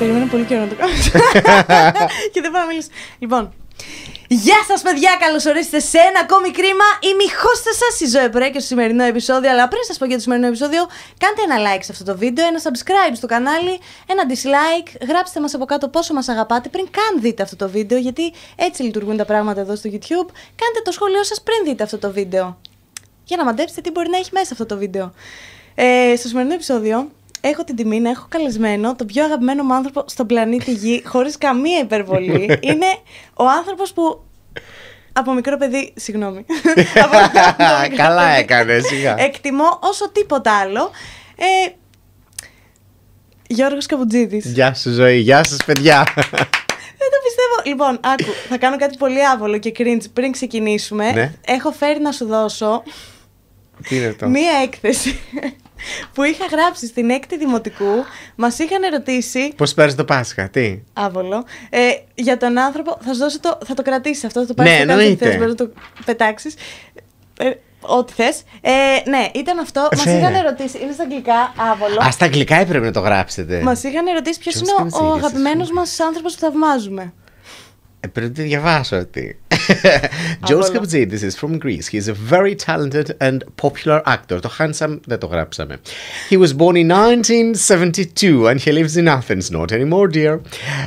Περιμένω πολύ καιρό να το κάνω. και δεν πάω να μιλήσω. Λοιπόν, Γεια σας, παιδιά! Καλώς ορίσατε σε ένα ακόμη κρίμα. η χώστα σας, η Ζωεπρέ, και στο σημερινό επεισόδιο. Αλλά πριν σας πω για το σημερινό επεισόδιο, κάντε ένα like σε αυτό το βίντεο, ένα subscribe στο κανάλι, ένα dislike. Γράψτε μας από κάτω πόσο μας αγαπάτε πριν καν δείτε αυτό το βίντεο, γιατί έτσι λειτουργούν τα πράγματα εδώ στο YouTube. Κάντε το σχόλιο σας πριν δείτε αυτό το βίντεο. Για να μαντέψετε τι μπορεί να έχει μέσα αυτό το βίντεο. Ε, στο σημερινό επεισόδιο έχω την τιμή να έχω καλεσμένο τον πιο αγαπημένο μου άνθρωπο στον πλανήτη Γη, χωρίς καμία υπερβολή. Είναι ο άνθρωπος που από μικρό παιδί, συγγνώμη. Καλά έκανε, σιγά. Εκτιμώ όσο τίποτα άλλο. Ε, Γιώργος Γεια σου ζωή, γεια σας παιδιά. Δεν το πιστεύω. Λοιπόν, άκου, θα κάνω κάτι πολύ άβολο και cringe πριν ξεκινήσουμε. Ναι. Έχω φέρει να σου δώσω... Τι αυτό? Μία έκθεση που είχα γράψει στην έκτη δημοτικού, μας είχαν ρωτήσει Πώ πέρασε το Πάσχα, τι. Άβολο. Ε, για τον άνθρωπο, θα, σου το, θα το κρατήσεις αυτό, το πάρει. Ναι, εννοείται. να το πετάξεις. Ε, Ό,τι θες. Ε, ναι, ήταν αυτό. Ε, μας είχαν ρωτήσει, Είναι στα αγγλικά, άβολο. Α, στα αγγλικά έπρεπε να το γράψετε. Μας είχαν ρωτήσει ποιο είναι ο, ο αγαπημένο μας άνθρωπος που θαυμάζουμε. Πρέπει να διαβάσω is from Greece. He is a very talented and popular actor. Το handsome δεν το γράψαμε. He was born in 1972 and he lives in Athens, not anymore, dear.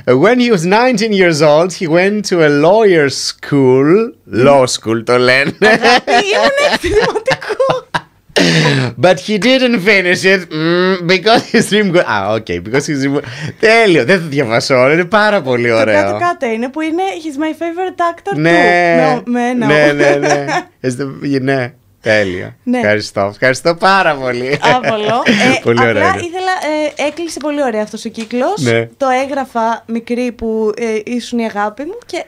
When he was 19 years old, he went to a lawyer school. Law school το λένε. But he didn't finish it mm, because his dream girl. ah, okay, because his dream Τέλειο, δεν θα διαβάσω είναι πάρα πολύ ωραίο. Το κάτω είναι που είναι he's my favorite actor ναι. too ναι, ναι, ναι, ναι, ναι. ναι. Ευχαριστώ. Ευχαριστώ πάρα πολύ. Άβολο. Ε, πολύ Απλά ήθελα, ε, έκλεισε πολύ ωραία αυτός ο κύκλος. Ναι. Το έγραφα μικρή που ε, ήσουν η αγάπη μου και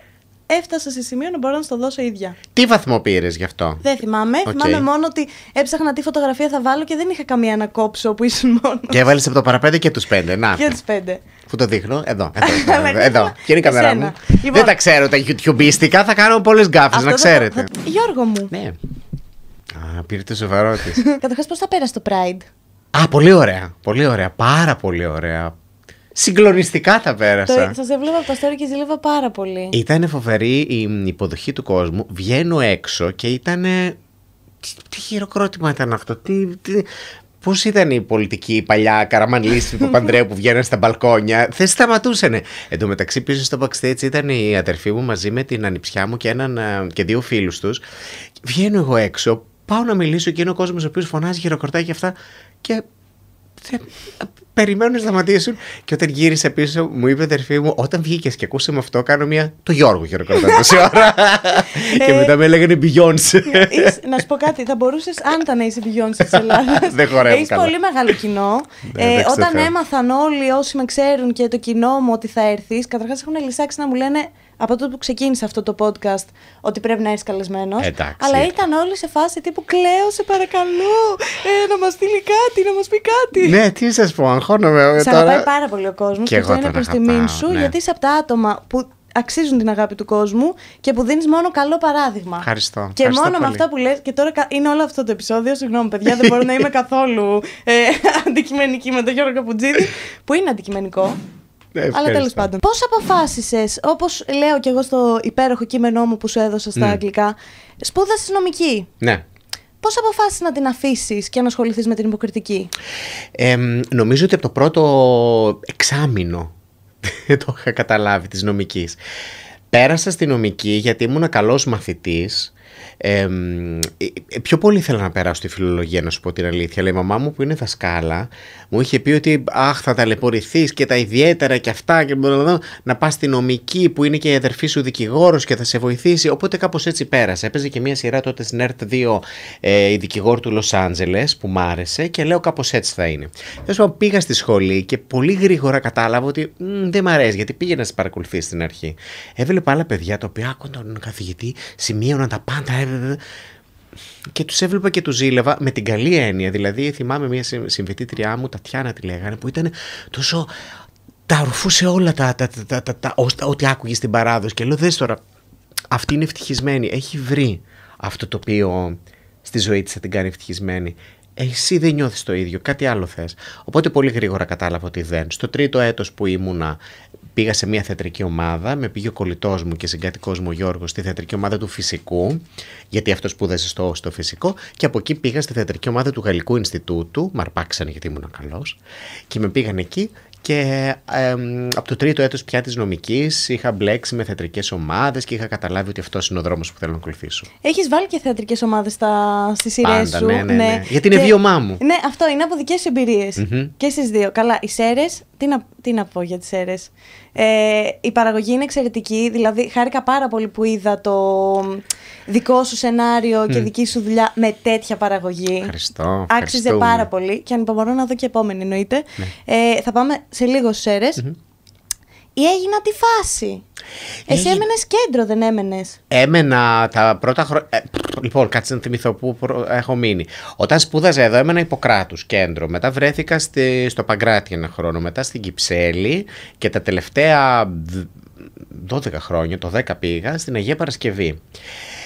έφτασα σε σημείο να μπορώ να στο δώσω ίδια. Τι βαθμό πήρε γι' αυτό. Δεν θυμάμαι. Θυμάμαι μόνο ότι έψαχνα τι φωτογραφία θα βάλω και δεν είχα καμία να κόψω που ήσουν μόνος. Και έβαλες από το παραπέντε και τους πέντε. Να. Και τους πέντε. Που το δείχνω. Εδώ. Εδώ. εδώ, είναι η καμερά μου. Λοιπόν. δεν τα ξέρω τα YouTubeιστικά. Θα κάνω πολλές γκάφες, να ξέρετε. Θα... Γιώργο μου. Ναι. Α, πήρε το σοβαρό της. Καταρχάς, πώς θα πέρασε το Pride. Α, πολύ ωραία. Πολύ ωραία. Πάρα πολύ ωραία. Συγκλονιστικά τα πέρασα. Σας έβλεπα από το story και ζήλευα πάρα πολύ. Ήταν φοβερή η υποδοχή του κόσμου. Βγαίνω έξω και ήταν. Τι χειροκρότημα ήταν αυτό, τι, τι... Πώς ήταν η πολιτική παλιά καραμανλίστη του Παντρέου που βγαίνανε στα μπαλκόνια. Δεν σταματούσανε. Εν τω μεταξύ, πίσω στο backstage ήταν η αδερφή μου μαζί με την ανιψιά μου και, έναν, ε, και δύο φίλους τους. Βγαίνω εγώ έξω, πάω να μιλήσω και είναι ο κόσμος ο οποίος φωνάζει, χειροκροτάει και αυτά. Και περιμένω να σταματήσουν. Και όταν γύρισε πίσω, μου είπε αδερφή μου, όταν βγήκες και ακούσαμε αυτό, κάνω μια. Το Γιώργο χειροκροτά ναι. τόση ώρα. Ε, και μετά με λέγανε Beyoncé. να σου πω κάτι, θα μπορούσες, αν ήταν είσαι Beyoncé της Ελλάδας. Δεν Έχει πολύ μεγάλο κοινό. Ναι, ε, όταν έμαθαν όλοι όσοι με ξέρουν και το κοινό μου ότι θα έρθεις, καταρχάς έχουν λησάξει να μου λένε από τότε που ξεκίνησε αυτό το podcast ότι πρέπει να είσαι καλεσμένος. Αλλά ήταν όλοι σε φάση τύπου κλαίω, σε παρακαλώ, ε, να μας στείλει κάτι, να μας πει κάτι. Ναι, τι σας πω, αγχώνομαι. Ε, σε αγαπάει πάρα πολύ ο κόσμος και, και αυτό είναι προ σου, ναι. γιατί είσαι από τα άτομα που αξίζουν την αγάπη του κόσμου και που δίνεις μόνο καλό παράδειγμα. Ευχαριστώ. Και μόνο πολύ. με αυτά που λες Και τώρα είναι όλο αυτό το επεισόδιο. Συγγνώμη, παιδιά, δεν μπορώ να είμαι καθόλου ε, αντικειμενική με τον Γιώργο Καπουτζίδη, που είναι αντικειμενικό. Ναι, Αλλά τέλος πάντων. Πώς αποφάσισες, όπως λέω και εγώ στο υπέροχο κείμενό μου που σου έδωσα στα mm. αγγλικά, σπούδασε νομική. Ναι. Πώς αποφάσισες να την αφήσεις και να ασχοληθείς με την υποκριτική, Νομίζω ότι από το πρώτο εξάμεινο το είχα καταλάβει της νομικής. Πέρασα στη νομική γιατί ήμουν καλός μαθητής ε, ε, πιο πολύ ήθελα να περάσω τη φιλολογία, να σου πω την αλήθεια. Λέει, η μαμά μου που είναι δασκάλα, μου είχε πει ότι αχ, θα ταλαιπωρηθείς και τα ιδιαίτερα και αυτά. Και να πας στη νομική που είναι και η αδερφή σου δικηγόρος και θα σε βοηθήσει. Οπότε κάπως έτσι πέρασε. Έπαιζε και μια σειρά τότε στην ΕΡΤ 2 ε, η δικηγόρη του Λο Άντζελε που μ' άρεσε και λέω κάπως έτσι θα είναι. Τέλος πήγα στη σχολή και πολύ γρήγορα κατάλαβα ότι μ, δεν μ' αρέσει γιατί πήγε να σε παρακολουθεί στην αρχή. Έβλεπα άλλα παιδιά τα οποία άκουγαν τον καθηγητή, σημείωναν τα πάντα, και τους έβλεπα και τους ζήλευα με την καλή έννοια. Δηλαδή, θυμάμαι μια συμφετήτριά μου, Τατιάνα τη λέγανε, που ήταν τόσο. Τα ορφούσε όλα τα, τα, τα, τα, τα ό,τι άκουγες στην παράδοση. Και λέω, δες τώρα, αυτή είναι ευτυχισμένη. Έχει βρει αυτό το οποίο στη ζωή της θα την κάνει ευτυχισμένη εσύ δεν νιώθεις το ίδιο, κάτι άλλο θες. Οπότε πολύ γρήγορα κατάλαβα ότι δεν. Στο τρίτο έτος που ήμουνα πήγα σε μια θεατρική ομάδα, με πήγε ο κολλητός μου και συγκατοικός μου ο Γιώργος στη θεατρική ομάδα του φυσικού, γιατί αυτός σπούδασε στο, στο φυσικό, και από εκεί πήγα στη θεατρική ομάδα του Γαλλικού Ινστιτούτου, μαρπάξανε γιατί ήμουν καλός, και με πήγαν εκεί και από το τρίτο έτος πια της νομικής είχα μπλέξει με θεατρικές ομάδες και είχα καταλάβει ότι αυτός είναι ο δρόμος που θέλω να ακολουθήσω. Έχεις βάλει και θεατρικές ομάδες στα... στις σειρές Πάντα, σου. Ναι, ναι, ναι. Γιατί είναι και... βίωμά μου. Ναι, αυτό είναι από δικές σου εμπειριες Και στις δύο. Καλά, οι σέρες τι να, τι να πω για τις αίρες. Ε, η παραγωγή είναι εξαιρετική, δηλαδή χάρηκα πάρα πολύ που είδα το δικό σου σενάριο και δική σου δουλειά με τέτοια παραγωγή. Ευχαριστώ. Άξιζε πάρα πολύ και αν υπομονώ να δω και επόμενη εννοείται. Ναι. Ε, θα πάμε σε λίγο στους ή έγινα τη φάση. Εσύ έμενες κέντρο, δεν έμενες. Έμενα τα πρώτα χρόνια. Ε, λοιπόν, κάτσε να θυμηθώ πού έχω μείνει. Όταν σπούδαζα εδώ, έμενα υποκράτου κέντρο. Μετά βρέθηκα στο Παγκράτη ένα χρόνο. Μετά στην Κυψέλη και τα τελευταία 12 χρόνια, το 10 πήγα, στην Αγία Παρασκευή.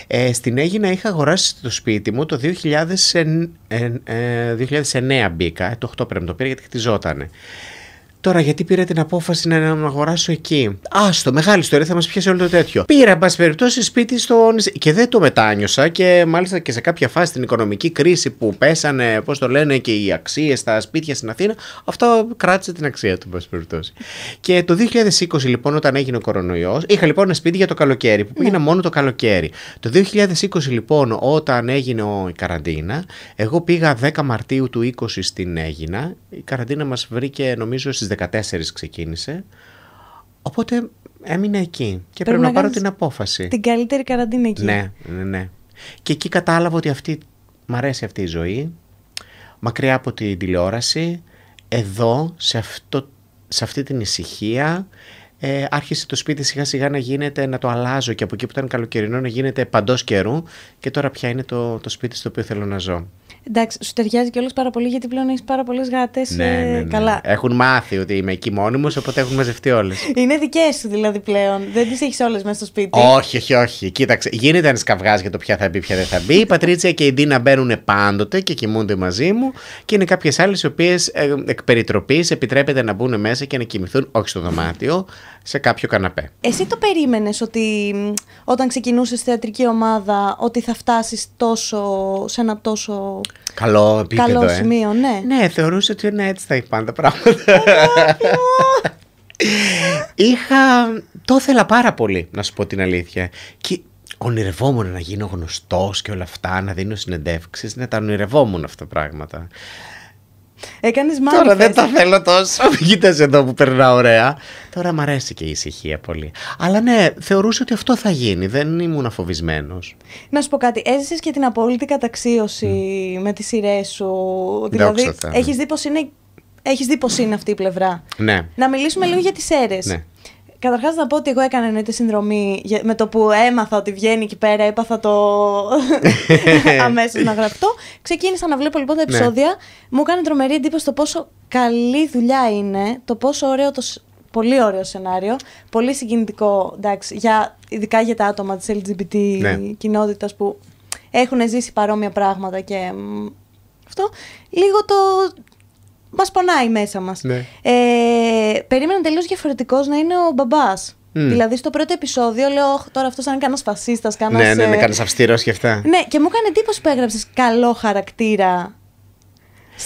Ε, στην Έγινα είχα αγοράσει το σπίτι μου το 2009, 2009 ε, μπήκα, ε, το 8 πρέπει να το πήρα γιατί χτιζότανε. Τώρα, γιατί πήρα την απόφαση να αγοράσω εκεί. Άστο, μεγάλη ιστορία, θα μας πιάσει όλο το τέτοιο. Πήρα, εν πάση περιπτώσει, σπίτι στο και δεν το μετάνιωσα και μάλιστα και σε κάποια φάση την οικονομική κρίση που πέσανε, πώς το λένε, και οι αξίες στα σπίτια στην Αθήνα, αυτό κράτησε την αξία του, εν πάση περιπτώσει. Και το 2020, λοιπόν, όταν έγινε ο κορονοϊός, είχα λοιπόν ένα σπίτι για το καλοκαίρι, που πήγαινα ναι. μόνο το καλοκαίρι. Το 2020, λοιπόν, όταν έγινε η καραντίνα, εγώ πήγα 10 Μαρτίου του 20 στην Έγινα. Η καραντίνα μας βρήκε, νομίζω, στις 14 ξεκίνησε. Οπότε έμεινα εκεί και πρέπει, να, πάρω την απόφαση. Την καλύτερη καραντίνα εκεί. Ναι, ναι, ναι. Και εκεί κατάλαβα ότι αυτή, μ' αρέσει αυτή η ζωή, μακριά από την τηλεόραση, εδώ, σε, αυτό, σε αυτή την ησυχία, ε, άρχισε το σπίτι σιγά σιγά να γίνεται, να το αλλάζω και από εκεί που ήταν καλοκαιρινό να γίνεται παντός καιρού και τώρα πια είναι το, το σπίτι στο οποίο θέλω να ζω. Εντάξει, σου ταιριάζει κιόλας πάρα πολύ γιατί πλέον έχεις πάρα πολλές γάτες. Ναι, ε, ναι, ναι, Καλά. Έχουν μάθει ότι είμαι εκεί μόνιμο, οπότε έχουν μαζευτεί όλες. Είναι δικές σου δηλαδή πλέον. Δεν τις έχεις όλες μέσα στο σπίτι. Όχι, όχι, όχι. Κοίταξε, γίνεται ένας καυγάς για το ποια θα μπει, ποια δεν θα μπει. Η Πατρίτσια και η Ντίνα μπαίνουν πάντοτε και κοιμούνται μαζί μου. Και είναι κάποιες άλλες οι οποίες ε, εκ περιτροπής επιτρέπεται να μπουν μέσα και να κοιμηθούν όχι στο δωμάτιο, σε κάποιο καναπέ. Εσύ το περίμενες ότι όταν ξεκινούσες θεατρική ομάδα, ότι θα φτάσεις τόσο σε ένα τόσο Καλό επίπεδο, ε. σημείο, ναι. Ναι, θεωρούσε ότι είναι έτσι θα έχει πάντα πράγματα. Είχα... Το ήθελα πάρα πολύ, να σου πω την αλήθεια. Και ονειρευόμουν να γίνω γνωστός και όλα αυτά, να δίνω συνεντεύξεις. Ναι, τα ονειρευόμουν αυτά τα πράγματα. Έκανες Τώρα δεν τα θέλω τόσο. Κοίτας εδώ που περνά ωραία. Τώρα μ' αρέσει και η ησυχία πολύ. Αλλά ναι, θεωρούσε ότι αυτό θα γίνει. Δεν ήμουν αφοβισμένος. Να σου πω κάτι. Έζησες και την απόλυτη καταξίωση με τις σειρές σου. Δηλαδή, ναι. έχεις δει πως είναι Έχεις δει πως είναι αυτή η πλευρά. Ναι. Να μιλήσουμε λίγο για τις αίρες. Ναι. Καταρχάς να πω ότι εγώ έκανα εννοείται συνδρομή με το που έμαθα ότι βγαίνει εκεί πέρα, έπαθα το αμέσως να γραφτώ. Ξεκίνησα να βλέπω λοιπόν τα ναι. επεισόδια. Μου έκανε τρομερή εντύπωση το πόσο καλή δουλειά είναι, το πόσο ωραίο το. Πολύ ωραίο σενάριο, πολύ συγκινητικό, εντάξει, για, ειδικά για τα άτομα της LGBT ναι. που έχουν ζήσει παρόμοια πράγματα και αυτό. Λίγο το μας πονάει μέσα μας. Ναι. Ε, περίμενα τελείως διαφορετικός να είναι ο μπαμπάς. Δηλαδή στο πρώτο επεισόδιο λέω: Τώρα αυτός ήταν κανένας φασίστας, κανένας. Ναι, ναι, ναι, ε, κανένα αυστηρό και αυτά. Ναι, και μου έκανε εντύπωση που έγραψες καλό χαρακτήρα.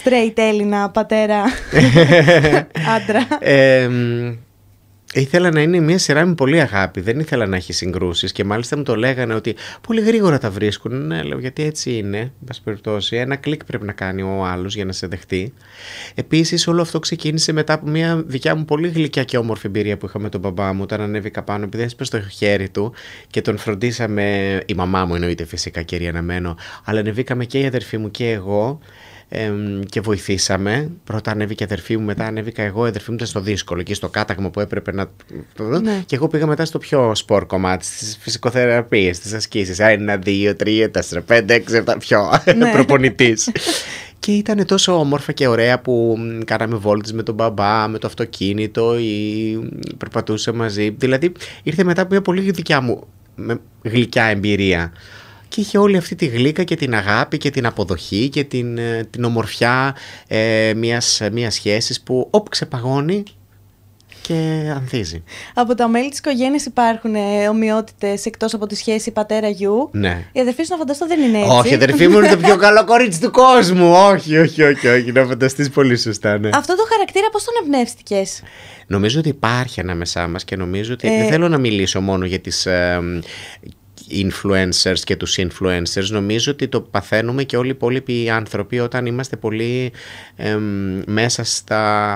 Straight Έλληνα, πατέρα, άντρα. Ε, Ήθελα να είναι μια σειρά με πολύ αγάπη. Δεν ήθελα να έχει συγκρούσεις και μάλιστα μου το λέγανε ότι πολύ γρήγορα τα βρίσκουν. Ναι, λέω γιατί έτσι είναι. Εν περιπτώσει, ένα κλικ πρέπει να κάνει ο άλλος για να σε δεχτεί. Επίσης, όλο αυτό ξεκίνησε μετά από μια δικιά μου πολύ γλυκιά και όμορφη εμπειρία που είχα με τον μπαμπά μου όταν ανέβηκα πάνω, επειδή έσπε στο χέρι του και τον φροντίσαμε. Η μαμά μου εννοείται φυσικά, κυρία Αναμένο, αλλά ανεβήκαμε και η αδερφή μου και εγώ και βοηθήσαμε. Πρώτα ανέβηκε η αδερφή μου, μετά ανέβηκα εγώ. Η αδερφή μου ήταν στο δύσκολο, και στο κάταγμα που έπρεπε να. Ναι. Και εγώ πήγα μετά στο πιο σπορ κομμάτι, στις φυσικοθεραπείες, στις ασκήσεις. Ένα, δύο, τρία, τέσσερα, πέντε, έξι, επτά πιο ναι. προπονητής. Και ήταν τόσο όμορφα και ωραία που κάναμε βόλτες με τον μπαμπά, με το αυτοκίνητο ή περπατούσε μαζί. Δηλαδή ήρθε μετά από μια πολύ δικιά μου γλυκιά εμπειρία και είχε όλη αυτή τη γλύκα και την αγάπη και την αποδοχή και την, ε, την ομορφιά ε, μιας, μιας σχέσης που όπου ξεπαγώνει και ανθίζει. Από τα μέλη της οικογένειας υπάρχουν ε, ομοιότητες εκτός από τη σχέση πατέρα-γιου. Ναι. Η αδερφή σου να φανταστώ δεν είναι έτσι. Όχι, αδερφή μου είναι το πιο καλό κορίτσι του κόσμου. Όχι, όχι, όχι, όχι. Να φανταστείς πολύ σωστά, ναι. Αυτό το χαρακτήρα πώς τον εμπνεύστηκες. Νομίζω ότι υπάρχει ανάμεσά μας και νομίζω ότι. Ε. Δεν θέλω να μιλήσω μόνο για τις influencers και τους influencers. Νομίζω ότι το παθαίνουμε και όλοι οι υπόλοιποι άνθρωποι όταν είμαστε πολύ μέσα στα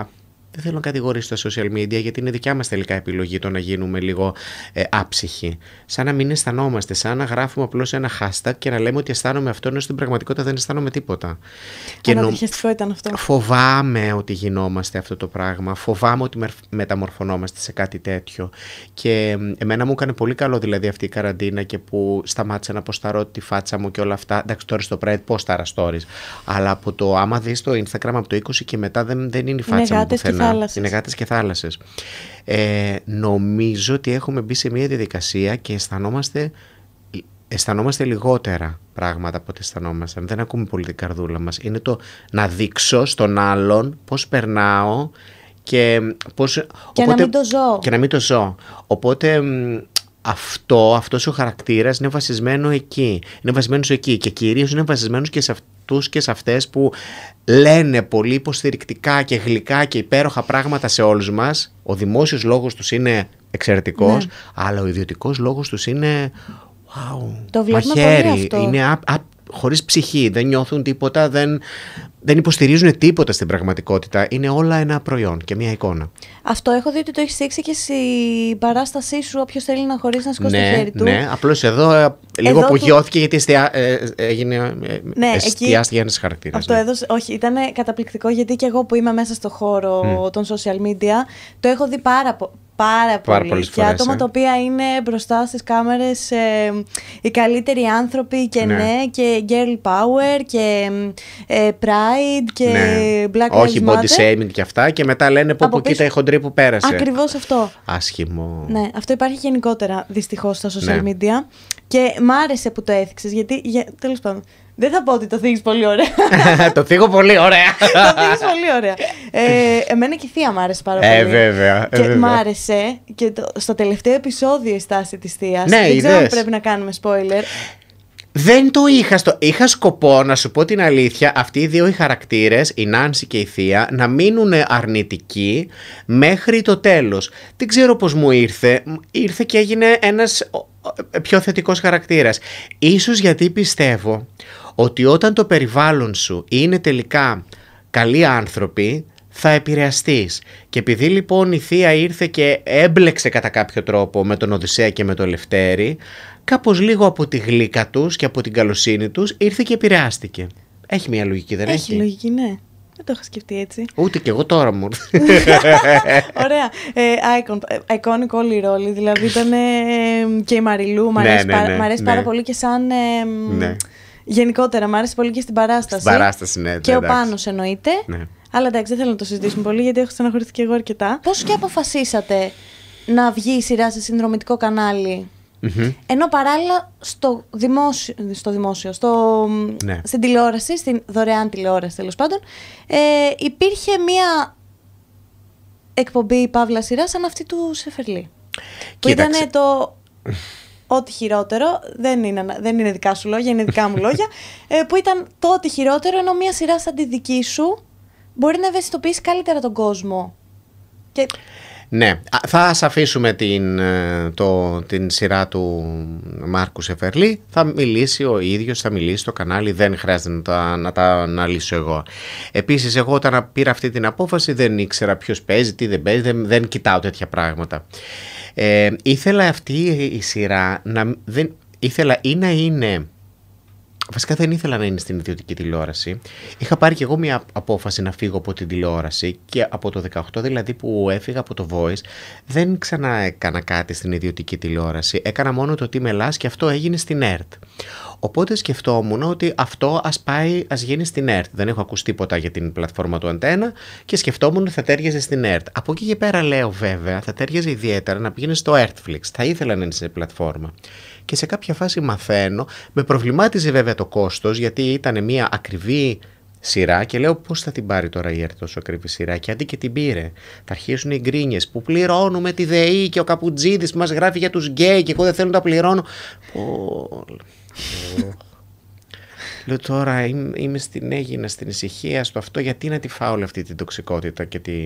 δεν θέλω να κατηγορήσω τα social media γιατί είναι δικιά μας τελικά επιλογή το να γίνουμε λίγο ε, άψυχοι. Σαν να μην αισθανόμαστε, σαν να γράφουμε απλώς ένα hashtag και να λέμε ότι αισθάνομαι αυτό ενώ στην πραγματικότητα δεν αισθάνομαι τίποτα. Και νο... ήταν αυτό. Φοβάμαι ότι γινόμαστε αυτό το πράγμα, φοβάμαι ότι μεταμορφωνόμαστε σε κάτι τέτοιο και εμένα μου έκανε πολύ καλό δηλαδή αυτή η καραντίνα και που σταμάτησα να αποσταρώ τη φάτσα μου και όλα αυτά. Εντάξει τώρα στο Pride τα stories, αλλά από το άμα δεί το Instagram από το 20 και μετά δεν, δεν είναι η φάτσα μου πουθενά θάλασσες. Είναι γάτες και θάλασσες. Ε, νομίζω ότι έχουμε μπει σε μια διαδικασία και αισθανόμαστε αισθανόμαστε λιγότερα πράγματα από ό,τι αισθανόμαστε Δεν ακούμε πολύ την καρδούλα μας. Είναι το να δείξω στον άλλον πώς περνάω και πώς... Και να μην το ζω. Και να μην το ζω. Οπότε αυτό, αυτός ο χαρακτήρας είναι βασισμένο εκεί. Είναι βασισμένος εκεί και κυρίως είναι βασισμένος και σε αυτούς και σε αυτές που λένε πολύ υποστηρικτικά και γλυκά και υπέροχα πράγματα σε όλους μας. Ο δημόσιος λόγος τους είναι εξαιρετικός, ναι. αλλά ο ιδιωτικός λόγος τους είναι... Wow, το μαχαίρι, είναι χωρίς ψυχή, δεν νιώθουν τίποτα, δεν δεν υποστηρίζουν τίποτα στην πραγματικότητα. Είναι όλα ένα προϊόν και μια εικόνα. Αυτό έχω δει ότι το έχεις δείξει και στην παράστασή σου. Όποιος θέλει να χωρίσει να σηκώσει ναι, το χέρι του. Ναι, απλώς εδώ, ε, λίγο απογειώθηκε του... γιατί εστια... Ε, ε, έγινε. ναι, εστιάστηκε ένας χαρακτήρας. Αυτό ναι. Όχι, ήταν καταπληκτικό γιατί και εγώ που είμαι μέσα στο χώρο mm. των social media το έχω δει πάρα πολύ πάρα, πάρα πολύ. Και άτομα τα οποία είναι μπροστά στις κάμερες ε, οι καλύτεροι άνθρωποι και ναι, ναι και girl power και ε, pride Pride και ναι. Black Lives Matter. Όχι body shaming και αυτά και μετά λένε πω πω κοίτα η χοντρή που πέρασε. Ακριβώς αυτό. Άσχημο. Ναι, αυτό υπάρχει γενικότερα δυστυχώς στα social ναι. media και μ' άρεσε που το έθιξες γιατί για... τέλος πάντων. Δεν θα πω ότι το θίγεις πολύ ωραία. το θίγω πολύ ωραία. το θίγεις πολύ ωραία. Ε, εμένα και η θεία μου άρεσε πάρα ε, πολύ. Ε, βέβαια. Και ε, μ' άρεσε και το, στο τελευταίο επεισόδιο η στάση της Θεία. Ναι, δεν ξέρω αν πρέπει να κάνουμε spoiler. Δεν το είχα στο. Είχα σκοπό να σου πω την αλήθεια. Αυτοί οι δύο οι χαρακτήρες, η Νάνση και η Θεία, να μείνουν αρνητικοί μέχρι το τέλος. Δεν ξέρω πώς μου ήρθε. Ήρθε και έγινε ένας πιο θετικός χαρακτήρας. Ίσως γιατί πιστεύω ότι όταν το περιβάλλον σου είναι τελικά καλοί άνθρωποι, θα επηρεαστείς. Και επειδή λοιπόν η Θεία ήρθε και έμπλεξε κατά κάποιο τρόπο με τον Οδυσσέα και με τον Λευτέρη, κάπως λίγο από τη γλύκα τους και από την καλοσύνη τους ήρθε και επηρεάστηκε. Έχει μια λογική, δεν έχει. Έχει λογική, ναι. Δεν το είχα σκεφτεί έτσι. Ούτε κι εγώ τώρα μου Ωραία. Ε, ε iconic όλοι οι ρόλοι. Δηλαδή ήταν και η Μαριλού. Μ' ναι, αρέσει, ναι, ναι, πάρα πολύ και σαν. Γενικότερα, μ' άρεσε πολύ και στην παράσταση. Στην παράσταση, ναι. Και ο πάνω εννοείται. Αλλά εντάξει, δεν θέλω να το συζητήσουμε πολύ γιατί έχω στεναχωρηθεί και εγώ αρκετά. Πώς και αποφασίσατε να βγει η σειρά σε συνδρομητικό κανάλι Mm-hmm. Ενώ παράλληλα στο δημόσιο, στο δημόσιο στο, ναι. στην τηλεόραση, στην δωρεάν τηλεόραση τέλος πάντων, ε, υπήρχε μία εκπομπή παύλα σειρά σαν αυτή του Σεφερλή. Που ήταν το ό,τι χειρότερο, δεν είναι, δεν είναι δικά σου λόγια, είναι δικά μου λόγια, ε, που ήταν το ό,τι χειρότερο, ενώ μία σειρά σαν τη δική σου μπορεί να ευαισθητοποιήσει καλύτερα τον κόσμο. Και ναι, θα σας αφήσουμε την, ε, το, την σειρά του Μάρκου Σεφερλή. Θα μιλήσει ο ίδιος, θα μιλήσει το κανάλι, δεν χρειάζεται να τα, να τα αναλύσω εγώ. Επίσης, εγώ όταν πήρα αυτή την απόφαση δεν ήξερα ποιος παίζει, τι δεν παίζει, δεν, δεν κοιτάω τέτοια πράγματα. Ε, ήθελα αυτή η σειρά να... Δεν, ήθελα ή να είναι Βασικά δεν ήθελα να είναι στην ιδιωτική τηλεόραση. Είχα πάρει και εγώ μια απόφαση να φύγω από την τηλεόραση και από το 18 δηλαδή που έφυγα από το Voice δεν ξανά κάτι στην ιδιωτική τηλεόραση. Έκανα μόνο το τι μελά και αυτό έγινε στην ΕΡΤ. Οπότε σκεφτόμουν ότι αυτό ας πάει, ας γίνει στην ΕΡΤ. Δεν έχω ακούσει τίποτα για την πλατφόρμα του Αντένα και σκεφτόμουν ότι θα τέριαζε στην ΕΡΤ. Από εκεί και πέρα λέω βέβαια, θα τέριαζε ιδιαίτερα να πήγαινε στο Earthflix. Θα ήθελα να είναι σε πλατφόρμα και σε κάποια φάση μαθαίνω. Με προβλημάτιζε βέβαια το κόστος, γιατί ήταν μια ακριβή σειρά και λέω πώς θα την πάρει τώρα η ΕΡΤ τόσο ακριβή σειρά. Και αντί και την πήρε. Θα αρχίσουν οι γκρίνιες που πληρώνουμε τη ΔΕΗ και ο Καπουτζίδη μας γράφει για τους γκέι και εγώ δεν θέλω να τα πληρώνω. Λέω τώρα είμαι στην Έγινα, στην ησυχία, στο αυτό, γιατί να τη φάω όλη αυτή την τοξικότητα και τη,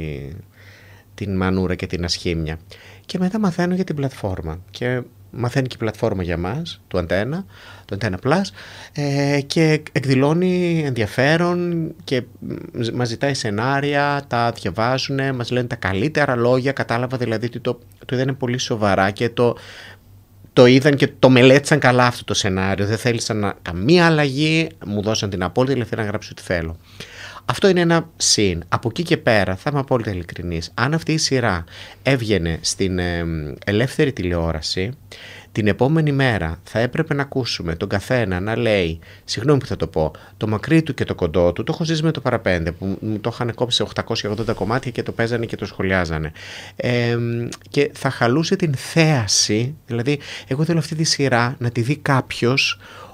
την μανούρα και την ασχήμια. Και μετά μαθαίνω για την πλατφόρμα. Και μαθαίνει και η πλατφόρμα για μας, του Antenna, το Antenna Plus, ε, και εκδηλώνει ενδιαφέρον και μας ζητάει σενάρια, τα διαβάζουν, μας λένε τα καλύτερα λόγια, κατάλαβα δηλαδή ότι το, το είδανε πολύ σοβαρά και το, το είδαν και το μελέτησαν καλά αυτό το σενάριο, δεν θέλησαν να, καμία αλλαγή, μου δώσαν την απόλυτη ελευθερία να γράψω ό,τι θέλω. Αυτό είναι ένα συν. Από εκεί και πέρα, θα είμαι απόλυτα ειλικρινής. Αν αυτή η σειρά έβγαινε στην ελεύθερη τηλεόραση, την επόμενη μέρα θα έπρεπε να ακούσουμε τον καθένα να λέει, συγγνώμη που θα το πω, το μακρύ του και το κοντό του. Το έχω ζήσει με το παραπέντε που μου το είχαν κόψει 880 κομμάτια και το παίζανε και το σχολιάζανε. και θα χαλούσε την θέαση, δηλαδή, εγώ θέλω αυτή τη σειρά να τη δει κάποιος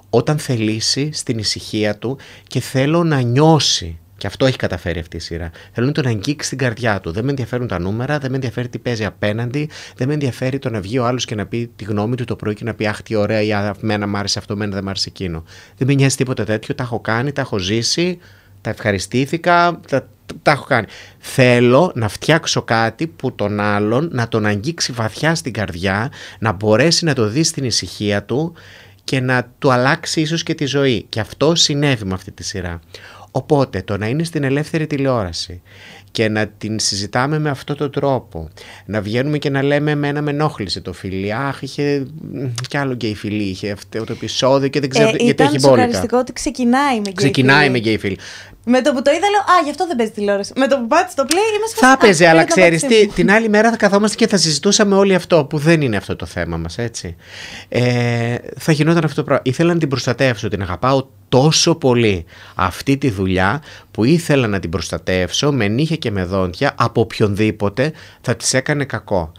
όταν θελήσει στην ησυχία του και θέλω να νιώσει και αυτό έχει καταφέρει αυτή η σειρά. Θέλω να τον αγγίξει στην καρδιά του. Δεν με ενδιαφέρουν τα νούμερα, δεν με ενδιαφέρει τι παίζει απέναντι, δεν με ενδιαφέρει το να βγει ο άλλος και να πει τη γνώμη του το πρωί και να πει Αχ, τι ωραία, ή μένα μ' άρεσε αυτό, μένα δεν μ' άρεσε εκείνο. Δεν με νοιάζει τίποτα τέτοιο. Τα έχω κάνει, τα έχω ζήσει, τα ευχαριστήθηκα, τα, έχω κάνει. Θέλω να φτιάξω κάτι που τον άλλον να τον αγγίξει βαθιά στην καρδιά, να μπορέσει να το δει στην ησυχία του και να του αλλάξει ίσως και τη ζωή. Και αυτό συνέβη με αυτή τη σειρά. Οπότε το να είναι στην ελεύθερη τηλεόραση και να την συζητάμε με αυτό τον τρόπο, να βγαίνουμε και να λέμε εμένα με ενόχλησε το φιλί, αχ είχε κι άλλο γκέι φιλί, είχε αυτό το επεισόδιο και δεν ξέρω ε, γιατί έχει μπόλικα. Ήταν ότι ξεκινάει με γκέι Ξεκινάει με γκέι φιλί. Με το που το είδα, λέω Α, γι' αυτό δεν παίζει τηλεόραση. Με το που πάτε στο play, είμαι σφαίρα. Θα παίζει, αλλά ξέρεις τι, την άλλη μέρα θα καθόμαστε και θα συζητούσαμε όλοι αυτό, που δεν είναι αυτό το θέμα μας, έτσι. Ε, θα γινόταν αυτό το πράγμα. Ήθελα να την προστατεύσω, την αγαπάω τόσο πολύ αυτή τη δουλειά που ήθελα να την προστατεύσω με νύχια και με δόντια από οποιονδήποτε θα της έκανε κακό.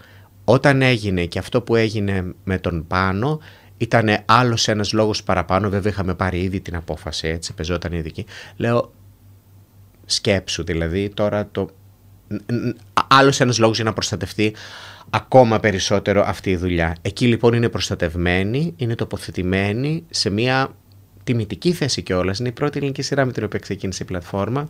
Όταν έγινε και αυτό που έγινε με τον πάνω, ήταν άλλος ένας λόγος παραπάνω. Βέβαια, είχαμε πάρει ήδη την απόφαση, έτσι, πεζόταν ήδη Λέω, Σκέψου δηλαδή τώρα το... Άλλος ένας λόγος για να προστατευτεί ακόμα περισσότερο αυτή η δουλειά. Εκεί λοιπόν είναι προστατευμένη, είναι τοποθετημένη σε μια τιμητική θέση κιόλας. Είναι η πρώτη ελληνική σειρά με την οποία ξεκίνησε η πλατφόρμα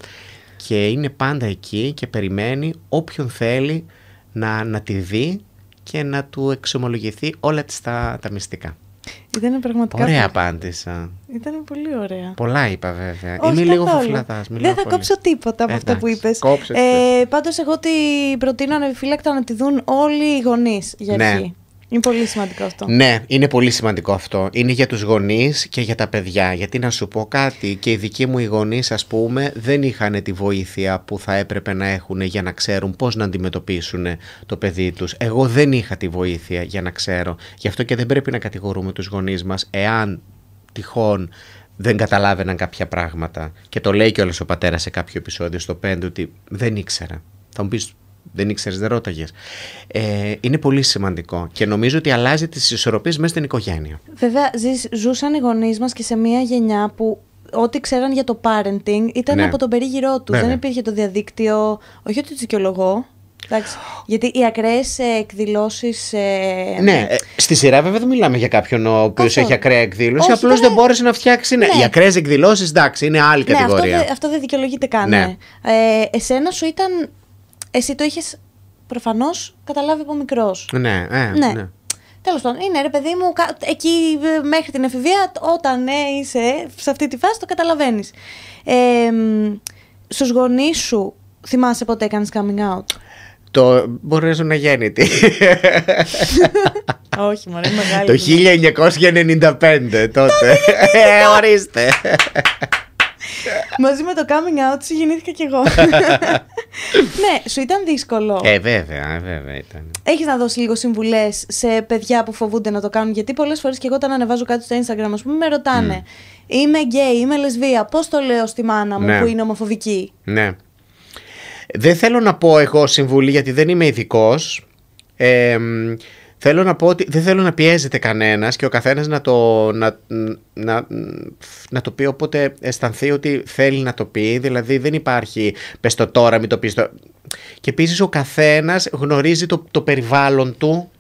και είναι πάντα εκεί και περιμένει όποιον θέλει να, τη δει και να του εξομολογηθεί όλα τα μυστικά. Ήταν πραγματικά. Ωραία απάντησα. Ήταν πολύ ωραία. Πολλά είπα βέβαια. Όχι Είμαι λίγο φοφλατά. Δεν θα κόψω τίποτα από αυτό που είπες. Ε, Πάντως, εγώ την προτείνω ανεπιφύλακτα να τη δουν όλοι οι γονείς. Για ναι. Είναι πολύ σημαντικό αυτό. Ναι, είναι πολύ σημαντικό αυτό. Είναι για τους γονείς και για τα παιδιά. Γιατί να σου πω κάτι, και οι δικοί μου οι γονείς ας πούμε δεν είχαν τη βοήθεια που θα έπρεπε να έχουν για να ξέρουν πώς να αντιμετωπίσουν το παιδί τους. Εγώ δεν είχα τη βοήθεια για να ξέρω. Γι' αυτό και δεν πρέπει να κατηγορούμε τους γονείς μας εάν τυχόν δεν καταλάβαιναν κάποια πράγματα. Και το λέει κιόλας ο πατέρας σε κάποιο επεισόδιο στο 5 ότι δεν ήξερα. Θα μου πεις δεν ήξερες, δεν ρώταγες. Ε, είναι πολύ σημαντικό και νομίζω ότι αλλάζει τις ισορροπίες μέσα στην οικογένεια. Βέβαια, ζούσαν οι γονείς μας και σε μια γενιά που ό,τι ξέραν για το parenting ήταν ναι. από τον περίγυρό τους. Ναι, δεν ναι. υπήρχε το διαδίκτυο. Όχι ότι τους δικαιολογώ. Εντάξει, γιατί οι ακραίες εκδηλώσεις. Ε... Ναι, ε, στη σειρά βέβαια δεν μιλάμε για κάποιον ο οποίος έχει ακραία εκδήλωση. Απλώ δεν μπόρεσε να φτιάξεις. Ναι, ναι. Οι ακραίες εκδηλώσεις, εντάξει, είναι άλλη ναι, κατηγορία. Αυτό, αυτό δεν δικαιολογείται καν. Ναι. Ε, εσένα σου ήταν εσύ το είχες προφανώς καταλάβει από μικρός. Ναι, ε, ναι. ναι. Τέλος πάντων, είναι ρε παιδί μου, εκεί ε, μέχρι την εφηβεία, όταν ε, είσαι σε αυτή τη φάση, το καταλαβαίνεις. Ε, Στους γονείς σου, θυμάσαι ποτέ έκανες coming out. Το μπορεί να γέννητη. Όχι, μωρέ, μεγάλη. Το 1995 τότε. ε, ορίστε. Μαζί με το coming out σου γεννήθηκα κι εγώ. ναι, σου ήταν δύσκολο. Ε, βέβαια, ε, βέβαια ήταν. Έχεις να δώσεις λίγο συμβουλές σε παιδιά που φοβούνται να το κάνουν. Γιατί πολλές φορές και εγώ όταν ανεβάζω κάτι στο Instagram, ας πούμε, με ρωτάνε. Mm. Είμαι γκέι, είμαι λεσβία. Πώς το λέω στη μάνα μου ναι. που είναι ομοφοβική. Ναι. Δεν θέλω να πω εγώ συμβουλή γιατί δεν είμαι ειδικός. Ε, Θέλω να πω ότι δεν θέλω να πιέζεται κανένας και ο καθένας να το, να, να, να το πει όποτε αισθανθεί ότι θέλει να το πει. Δηλαδή δεν υπάρχει πες το τώρα, μην το πεις το... Και επίσης ο καθένας γνωρίζει το, το περιβάλλον του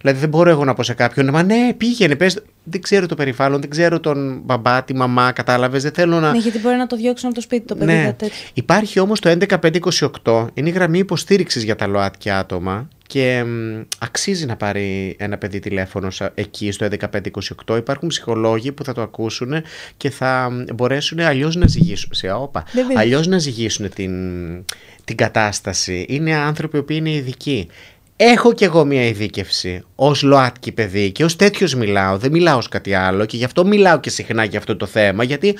Δηλαδή δεν μπορώ εγώ να πω σε κάποιον, μα ναι, πήγαινε, πες, δεν ξέρω το περιβάλλον, δεν ξέρω τον μπαμπά, τη μαμά, κατάλαβες, δεν θέλω να... Ναι, γιατί μπορεί να το διώξουν από το σπίτι το παιδί. Ναι. Υπάρχει όμως το 11528, είναι η γραμμή υποστήριξης για τα ΛΟΑΤΚΙ άτομα και αξίζει να πάρει ένα παιδί τηλέφωνο εκεί στο 11528. Υπάρχουν ψυχολόγοι που θα το ακούσουν και θα μπορέσουν αλλιώς να ζυγίσουν, σε, όπα, αλλιώς να ζυγίσουν την, την κατάσταση. Είναι άνθρωποι που είναι ειδικοί. Έχω κι εγώ μια ειδίκευση ως ΛΟΑΤΚΙ παιδί και ως τέτοιος μιλάω. Δεν μιλάω ως κάτι άλλο και γι' αυτό μιλάω και συχνά για αυτό το θέμα, γιατί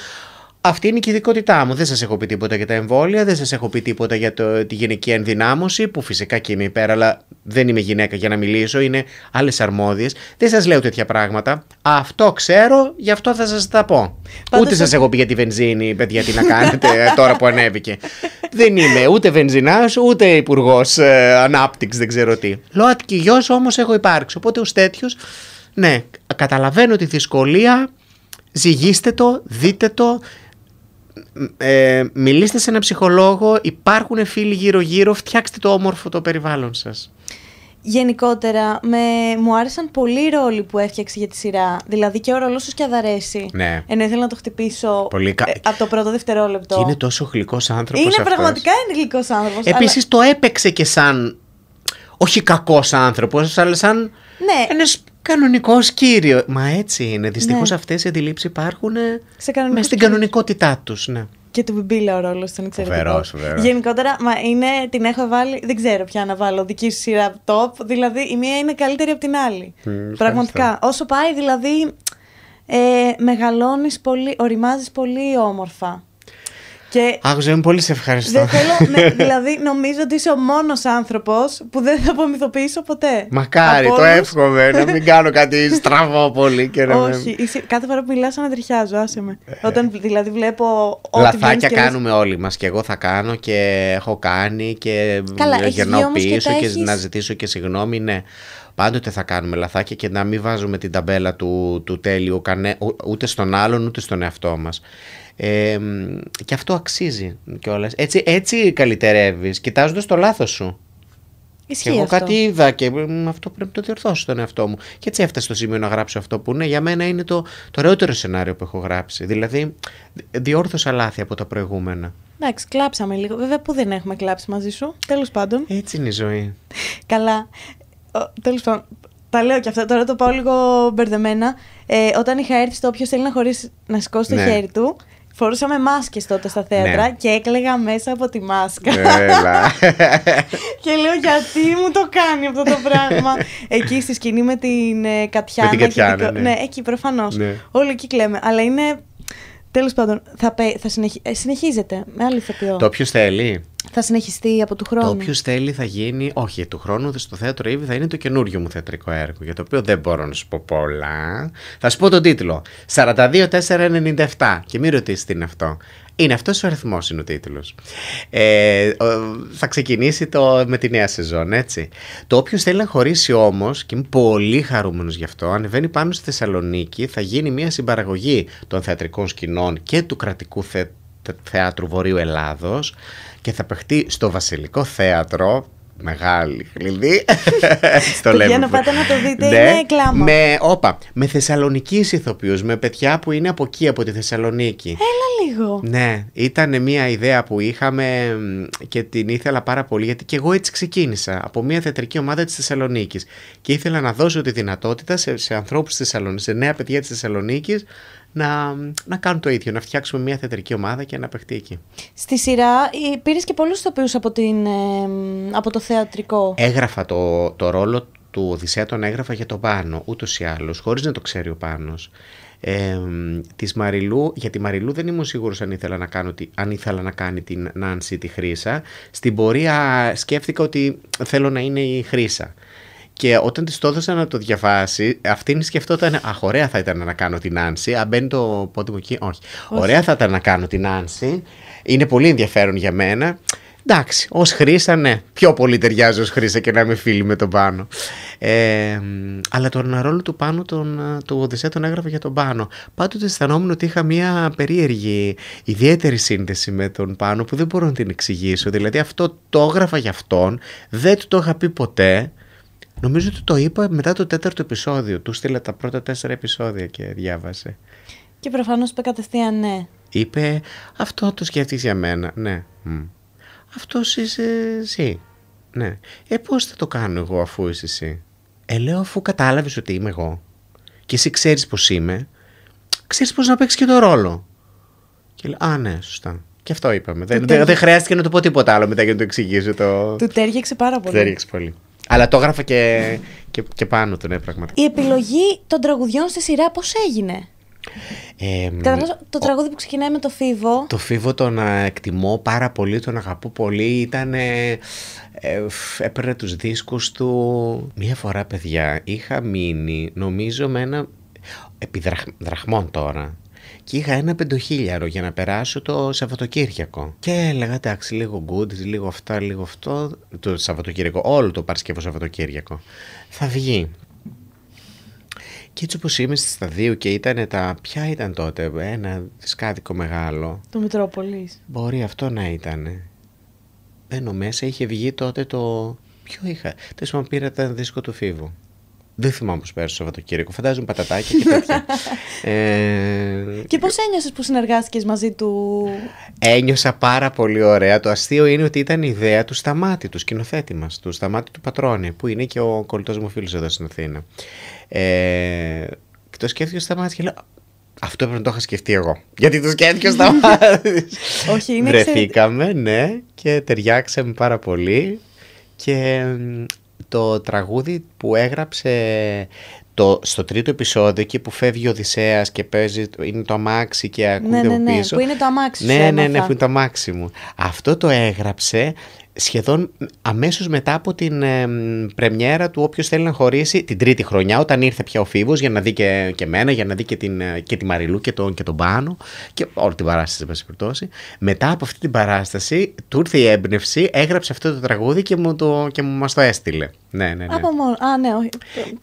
αυτή είναι η ειδικότητά μου. Δεν σας έχω πει τίποτα για τα εμβόλια, δεν σας έχω πει τίποτα για το, τη γυναική ενδυνάμωση, που φυσικά και είμαι υπέρ, αλλά δεν είμαι γυναίκα για να μιλήσω, είναι άλλες αρμόδιες. Δεν σας λέω τέτοια πράγματα. Αυτό ξέρω, γι' αυτό θα σας τα πω. ούτε σας... σα έχω πει για τη βενζίνη, παιδιά, τι να κάνετε τώρα που ανέβηκε. δεν είμαι ούτε βενζινάς, ούτε υπουργός ε, ανάπτυξης, δεν ξέρω τι. Λόατ και γιος όμως έχω υπάρξει. Οπότε ως τέτοιος, ναι, καταλαβαίνω τη δυσκολία. Ζυγίστε το, δείτε το, ε, μιλήστε σε ενα ψυχολογο ψυχολόγο, υπάρχουν φίλοι γύρω-γύρω, φτιάξτε το όμορφο το περιβάλλον σας. Γενικότερα, με, μου άρεσαν πολύ οι ρόλοι που έφτιαξε για τη σειρά. Δηλαδή και ο ρόλος σου και Ναι. Ενώ ήθελα να το χτυπήσω πολύ... Ε, από το πρώτο δευτερόλεπτο. Και είναι τόσο γλυκός άνθρωπος. Είναι αυτός. πραγματικά είναι γλυκός άνθρωπος. Επίσης το έπαιξε και σαν. Όχι κακός άνθρωπος, αλλά σαν. Ναι. Κανονικός κύριος. Μα έτσι είναι. Δυστυχώς ναι. αυτές οι αντιλήψεις υπάρχουν με στην κανονικότητά τους. Ναι. Και του Μπιμπίλα ο ρόλος τον Γενικότερα, μα είναι, την έχω βάλει, δεν ξέρω πια να βάλω δική σου σειρά top. Δηλαδή, η μία είναι καλύτερη από την άλλη. Πραγματικά. Όσο πάει, δηλαδή, ε, μεγαλώνεις πολύ, οριμάζεις πολύ όμορφα. Και... ζωή είμαι πολύ σε ευχαριστώ. Δεν ναι, δηλαδή, νομίζω ότι είσαι ο μόνος άνθρωπος που δεν θα απομυθοποιήσω ποτέ. Μακάρι, το εύχομαι. να μην κάνω κάτι στραβό πολύ και να Όχι, με... είσαι, κάθε φορά που μιλάς, ανατριχιάζω, άσε με. Ε. Όταν δηλαδή βλέπω. Ό, Λαθάκια κάνουμε όλοι μας. Και εγώ θα κάνω και έχω κάνει και Καλά, γυρνάω πίσω και, και να ζητήσω και συγγνώμη, ναι. Πάντοτε θα κάνουμε λαθάκια και να μην βάζουμε την ταμπέλα του, του τέλειου κανέ, ούτε στον άλλον ούτε στον εαυτό μας. Ε, και αυτό αξίζει κιόλας. Έτσι, έτσι καλυτερεύεις, κοιτάζοντας το λάθος σου. Ισχύει και εγώ κάτι είδα και αυτό πρέπει να το διορθώσω στον εαυτό μου. Και έτσι έφτασε στο σημείο να γράψω αυτό που είναι για μένα είναι το, το ωραιότερο σενάριο που έχω γράψει. Δηλαδή, διόρθωσα λάθη από τα προηγούμενα. Εντάξει, κλάψαμε λίγο. Βέβαια, πού δεν έχουμε κλάψει μαζί σου. Τέλος πάντων. Έτσι είναι η ζωή. Καλά. Τέλος πάντων, τα λέω και αυτά. Τώρα το πάω λίγο μπερδεμένα. Ε, όταν είχα έρθει στο όποιος θέλει να χωρίσει, να σηκώσει το ναι. χέρι του. Φορούσαμε μάσκες τότε στα θέατρα ναι. και έκλαιγα μέσα από τη μάσκα. Έλα. και λέω γιατί μου το κάνει αυτό το πράγμα. εκεί στη σκηνή με την ε, Κατιάνα. την ναι. ναι. εκεί προφανώς. Ναι. Όλοι εκεί κλαίμε. Αλλά είναι, τέλος πάντων, θα, ε, συνεχίζεται με άλλη ηθοποιό. Το ποιο θέλει θα συνεχιστεί από του χρόνου. Όποιος θέλει θα γίνει, όχι του χρόνου, στο θέατρο Ήβη θα είναι το καινούριο μου θεατρικό έργο, για το οποίο δεν μπορώ να σου πω πολλά. Θα σου πω τον τίτλο. 42497. Και μην ρωτήσεις τι είναι αυτό. Είναι αυτός ο αριθμός, είναι ο τίτλος. Ε, θα ξεκινήσει το, με τη νέα σεζόν, έτσι. Το όποιος θέλει να χωρίσει όμως, και είμαι πολύ χαρούμενος γι' αυτό, ανεβαίνει πάνω στη Θεσσαλονίκη, θα γίνει μια συμπαραγωγή των θεατρικών σκηνών και του κρατικού θεάτρου Βορείου Ελλάδος και θα παιχτεί στο Βασιλικό Θέατρο μεγάλη χλειδί. στο λέμε. Για να πάτε να το δείτε, ναι, είναι κλάμα. Με, όπα, με Θεσσαλονική ηθοποιούς, με παιδιά που είναι από εκεί, από τη Θεσσαλονίκη. Έλα λίγο. Ναι, ήταν μια ιδέα που είχαμε και την ήθελα πάρα πολύ, γιατί και εγώ έτσι ξεκίνησα από μια θεατρική ομάδα της Θεσσαλονίκης. Και ήθελα να δώσω τη δυνατότητα σε, σε ανθρώπους Θεσσαλονίκης, σε νέα παιδιά της Θεσσαλονίκης, να, να κάνουν το ίδιο, να φτιάξουμε μια θεατρική ομάδα και να παιχτεί εκεί. Στη σειρά ε, πήρες και πολλούς τοπίους από, την, ε, από το θεατρικό. Έγραφα το, το ρόλο του Οδυσσέα, τον έγραφα για τον Πάνο, ούτως ή άλλως, χωρίς να το ξέρει ο Πάνος. Ε, της Μαριλού, για τη Μαριλού δεν ήμουν σίγουρος αν ήθελα να, κάνω, αν ήθελα να κάνει την Νάνση τη Χρύσα. Στην πορεία σκέφτηκα ότι θέλω να είναι η Χρύσα. Και όταν της το έδωσα να το διαβάσει, αυτήν σκεφτόταν. Αχ, ωραία θα ήταν να κάνω την Άνση. Αν μπαίνει το πόντι μου εκεί, όχι. όχι. Ωραία θα ήταν να κάνω την Άνση. Είναι πολύ ενδιαφέρον για μένα. Εντάξει, ως Χρήσα, ναι. Πιο πολύ ταιριάζει ως Χρήσα και να είμαι φίλη με τον πάνω. Ε, αλλά τον ρόλο του πάνω τον, του Οδυσσέα, τον έγραφε για τον πάνω. Πάντοτε αισθανόμουν ότι είχα μία περίεργη, ιδιαίτερη σύνδεση με τον πάνω που δεν μπορώ να την εξηγήσω. Δηλαδή, αυτό το έγραφα για αυτόν, δεν του το είχα πει ποτέ. Νομίζω ότι το είπα μετά το τέταρτο επεισόδιο. Του στείλα τα πρώτα τέσσερα επεισόδια και διάβασε. Και προφανώς είπε κατευθείαν ναι. Είπε αυτό το σκέφτηκες για μένα. Ναι. Mm. Αυτός είσαι εσύ. Ναι. Ε, πώς θα το κάνω εγώ αφού είσαι εσύ. Ε, λέω αφού κατάλαβες ότι είμαι εγώ και εσύ ξέρεις πώς είμαι, ξέρεις πώς να παίξεις και το ρόλο. Και λέω, Α, ναι, σωστά. Και αυτό είπαμε. Δεν, δεν, δεν χρειάστηκε να του πω τίποτα άλλο μετά για να το εξηγήσω. Το... Του τέργεξε πάρα πολύ. Του πολύ. Αλλά το έγραφα και, και, πάνω του, ναι, πραγματικά. Η επιλογή των τραγουδιών στη σειρά πώς έγινε. Καταρχάς, το τραγούδι που ξεκινάει με το Φίβο. Το Φίβο τον εκτιμώ πάρα πολύ, τον αγαπώ πολύ. Ήταν. Ε, έπαιρνε τους δίσκους του. Μία φορά, παιδιά, είχα μείνει, νομίζω, με ένα. επιδραχμόν τώρα και είχα ένα πεντοχίλιαρο για να περάσω το Σαββατοκύριακο. Και έλεγα εντάξει, λίγο good, λίγο αυτά, λίγο αυτό. Το Σαββατοκύριακο, όλο το Παρασκευό Σαββατοκύριακο. Θα βγει. Και έτσι όπως είμαι στη δύο και ήταν τα. Ποια ήταν τότε, ένα δισκάδικο μεγάλο. Το Μητρόπολης. Μπορεί αυτό να ήταν. Μπαίνω μέσα, είχε βγει τότε το. Ποιο είχα. Τέλος πήρα το δίσκο του Φίβου. Δεν θυμάμαι πώς πέρασε το Σαββατοκύριακο. Φαντάζομαι πατατάκια και τέτοια. ε... Και πώς ένιωσες που συνεργάστηκες μαζί του. Ένιωσα πάρα πολύ ωραία. Το αστείο είναι ότι ήταν η ιδέα του σταμάτη, του σκηνοθέτη μας, του σταμάτη του Πατρώνη, που είναι και ο κολλητός μου φίλος εδώ στην Αθήνα. Ε... Και το σκέφτηκε σταμάτη και λέω. Αυτό έπρεπε να το είχα σκεφτεί εγώ. Γιατί το σκέφτηκε ο σταμάτη. Όχι, είναι Βρεθήκαμε, ναι, και ταιριάξαμε πάρα πολύ. Και το τραγούδι που έγραψε στο τρίτο επεισόδιο, εκεί που φεύγει ο Οδυσσέας και παίζει, είναι το αμάξι και ναι, ακούγεται ναι, ναι, ναι, Που είναι το αμάξι. Ναι, ναι, ναι, ναι, που είναι το αμάξι μου. Αυτό το έγραψε σχεδόν αμέσως μετά από την πρεμιέρα του Όποιος θέλει να χωρίσει την τρίτη χρονιά, όταν ήρθε πια ο Φίβος για να δει και, και εμένα, για να δει και, και τη Μαριλού και τον, και τον Πάνο και όλη την παράσταση, σε περιπτώσει. Μετά από αυτή την παράσταση, του ήρθε η έμπνευση, έγραψε αυτό το τραγούδι και μου, το, μου μας το έστειλε. Ναι, ναι, ναι. Από μόνο. Α, ναι, όχι.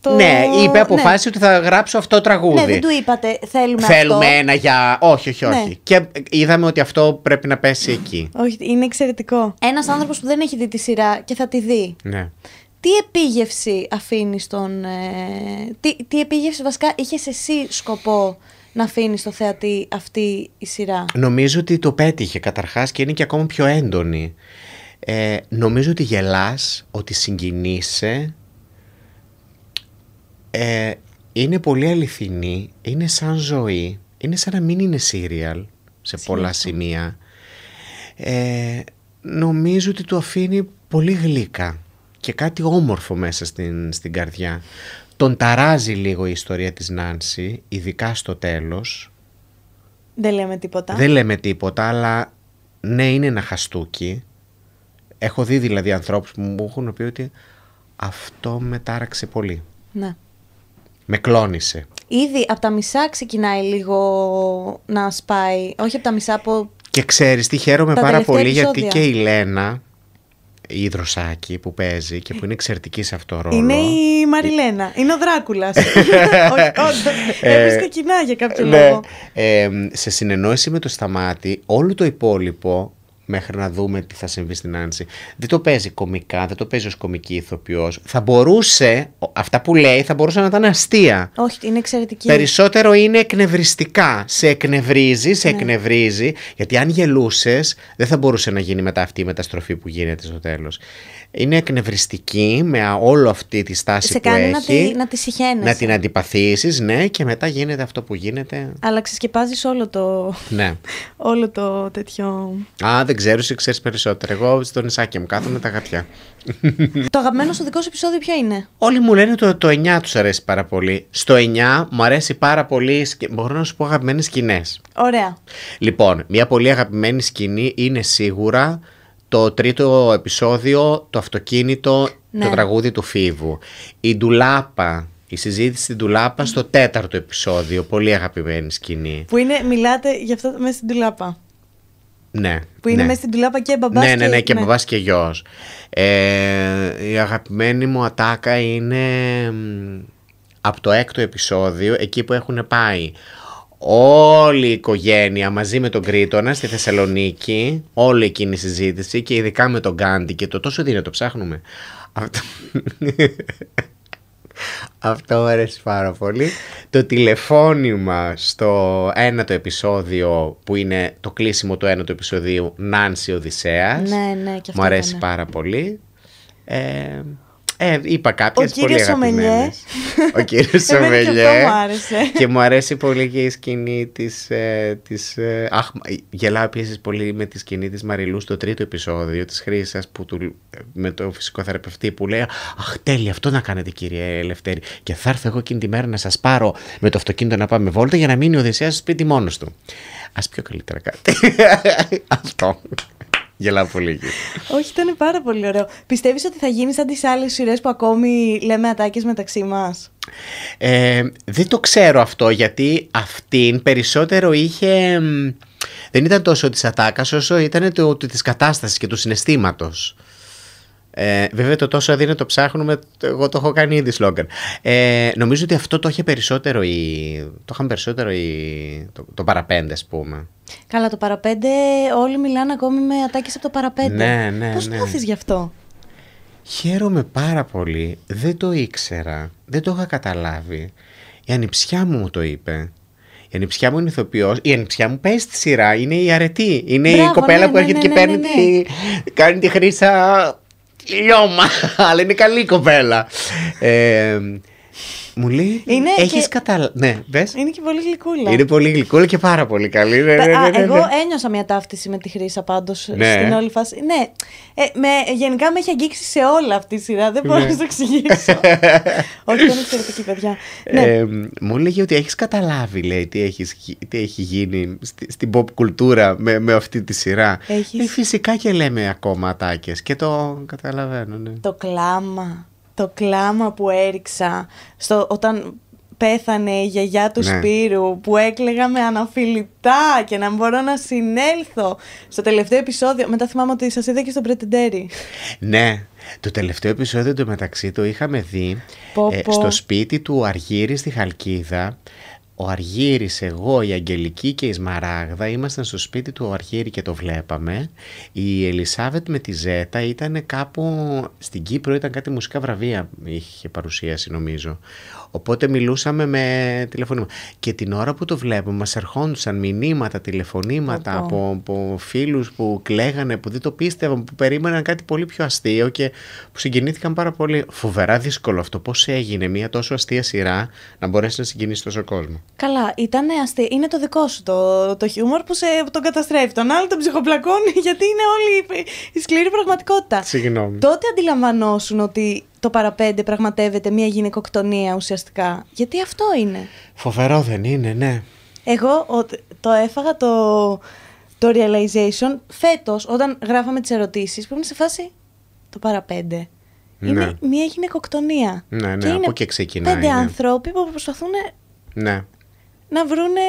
Το... Ναι, είπε αποφάσισε ναι. ότι θα γράψω αυτό το τραγούδι. Ναι, δεν του είπατε. Θέλουμε, Θέλουμε αυτό. ένα για. Όχι, όχι, όχι. Ναι. Και είδαμε ότι αυτό πρέπει να πέσει εκεί. Όχι, είναι εξαιρετικό. Ένας ναι. άνθρωπος που δεν έχει δει τη σειρά και θα τη δει. Ναι. Τι επίγευση αφήνει τον. Ε, τι, τι επίγευση βασικά είχες εσύ σκοπό να αφήνεις στο θεατή αυτή η σειρά. Νομίζω ότι το πέτυχε καταρχάς και είναι και ακόμα πιο έντονη. Ε, νομίζω ότι γελάς, ότι συγκινείσαι. Ε, είναι πολύ αληθινή, είναι σαν ζωή, είναι σαν να μην είναι σύριαλ σε πολλά σημεία. Ε, νομίζω ότι του αφήνει πολύ γλύκα και κάτι όμορφο μέσα στην, στην καρδιά. Τον ταράζει λίγο η ιστορία της Νάνση, ειδικά στο τέλος. Δεν λέμε τίποτα. Δεν λέμε τίποτα, αλλά ναι είναι ένα χαστούκι. Έχω δει δηλαδή ανθρώπους που μου έχουν πει ότι αυτό με τάραξε πολύ. Ναι. Με κλώνησε. Ήδη από τα μισά ξεκινάει λίγο να σπάει. Όχι από τα μισά, από. Και ξέρεις τι χαίρομαι πάρα πολύ γιατί και η Λένα, η δροσάκι που παίζει και που είναι εξαιρετική σε αυτό ρόλο. Είναι η Μαριλένα. Είναι ο Δράκουλας. Όντω. Ε, κοινά για κάποιο ναι. λόγο. Ε, σε συνεννόηση με το σταμάτη, όλο το υπόλοιπο μέχρι να δούμε τι θα συμβεί στην Άνση. Δεν το παίζει κομικά, δεν το παίζει ως κομική ηθοποιός. Θα μπορούσε, αυτά που λέει, θα μπορούσαν να ήταν αστεία. Όχι, είναι εξαιρετική. Περισσότερο είναι εκνευριστικά. Σε εκνευρίζει, σε ναι. εκνευρίζει, γιατί αν γελούσες, δεν θα μπορούσε να γίνει μετά αυτή η μεταστροφή που γίνεται στο τέλος. Είναι εκνευριστική με όλη αυτή τη στάση σε που κάνει έχει. Σε κάνει να τη συχαίνει. Να την αντιπαθήσεις, ναι, και μετά γίνεται αυτό που γίνεται. Αλλά ξεσκεπάζεις όλο το. Ναι. όλο το τέτοιο. Α, δεν ξέρω, εσύ ξέρεις περισσότερο. Εγώ στο νησάκι μου κάθομαι τα γατιά. το αγαπημένο σου δικό σου επεισόδιο ποια είναι. Όλοι μου λένε το, το 9 τους αρέσει πάρα πολύ. Στο 9 μου αρέσει πάρα πολύ. Μπορώ να σου πω αγαπημένες σκηνές. Ωραία. Λοιπόν, μια πολύ αγαπημένη σκηνή είναι σίγουρα το τρίτο επεισόδιο, το αυτοκίνητο, ναι. το τραγούδι του Φίβου. Η ντουλάπα. Η συζήτηση στην Τουλάπα στο τέταρτο επεισόδιο. Πολύ αγαπημένη σκηνή. Που είναι, μιλάτε για αυτό μέσα στην Τουλάπα. Ναι. Που είναι ναι. μέσα στην τουλάπα και μπαμπάς ναι, Ναι, ναι, και ναι. και γιος. Ε, η αγαπημένη μου ατάκα είναι από το έκτο επεισόδιο, εκεί που έχουν πάει όλη η οικογένεια μαζί με τον Κρήτονα στη Θεσσαλονίκη, όλη εκείνη η συζήτηση και ειδικά με τον Γκάντι και το τόσο δύνατο το ψάχνουμε. Αυτό μου αρέσει πάρα πολύ. Το τηλεφώνημα στο ένατο επεισόδιο που είναι το κλείσιμο του το επεισοδίου Νάνση Οδυσσέας. Ναι, ναι, και Μου αρέσει πάρα πολύ. Ε, ε, είπα κάποιες πολύ αγαπημένε. Ο κύριος Σομελιέ. μου άρεσε. Και μου αρέσει πολύ και η σκηνή της. Της, ε, ε, αχ, γελάω επίσης πολύ με τη σκηνή της Μαριλού στο τρίτο επεισόδιο της Χρήσα ε, με το φυσικό θεραπευτή που λέει Αχ, τέλει αυτό να κάνετε κύριε Ελευθέρη. Και θα έρθω εγώ εκείνη τη μέρα να σας πάρω με το αυτοκίνητο να πάμε βόλτα για να μείνει ο Οδυσσέας στο σπίτι μόνος του. Ας πιο καλύτερα κάτι. αυτό. Γελάω πολύ Όχι, ήταν πάρα πολύ ωραίο. Πιστεύεις ότι θα γίνει σαν τις άλλες σειρές που ακόμη λέμε ατάκες μεταξύ μας. Ε, δεν το ξέρω αυτό γιατί αυτήν περισσότερο είχε. Δεν ήταν τόσο της ατάκας όσο ήταν το, το, της κατάστασης και του συναισθήματος. Ε, βέβαια το τόσο αδύνατο το ψάχνουμε, εγώ το έχω κάνει ήδη σλόγγαν. Ε, νομίζω ότι αυτό το είχε περισσότερο η, το είχαμε περισσότερο η, το, το παραπέντε ας πούμε. Καλά το παραπέντε όλοι μιλάνε ακόμη με ατάκες από το παραπέντε. Ναι, ναι, Πώς ναι. γι' αυτό. Χαίρομαι πάρα πολύ. Δεν το ήξερα. Δεν το είχα καταλάβει. Η ανιψιά μου το είπε. Η ανιψιά μου είναι ηθοποιός. Η ανιψιά μου παίζει τη σειρά. Είναι η αρετή. Είναι η κοπέλα ναι, που ναι, έρχεται ναι, ναι, και παίρνει ναι. τη. κάνει τη χρήσα Λιώμα, αλλά είναι καλή κοπέλα. Ε, μου λέει. Έχει καταλάβει. Ναι, πες. Είναι και πολύ γλυκούλα. Είναι πολύ γλυκούλα και πάρα πολύ καλή. Ναι, ναι, ναι, ναι, εγώ ναι. ένιωσα μια ταύτιση με τη Χρύσα πάντως ναι. στην όλη φάση. Ναι. Ε, με, γενικά με έχει αγγίξει σε όλα αυτή η σειρά. Δεν μπορώ να το εξηγήσω. Όχι, δεν εξαιρετική παιδιά. Ε, μου λέγει ότι έχεις καταλάβει, λέει, τι, έχεις, τι έχει γίνει στη, στην pop κουλτούρα με, με αυτή τη σειρά. Έχεις... Ε, φυσικά και λέμε ακόμα ατάκες. Και το καταλαβαίνω, ναι. Το κλάμα το κλάμα που έριξα στο, όταν πέθανε η γιαγιά του ναι. Σπύρου που έκλαιγα με αναφιλητά και να μπορώ να συνέλθω στο τελευταίο επεισόδιο. Μετά θυμάμαι ότι σας είδα και στον Πρετεντέρι. Ναι, το τελευταίο επεισόδιο του μεταξύ το είχαμε δει ε, στο σπίτι του Αργύρη στη Χαλκίδα ο Αργύρης, εγώ, η Αγγελική και η Σμαράγδα ήμασταν στο σπίτι του ο Αργύρη και το βλέπαμε. Η Ελισάβετ με τη Ζέτα ήταν κάπου στην Κύπρο, ήταν κάτι μουσικά βραβεία είχε παρουσίαση νομίζω. Οπότε μιλούσαμε με τηλεφωνήματα Και την ώρα που το βλέπουμε, μας ερχόντουσαν μηνύματα, τηλεφωνήματα από, από, από φίλους που κλαίγανε, που δεν το πίστευαν, που περίμεναν κάτι πολύ πιο αστείο και που συγκινήθηκαν πάρα πολύ. Φοβερά δύσκολο αυτό. Πώς έγινε μια τόσο αστεία σειρά να μπορέσει να συγκινήσει τόσο κόσμο. Καλά, ήταν αστείο. Είναι το δικό σου το, το χιούμορ που σε, τον καταστρέφει. Τον άλλο τον ψυχοπλακώνει γιατί είναι όλη η σκληρή πραγματικότητα. Συγγνώμη. Τότε αντιλαμβανόσουν ότι το παραπέντε πραγματεύεται μια γυναικοκτονία ουσιαστικά. Γιατί αυτό είναι. Φοβερό δεν είναι, ναι. Εγώ το έφαγα το, το realization φέτος όταν γράφαμε τις ερωτήσεις που ήμουν σε φάση το παραπέντε. Είναι ναι. μια γυναικοκτονία. Ναι, ναι, και από και ξεκινάει. Πέντε ναι. άνθρωποι που προσπαθούν ναι. να βρούνε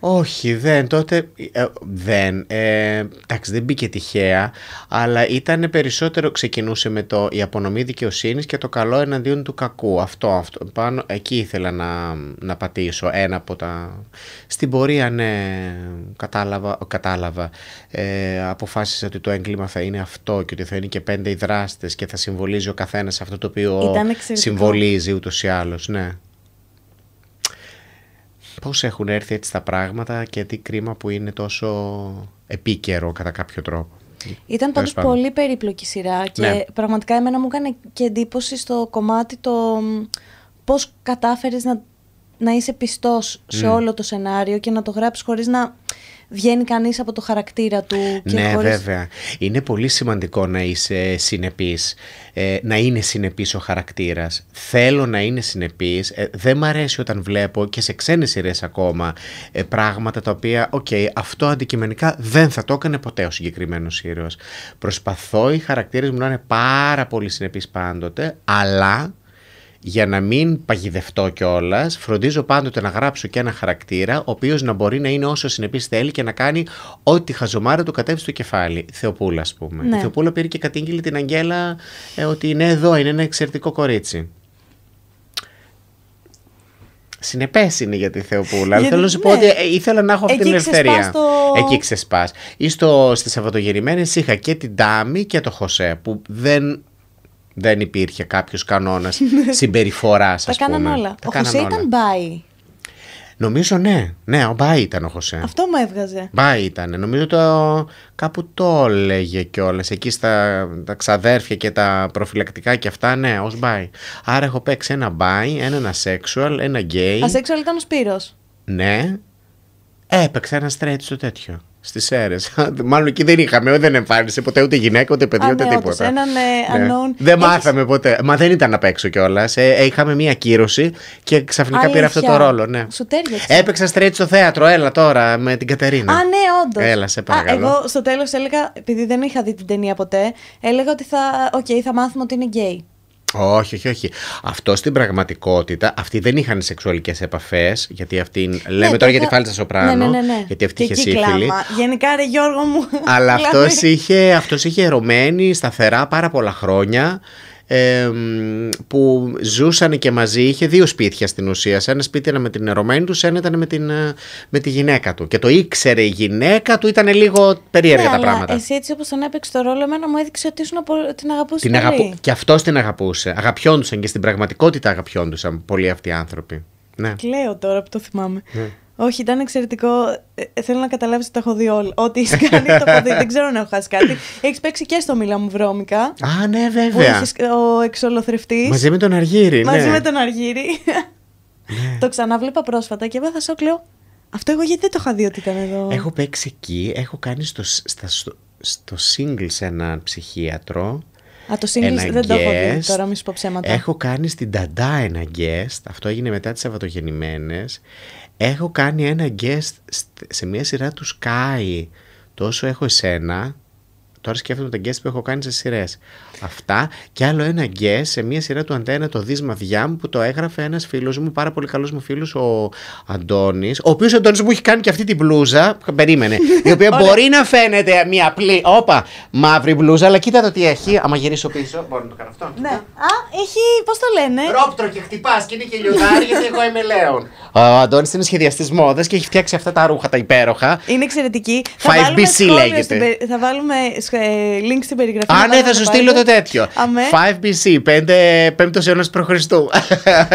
όχι, δεν. Τότε ε, δεν. Ε, εντάξει, δεν μπήκε τυχαία, αλλά ήταν περισσότερο. Ξεκινούσε με το η απονομή δικαιοσύνης και το καλό εναντίον του κακού. Αυτό, αυτό. Πάνω, εκεί ήθελα να, να πατήσω ένα από τα. Στην πορεία, ναι, κατάλαβα. κατάλαβα. Ε, αποφάσισα ότι το έγκλημα θα είναι αυτό και ότι θα είναι και πέντε οι δράστε και θα συμβολίζει ο καθένας αυτό το οποίο συμβολίζει ούτως ή άλλως. Ναι. Πώς έχουν έρθει έτσι τα πράγματα και τι κρίμα που είναι τόσο επίκαιρο κατά κάποιο τρόπο. Ήταν πάντως πολύ περίπλοκη σειρά και ναι. πραγματικά εμένα μου έκανε και εντύπωση στο κομμάτι το πώς κατάφερες να, να είσαι πιστός σε mm. όλο το σενάριο και να το γράψεις χωρίς να βγαίνει κανείς από το χαρακτήρα του. Και ναι, χωρίς... βέβαια. Είναι πολύ σημαντικό να είσαι συνεπής. ε, να είναι συνεπής ο χαρακτήρας. Θέλω να είναι συνεπής. Ε, δεν μ' αρέσει όταν βλέπω και σε ξένες σειρές ακόμα ε, πράγματα τα οποία, οκ, okay, αυτό αντικειμενικά δεν θα το έκανε ποτέ ο συγκεκριμένος ήρωας. Προσπαθώ οι χαρακτήρες μου να είναι πάρα πολύ συνεπείς πάντοτε, αλλά για να μην παγιδευτώ κιόλας, φροντίζω πάντοτε να γράψω και ένα χαρακτήρα, ο οποίος να μπορεί να είναι όσο συνεπής θέλει και να κάνει ό,τι χαζομάρα του κατέβει στο κεφάλι. Θεοπούλα, ας πούμε. Ναι. Η Θεοπούλα πήρε και κατήγγειλε την Αγγέλα ε, ότι είναι εδώ, είναι ένα εξαιρετικό κορίτσι. Συνεπές είναι για τη Θεοπούλα. Αλλά θέλω να σου πω ναι. ότι ε, ήθελα να έχω αυτή την ελευθερία. Εκεί ξεσπάς. στι Σαββατογεννημένε είχα και την Τάμι και το Χωσέ που δεν δεν υπήρχε κάποιος κανόνας ναι. συμπεριφοράς, α πούμε. Τα κάναν όλα. ο Χωσέ ήταν μπάι. Νομίζω ναι. Ναι, ο Μπάι ήταν ο Χωσέ. Αυτό μου έβγαζε. Μπάι ήταν. Νομίζω το... κάπου το έλεγε κιόλας. Εκεί στα τα ξαδέρφια και τα προφυλακτικά και αυτά, ναι, ως Μπάι. Άρα έχω παίξει ένα Μπάι, ένα ασέξουαλ, ένα γκέι. Ασέξουαλ ήταν ο Σπύρος. Ναι. Έπαιξε ένα straight στο τέτοιο. Στις αίρες. Μάλλον εκεί δεν είχαμε, δεν εμφάνισε ποτέ ούτε γυναίκα, ούτε παιδί, Α, ναι, τίποτα. Έναν, ε, ναι. Δεν μάθαμε ποτέ. Μα δεν ήταν απ' έξω κιόλας. Ε, ε, είχαμε μία κύρωση και ξαφνικά Αλήθεια. πήρε αυτό το ρόλο. Ναι. Σου τέριαξε. Έπαιξα straight στο θέατρο, έλα τώρα με την Κατερίνα. Α, ναι, όντως. Έλα, σε παρακαλώ. Α, εγώ στο τέλος έλεγα, επειδή δεν είχα δει την ταινία ποτέ, έλεγα ότι θα, okay, θα μάθουμε ότι είναι γκέι. Όχι, όχι, όχι. Αυτό στην πραγματικότητα, αυτοί δεν είχαν σεξουαλικές επαφές. Γιατί αυτή ναι, λέμε τώρα για τη φάλτσα Σοπράνο. Ναι, ναι, ναι, ναι, Γιατί αυτή είχε σύμφυλη. Γενικά, ρε Γιώργο μου. Αλλά αυτός είχε, αυτός είχε ερωμένη σταθερά πάρα πολλά χρόνια ε, που ζούσαν και μαζί. Είχε δύο σπίτια στην ουσία. Σε ένα σπίτι ήταν με την ερωμένη του, ένα ήταν με, την, ε, με τη γυναίκα του. Και το ήξερε η γυναίκα του, ήταν λίγο περίεργα ναι, τα αλλά πράγματα. Εσύ έτσι όπως τον έπαιξε το ρόλο, εμένα μου έδειξε ότι ήσουν την αγαπούσε. Την Και αυτός την αγαπούσε. Αγαπιόντουσαν και στην πραγματικότητα αγαπιόντουσαν πολλοί αυτοί οι άνθρωποι. Ναι. Λέω τώρα που το θυμάμαι. Ναι. Όχι, ήταν εξαιρετικό. Ε, ε θέλω να καταλάβεις ότι τα έχω δει όλα. Ό,τι έχεις κάνει το έχω Δεν ξέρω αν έχω χάσει κάτι. Έχεις παίξει και στο Μίλα μου βρώμικα. Α, ναι, βέβαια. Ε, ο εξολοθρευτής. Μαζί με τον Αργύρι. Ναι. Μαζί με τον Αργύρι. Ναι. το ξαναβλέπα πρόσφατα και έπαθα σοκ. Λέω Αυτό εγώ γιατί δεν το είχα δει ότι ήταν εδώ. Έχω παίξει εκεί. Έχω κάνει στο, στα, στο, στο σε έναν ψυχίατρο. Α, το singles δεν guest. το έχω δει τώρα, μη σου πω ψέματα. Έχω κάνει στην Ταντά ένα guest. Αυτό έγινε μετά τις Σαββατογεννημένες έχω κάνει ένα guest σε μια σειρά του Sky. Τόσο έχω εσένα Τώρα σκέφτομαι τα guest που έχω κάνει σε σειρές. Αυτά. Και άλλο ένα guest σε μια σειρά του Αντένα, το Δίσμα μου που το έγραφε ένας φίλος μου, πάρα πολύ καλός μου φίλος, ο Αντώνης, ο οποίος Αντώνης μου έχει κάνει και αυτή την μπλούζα. Περίμενε. Η οποία μπορεί να φαίνεται μια απλή, όπα, μαύρη μπλούζα, αλλά κοίτα το τι έχει. Άμα γυρίσω πίσω, μπορεί να το κάνω αυτό. Ναι. Α, έχει, πώς το λένε. Ρόπτρο και χτυπάς και είναι και λιοντάρι, γιατί εγώ είμαι λέον. Ο Αντώνης είναι σχεδιαστή μόδα και έχει φτιάξει αυτά τα ρούχα τα υπέροχα. Είναι εξαιρετική. 5BC λέγεται. Θα βάλουμε ε, link στην περιγραφή. Α, ναι, θα σου στείλω το τέτοιο. 5 BC, 5ο αιώνας π.Χ.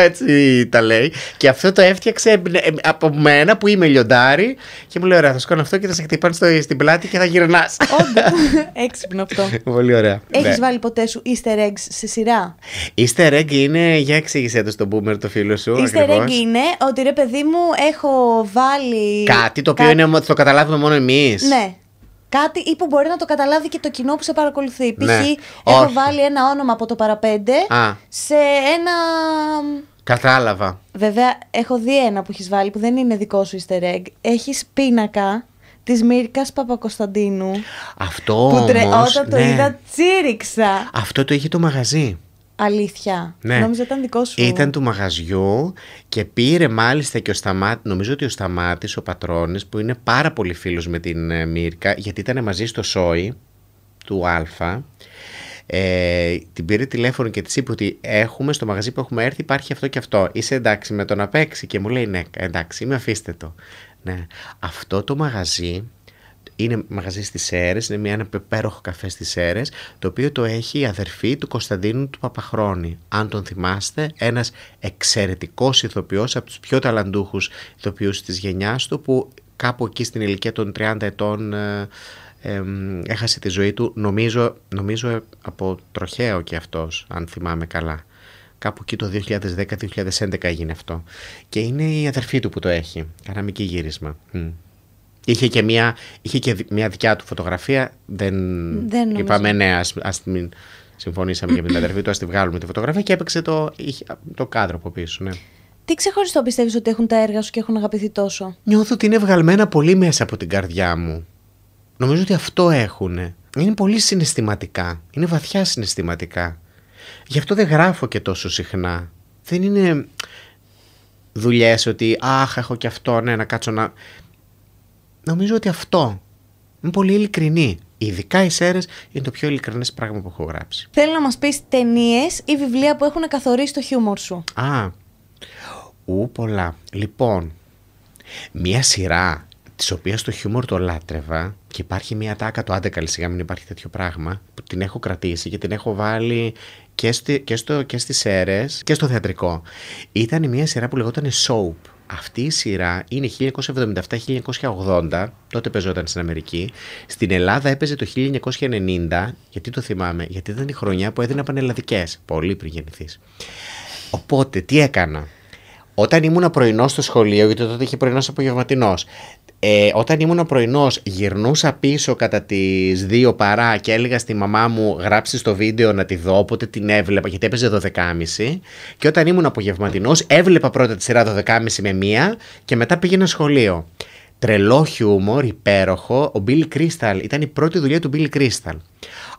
Έτσι τα λέει. Και αυτό το έφτιαξε ε, ε, από μένα που είμαι λιοντάρι και μου λέει: Ωραία, θα σου κάνω αυτό και θα σε χτυπάνε στην πλάτη και θα γυρνάς. Όντω. Έξυπνο αυτό. Πολύ ωραία. Έχεις ναι. βάλει ποτέ σου easter eggs σε σειρά. Easter egg είναι. Για εξήγησέ το στον boomer το φίλο σου. Easter egg είναι ότι ρε παιδί μου έχω βάλει. Κάτι το οποίο είναι, το καταλάβουμε μόνο εμείς. Ναι κάτι ή που μπορεί να το καταλάβει και το κοινό που σε παρακολουθεί. Ναι. Π.χ. έχω βάλει ένα όνομα από το παραπέντε σε ένα. Κατάλαβα. Βέβαια, έχω δει ένα που έχεις βάλει που δεν είναι δικό σου easter egg. Έχεις πίνακα της Μύρκας Παπακοσταντίνου. Αυτό όμως, τρε... Όταν το ναι. είδα, τσίριξα. Αυτό το είχε το μαγαζί. Αλήθεια. Ναι. Νόμιζα ήταν δικό σου. Ήταν του μαγαζιού και πήρε μάλιστα και ο Σταμάτη. Νομίζω ότι ο Σταμάτης, ο πατρόνη, που είναι πάρα πολύ φίλος με την ε, Μίρκα γιατί ήταν μαζί στο Σόι του Α. Ε, την πήρε τηλέφωνο και της είπε ότι έχουμε στο μαγαζί που έχουμε έρθει υπάρχει αυτό και αυτό. Είσαι εντάξει με το να παίξει. Και μου λέει ναι, εντάξει, με αφήστε το. Ναι. Αυτό το μαγαζί είναι μαγαζί στις ΣΕΡΕΣ, είναι μια, ένα υπέροχο καφέ στις Σέρες, το οποίο το έχει η αδερφή του Κωνσταντίνου του Παπαχρόνη. Αν τον θυμάστε, ένας εξαιρετικός ηθοποιός, από τους πιο ταλαντούχους ηθοποιούς της γενιάς του, που κάπου εκεί στην ηλικία των 30 ετών ε, έχασε τη ζωή του, νομίζω, νομίζω από τροχαίο και αυτός, αν θυμάμαι καλά. Κάπου εκεί το 2010-2011 έγινε αυτό. Και είναι η αδερφή του που το έχει. Καραμική γύρισμα. Είχε και, μια, είχε και μια δικιά του φωτογραφία. Δεν, δεν είπαμε ναι, ας, ας συμφωνήσαμε και με την αδερφή του, ας τη βγάλουμε τη φωτογραφία και έπαιξε το, το κάδρο από πίσω. Ναι. Τι ξεχωριστό πιστεύεις ότι έχουν τα έργα σου και έχουν αγαπηθεί τόσο. Νιώθω ότι είναι βγαλμένα πολύ μέσα από την καρδιά μου. Νομίζω ότι αυτό έχουν. Είναι πολύ συναισθηματικά. Είναι βαθιά συναισθηματικά. Γι' αυτό δεν γράφω και τόσο συχνά. Δεν είναι δουλειές ότι αχ, έχω και αυτό, ναι, να κάτσω να νομίζω ότι αυτό είναι πολύ ειλικρινή. Ειδικά οι σέρες είναι το πιο ειλικρινές πράγμα που έχω γράψει. Θέλω να μας πεις ταινίες ή βιβλία που έχουν καθορίσει το χιούμορ σου. Α. Ου, Λοιπόν, μία σειρά της οποίας το χιούμορ το λάτρευα και υπάρχει μία τάκα το άντε καλή σιγά μην υπάρχει τέτοιο πράγμα που την έχω κρατήσει και την έχω βάλει και, στι και, και στις σέρες και στο θεατρικό. Ήταν μία σειρά που λεγόταν Soap αυτή η σειρά είναι 1977-1980, τότε παίζονταν στην Αμερική. Στην Ελλάδα έπαιζε το 1990, γιατί το θυμάμαι, γιατί ήταν η χρονιά που έδινα πανελλαδικές, πολύ πριν γεννηθείς. Οπότε, τι έκανα. Όταν ήμουν πρωινός στο σχολείο, γιατί τότε είχε πρωινός απογευματινός, ε, όταν ήμουν πρωινός, γυρνούσα πίσω κατά τις δύο παρά και έλεγα στη μαμά μου γράψει το βίντεο να τη δω. Οπότε την έβλεπα γιατί έπαιζε 12.30. Και όταν ήμουν απογευματινός, έβλεπα πρώτα τη σειρά 12.30 με μία και μετά πήγαινα σχολείο. Τρελό χιούμορ, υπέροχο. Ο Μπίλι Κρίσταλ ήταν η πρώτη δουλειά του Μπίλι Κρίσταλ.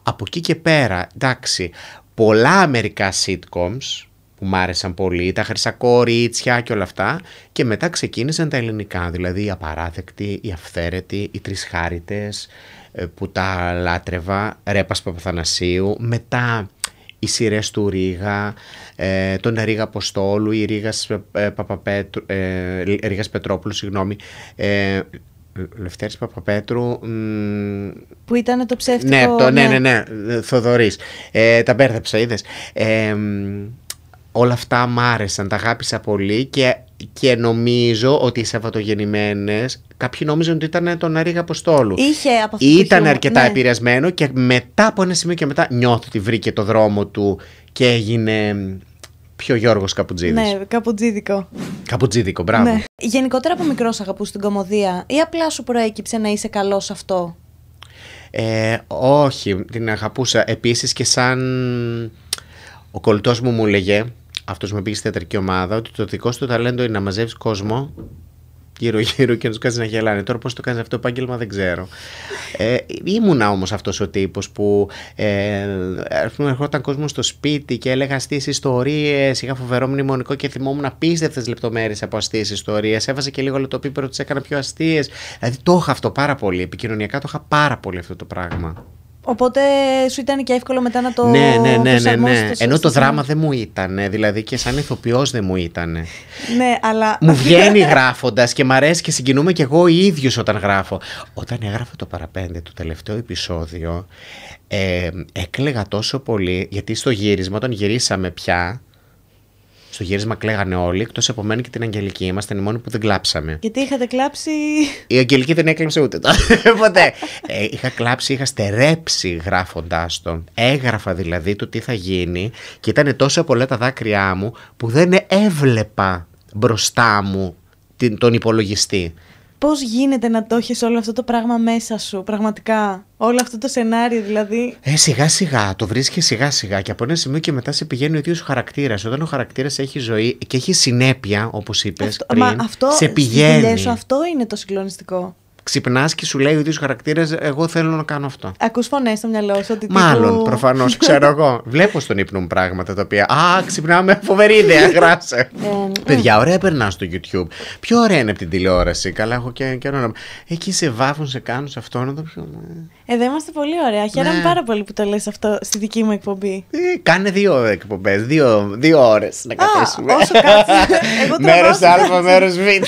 Από εκεί και πέρα, εντάξει, πολλά αμερικά sitcoms που μ' άρεσαν πολύ, τα χρυσακόριτσια και όλα αυτά. Και μετά ξεκίνησαν τα ελληνικά, δηλαδή οι απαράδεκτοι, οι αυθαίρετοι, οι τρισχάριτες ε, που τα λάτρευα, Ρέπας Παπαθανασίου, μετά οι σειρές του Ρίγα, ε, τον Ρίγα Αποστόλου, η Ρίγας, ε, Παπαπέτρου, Ρίγας Πετρόπουλου, συγγνώμη, Λευτέρης Παπαπέτρου Που ήταν το ψεύτικο Ναι, το, ναι, ναι, ναι, ναι Θοδωρής ε, Τα μπέρδεψα, είδες όλα αυτά μ' άρεσαν, τα αγάπησα πολύ και, και νομίζω ότι οι Σαββατογεννημένες. Κάποιοι νόμιζαν ότι ήταν τον Αρίγα Αποστόλου. Είχε από Ήταν αρκετά ναι. επηρεασμένο και μετά από ένα σημείο και μετά νιώθω ότι βρήκε το δρόμο του και έγινε πιο Γιώργος Καπουτζίδης. Ναι, καπουτζίδικο. Καπουτζίδικο, μπράβο. Ναι. Γενικότερα από μικρός αγαπούς στην κομμωδία ή απλά σου προέκυψε να είσαι καλός σε αυτό. Ε, όχι, την αγαπούσα επίσης και σαν ο κολλητός μου μου έλεγε αυτός που με πήγε στη θεατρική ομάδα, ότι το δικό σου ταλέντο είναι να μαζεύεις κόσμο γύρω-γύρω και να τους κάνεις να γελάνε. Τώρα πώς το κάνεις αυτό το επάγγελμα δεν ξέρω. Ε, ήμουνα όμως αυτός ο τύπος που ε, ερχόταν κόσμος στο σπίτι και έλεγα αστείε ιστορίες. Είχα φοβερό μνημονικό και θυμόμουν απίστευτες λεπτομέρειες από αστείε ιστορίες. Έβαζα και λίγο λεπτοπίπερο, τις έκανα πιο αστείες. Δηλαδή το είχα αυτό πάρα πολύ. Επικοινωνιακά το είχα πάρα πολύ αυτό το πράγμα. Οπότε σου ήταν και εύκολο μετά να το. Ναι, ναι, ναι. ναι, ναι. Ενώ το δράμα δεν μου ήταν. Δηλαδή και σαν ηθοποιός δεν μου ήταν. ναι, αλλά. Μου βγαίνει γράφοντας και μ' αρέσει και συγκινούμε κι εγώ ο ίδιο όταν γράφω. Όταν έγραφα το παραπέντε, το τελευταίο επεισόδιο, ε, έκλαιγα τόσο πολύ. Γιατί στο γύρισμα, όταν γυρίσαμε πια, στο γύρισμα κλαίγανε όλοι, εκτός από και την Αγγελική. είμαστε οι μόνοι που δεν κλάψαμε. Γιατί είχατε κλάψει. Η Αγγελική δεν έκλαψε ούτε το, Ποτέ. Ε, είχα κλάψει, είχα στερέψει γράφοντά τον. Έγραφα δηλαδή το τι θα γίνει και ήταν τόσο πολλά τα δάκρυά μου που δεν έβλεπα μπροστά μου τον υπολογιστή. Πώς γίνεται να το έχεις όλο αυτό το πράγμα μέσα σου, πραγματικά. Όλο αυτό το σενάριο, δηλαδή. Ε, σιγά σιγά. Το βρίσκεις σιγά σιγά. Και από ένα σημείο και μετά σε πηγαίνει ο ίδιος χαρακτήρας. Όταν ο χαρακτήρας έχει ζωή και έχει συνέπεια, όπως είπες πριν. Μα αυτό σε πηγαίνει. Σου, αυτό είναι το συγκλονιστικό ξυπνάς και σου λέει ο ίδιο χαρακτήρα, εγώ θέλω να κάνω αυτό. Ακούς φωνές στο μυαλό σου. Ότι Μάλλον, προφανώς, προφανώς, ξέρω εγώ. Βλέπω στον ύπνο μου πράγματα τα οποία. Α, ξυπνάμε, φοβερή ιδέα, γράψε. Ε, ναι. Παιδιά, ωραία περνάς στο YouTube. Πιο ωραία είναι από την τηλεόραση. Καλά, έχω και καιρό να. Εκεί σε βάφουν, σε κάνουν σε αυτό να το πιούμε. Εδώ είμαστε πολύ ωραία. Χαίρομαι ναι. πάρα πολύ που το λες αυτό στη δική μου εκπομπή. Ε, κάνε δύο εκπομπές, δύο, δύο ώρες να καθίσουμε. Α, όσο μέρο Α, μέρος Β.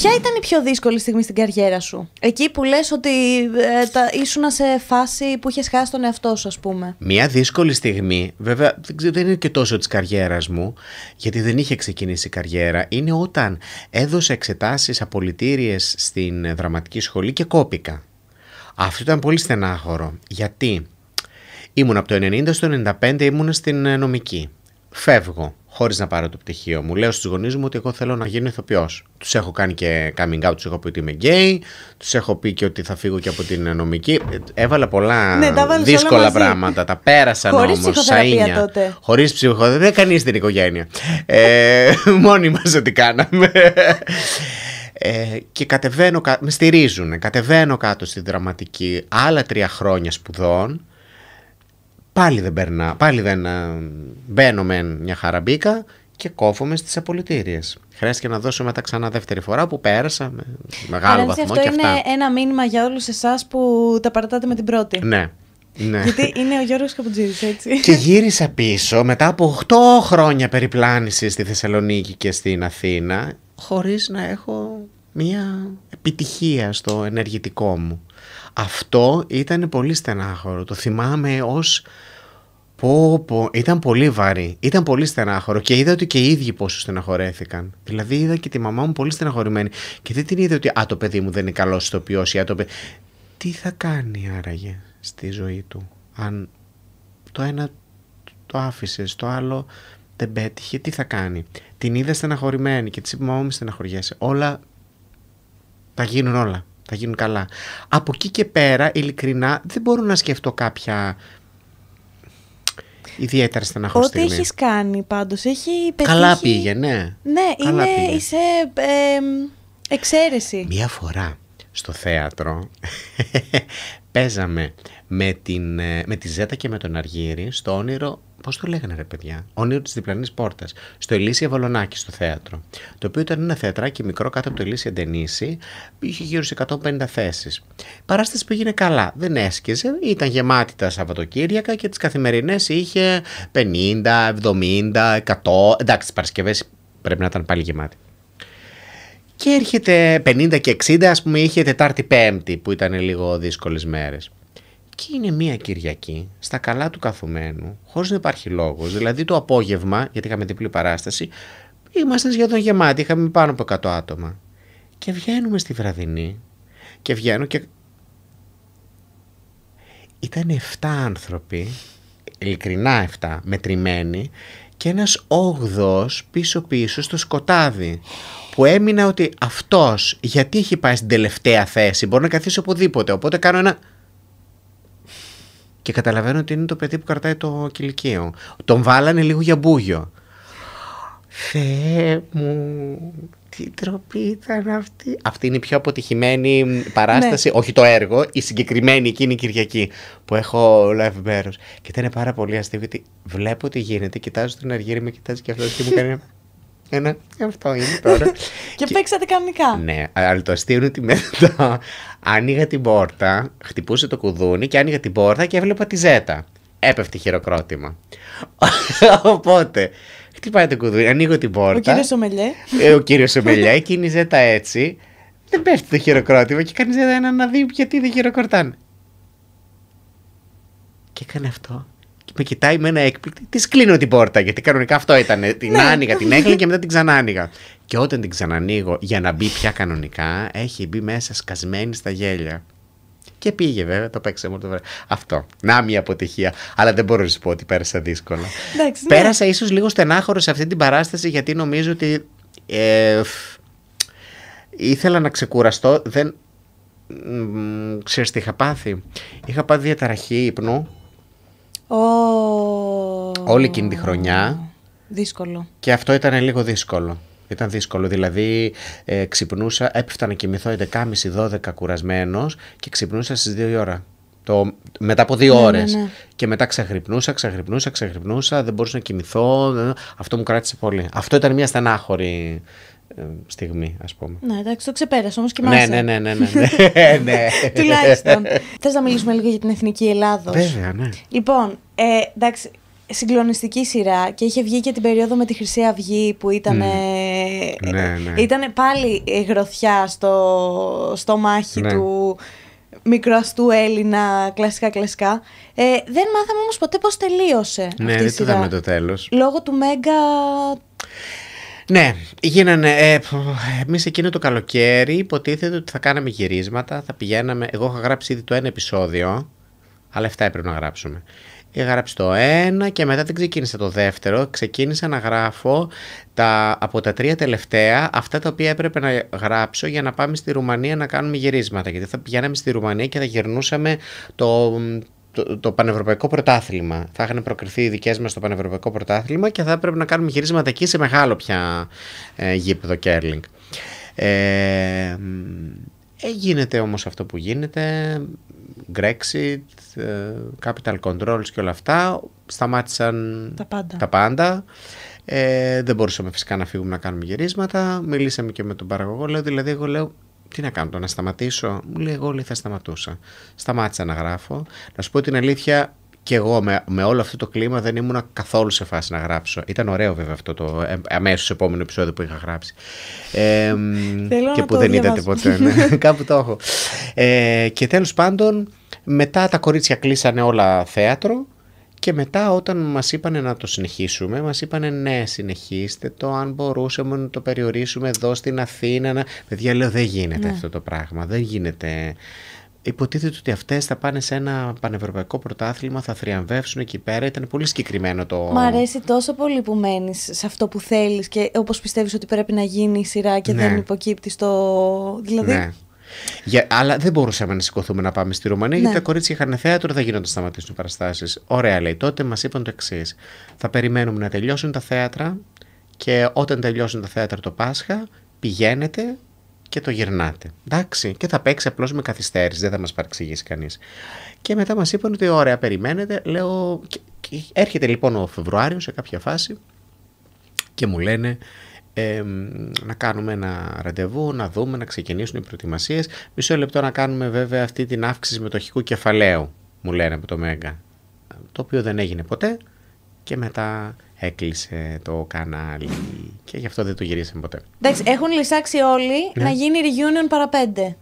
Ποια ήταν η πιο δύσκολη στιγμή στην καριέρα σου, εκεί που λες ότι ε, τα, ήσουν σε φάση που είχες χάσει τον εαυτό σου, ας πούμε. Μια δύσκολη στιγμή, βέβαια δεν, δεν είναι και τόσο της καριέρας μου, γιατί δεν είχε ξεκινήσει η καριέρα, είναι όταν έδωσε εξετάσεις απολυτήριες στην ε, δραματική σχολή και κόπηκα. Αυτό ήταν πολύ στενάχωρο. Γιατί ήμουν από το 90 στο 95 ήμουν στην ε, νομική. Φεύγω χωρίς να πάρω το πτυχίο μου. Λέω στους γονείς μου ότι εγώ θέλω να γίνω ηθοποιός. Τους έχω κάνει και coming out, τους έχω πει ότι είμαι γκέι, τους έχω πει και ότι θα φύγω και από την ε, νομική. Ε, έβαλα πολλά ναι, δύσκολα πράγματα. Τα πέρασαν όμω. Χωρί ψυχοθεραπεία τότε. Χωρίς κανεί στην οικογένεια. ε, μόνοι μας ότι κάναμε. Ε, και κατεβαίνω, με στηρίζουν, κατεβαίνω κάτω στη δραματική άλλα τρία χρόνια σπουδών. Πάλι δεν περνά, πάλι δεν ε, μπαίνω με μια χαραμπίκα και κόβομαι στις απολυτήριες. Χρειάστηκε να δώσω μετά ξανά δεύτερη φορά που πέρασα με μεγάλο βαθμό αυτό και αυτά. Αυτό είναι ένα μήνυμα για όλους εσάς που τα παρατάτε με την πρώτη. Ναι. Ναι. Γιατί είναι ο Γιώργος Καπουτζίδης έτσι Και γύρισα πίσω μετά από 8 χρόνια περιπλάνησης στη Θεσσαλονίκη και στην Αθήνα Χωρίς να έχω μία επιτυχία στο ενεργητικό μου. Αυτό ήταν πολύ στενάχωρο. Το θυμάμαι ως... Πω, πω, ήταν πολύ βαρύ, ήταν πολύ στενάχωρο και είδα ότι και οι ίδιοι πόσο στεναχωρέθηκαν. Δηλαδή είδα και τη μαμά μου πολύ στεναχωρημένη και δεν την είδα ότι «Α, το παιδί μου δεν είναι καλός στο ποιός» ή το Τι θα κάνει άραγε στη ζωή του αν το ένα το άφησες, το άλλο δεν πέτυχε, τι θα κάνει. Την είδα στεναχωρημένη και της είπε: Μαμά μου, στεναχωριέσαι. Όλα θα γίνουν όλα. Θα γίνουν καλά. Από εκεί και πέρα, ειλικρινά, δεν μπορώ να σκεφτώ κάποια ιδιαίτερα στεναχωρή. Ό,τι έχεις κάνει πάντως έχει πετύχει. Καλά πήγε, ναι. Ναι, καλά είναι, πήγε. είσαι ε, εξαίρεση. Μία φορά στο θέατρο παίζαμε με, την, ε, με τη Ζέτα και με τον Αργύρι στο όνειρο Πώς το λέγανε ρε παιδιά, Όνειρο της διπλανής πόρτας, στο Ελίσια Βολονάκη στο θέατρο. Το οποίο ήταν ένα θεατράκι μικρό κάτω από το Ελίσια Ντενίση, είχε γύρω σε 150 θέσει. Παράσταση πήγαινε καλά, δεν έσκεζε, ήταν γεμάτη τα Σαββατοκύριακα και τις καθημερινές είχε 50, 70, 100. Εντάξει, τις Παρασκευές πρέπει να ήταν πάλι γεμάτη. Και έρχεται 50 και 60, ας πούμε, είχε Τετάρτη-Πέμπτη που ήταν λίγο δύσκολες μέρες. Και είναι μία Κυριακή, στα καλά του καθουμένου, χωρίς να υπάρχει λόγος. Δηλαδή το απόγευμα, γιατί είχαμε διπλή παράσταση, ήμασταν σχεδόν γεμάτοι, είχαμε πάνω από 100 άτομα. Και βγαίνουμε στη βραδινή και βγαίνω και. Ήταν 7 άνθρωποι, ειλικρινά 7, μετρημένοι, και ένας 8 όγδος πίσω-πίσω στο σκοτάδι που έμεινα ότι αυτός γιατί έχει πάει στην τελευταία θέση μπορεί να καθίσει οπουδήποτε οπότε κάνω ένα και καταλαβαίνω ότι είναι το παιδί που κρατάει το κηλικείο. Τον βάλανε λίγο για μπούγιο. Θεέ μου, τι τροπή ήταν αυτή. Αυτή είναι η πιο αποτυχημένη παράσταση, ναι. όχι το έργο, η συγκεκριμένη εκείνη Κυριακή που έχω live μέρος. Και ήταν πάρα πολύ αστείο γιατί βλέπω τι γίνεται, κοιτάζω την Αργύρη, με κοιτάζει και αυτό και μου κάνει ένα, ε, ε, αυτό είναι τώρα. και, παίξατε κανονικά. Ναι, αλλά το αστείο είναι ότι μετά άνοιγα την πόρτα, χτυπούσε το κουδούνι και άνοιγα την πόρτα και έβλεπα τη ζέτα. Έπεφτε χειροκρότημα. Οπότε, χτυπάει το κουδούνι, ανοίγω την πόρτα. Ο κύριος Σομελιέ. Ε, ο κύριος Σομελιέ και είναι η ζέτα έτσι. Δεν πέφτει το χειροκρότημα και κάνει ζέτα ένα να δει γιατί δεν χειροκροτάνε. Και έκανε αυτό με κοιτάει με ένα έκπληκτη. Της κλείνω την πόρτα, γιατί κανονικά αυτό ήταν. Την ναι. άνοιγα, την έκλεινα και μετά την ξανά Και όταν την ξανανοίγω για να μπει πια κανονικά, έχει μπει μέσα σκασμένη στα γέλια. Και πήγε βέβαια, το παίξαμε το βράδυ. Αυτό. Να μια αποτυχία. Αλλά δεν μπορώ να σου πω ότι πέρασα δύσκολα. Ναι. Πέρασα ίσως λίγο στενάχωρο σε αυτή την παράσταση, γιατί νομίζω ότι. Ε, ήθελα να ξεκουραστώ. Δεν. Ξέρεις τι είχα πάθει. Είχα πάθει διαταραχή ύπνου Όλη εκείνη τη χρονιά. Δύσκολο. Και αυτό ήταν λίγο δύσκολο. Ήταν δύσκολο. Δηλαδή, ε, ξυπνούσα, έπεφτα να κοιμηθώ 11.30-12 κουρασμένος και ξυπνούσα στις 2 η ώρα. Το, μετά από δύο ναι, ναι ώρες. Ναι. Και μετά ξαχρυπνούσα, ξαχρυπνούσα, ξαχρυπνούσα, δεν μπορούσα να κοιμηθώ. Αυτό μου κράτησε πολύ. Αυτό ήταν μια στενάχωρη ε, στιγμή, ας πούμε. Ναι, εντάξει, το ξεπέρασε όμως και μάλιστα. Ναι, ναι, ναι. ναι, ναι, ναι. Τουλάχιστον. Θες να μιλήσουμε λίγο για την εθνική Ελλάδος. Βέβαια, ναι. Λοιπόν, ε, εντάξει, συγκλονιστική σειρά και είχε βγει και την περίοδο με τη Χρυσή Αυγή που ήταν. Mm. Ε, ναι, ναι. Ήταν πάλι ε, γροθιά στο, στο μάχη ναι. του μικροαστού Έλληνα, κλασικά κλασικά. Ε, δεν μάθαμε όμως ποτέ πω τελείωσε. Ναι, αυτή δεν είδαμε το τέλος. Λόγω του Μέγκα ναι, γίνανε. Ε, Εμείς εκείνο το καλοκαίρι υποτίθεται ότι θα κάναμε γυρίσματα, θα πηγαίναμε. Εγώ είχα γράψει ήδη το ένα επεισόδιο, αλλά 7 έπρεπε να γράψουμε. Είχα γράψει το ένα και μετά δεν ξεκίνησα το δεύτερο. Ξεκίνησα να γράφω τα, από τα τρία τελευταία αυτά τα οποία έπρεπε να γράψω για να πάμε στη Ρουμανία να κάνουμε γυρίσματα. Γιατί θα πηγαίναμε στη Ρουμανία και θα γυρνούσαμε το, το, πανευρωπαϊκό πρωτάθλημα. Θα είχαν προκριθεί οι δικές μας στο πανευρωπαϊκό πρωτάθλημα και θα έπρεπε να κάνουμε γυρίσματα εκεί σε μεγάλο πια ε, γήπεδο κέρλινγκ. Ε, ε, γίνεται όμως αυτό που γίνεται, Brexit, ε, capital controls και όλα αυτά, σταμάτησαν τα πάντα. Τα πάντα. Ε, δεν μπορούσαμε φυσικά να φύγουμε να κάνουμε γυρίσματα. Μιλήσαμε και με τον παραγωγό. Λέω, δηλαδή, εγώ λέω, τι να κάνω, να σταματήσω. Μου λέει, εγώ λέει, θα σταματούσα. Σταμάτησα να γράφω. Να σου πω την αλήθεια, και εγώ με, όλο αυτό το κλίμα δεν ήμουν καθόλου σε φάση να γράψω. Ήταν ωραίο βέβαια αυτό το ε, αμέσως επόμενο επεισόδιο που είχα γράψει. Ε, και που δεν είδατε ποτέ. Ναι. Κάπου το έχω. Ε, και τέλος πάντων μετά τα κορίτσια κλείσανε όλα θέατρο και μετά όταν μας είπαν να το συνεχίσουμε, μας είπαν ναι συνεχίστε το, αν μπορούσαμε να το περιορίσουμε εδώ στην Αθήνα. Να... Παιδιά λέω δεν γίνεται ναι. αυτό το πράγμα, δεν γίνεται. Υποτίθεται ότι αυτές θα πάνε σε ένα πανευρωπαϊκό πρωτάθλημα, θα θριαμβεύσουν εκεί πέρα. Ήταν πολύ συγκεκριμένο το. Μ' αρέσει τόσο πολύ που μένεις σε αυτό που θέλεις και όπως πιστεύεις ότι πρέπει να γίνει η σειρά και ναι. δεν υποκύπτει στο. Δηλαδή. Ναι. Για, αλλά δεν μπορούσαμε να σηκωθούμε να πάμε στη Ρουμανία γιατί ναι. τα κορίτσια είχαν θέατρο, δεν γίνονταν να σταματήσουν οι παραστάσεις. Ωραία, λέει. Τότε μας είπαν το εξής. Θα περιμένουμε να τελειώσουν τα θέατρα και όταν τελειώσουν τα θέατρα το Πάσχα, πηγαίνετε και το γυρνάτε. Εντάξει, και θα παίξει απλώς με καθυστέρηση, δεν θα μας παρεξηγήσει κανείς. Και μετά μας είπαν ότι ωραία, περιμένετε. Λέω, έρχεται λοιπόν ο Φεβρουάριος σε κάποια φάση και μου λένε να κάνουμε ένα ραντεβού, να δούμε, να ξεκινήσουν οι προετοιμασίες. Μισό λεπτό να κάνουμε βέβαια αυτή την αύξηση μετοχικού κεφαλαίου, μου λένε από το Μέγκα. Το οποίο δεν έγινε ποτέ και μετά έκλεισε το κανάλι και γι' αυτό δεν το γυρίσαμε ποτέ. Εντάξει, έχουν λυσάξει όλοι ναι. να γίνει reunion παραπέντε.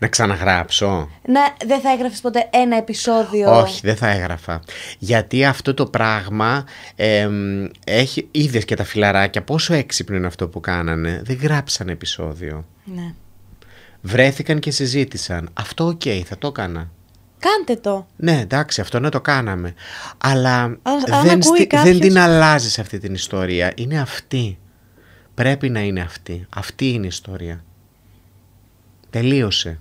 Να ξαναγράψω. Να, δεν θα έγραφες ποτέ ένα επεισόδιο. Όχι, δεν θα έγραφα. Γιατί αυτό το πράγμα ε, έχει. Είδες και τα φιλαράκια. Πόσο έξυπνο είναι αυτό που κάνανε. Δεν γράψαν επεισόδιο. Ναι. Βρέθηκαν και συζήτησαν. Αυτό οκ, θα το έκανα. Κάντε το. Ναι, εντάξει, αυτό να το κάναμε. Αλλά δεν, δεν την αλλάζεις αυτή την ιστορία. Είναι αυτή. Πρέπει να είναι αυτή. Αυτή είναι η ιστορία. Τελείωσε.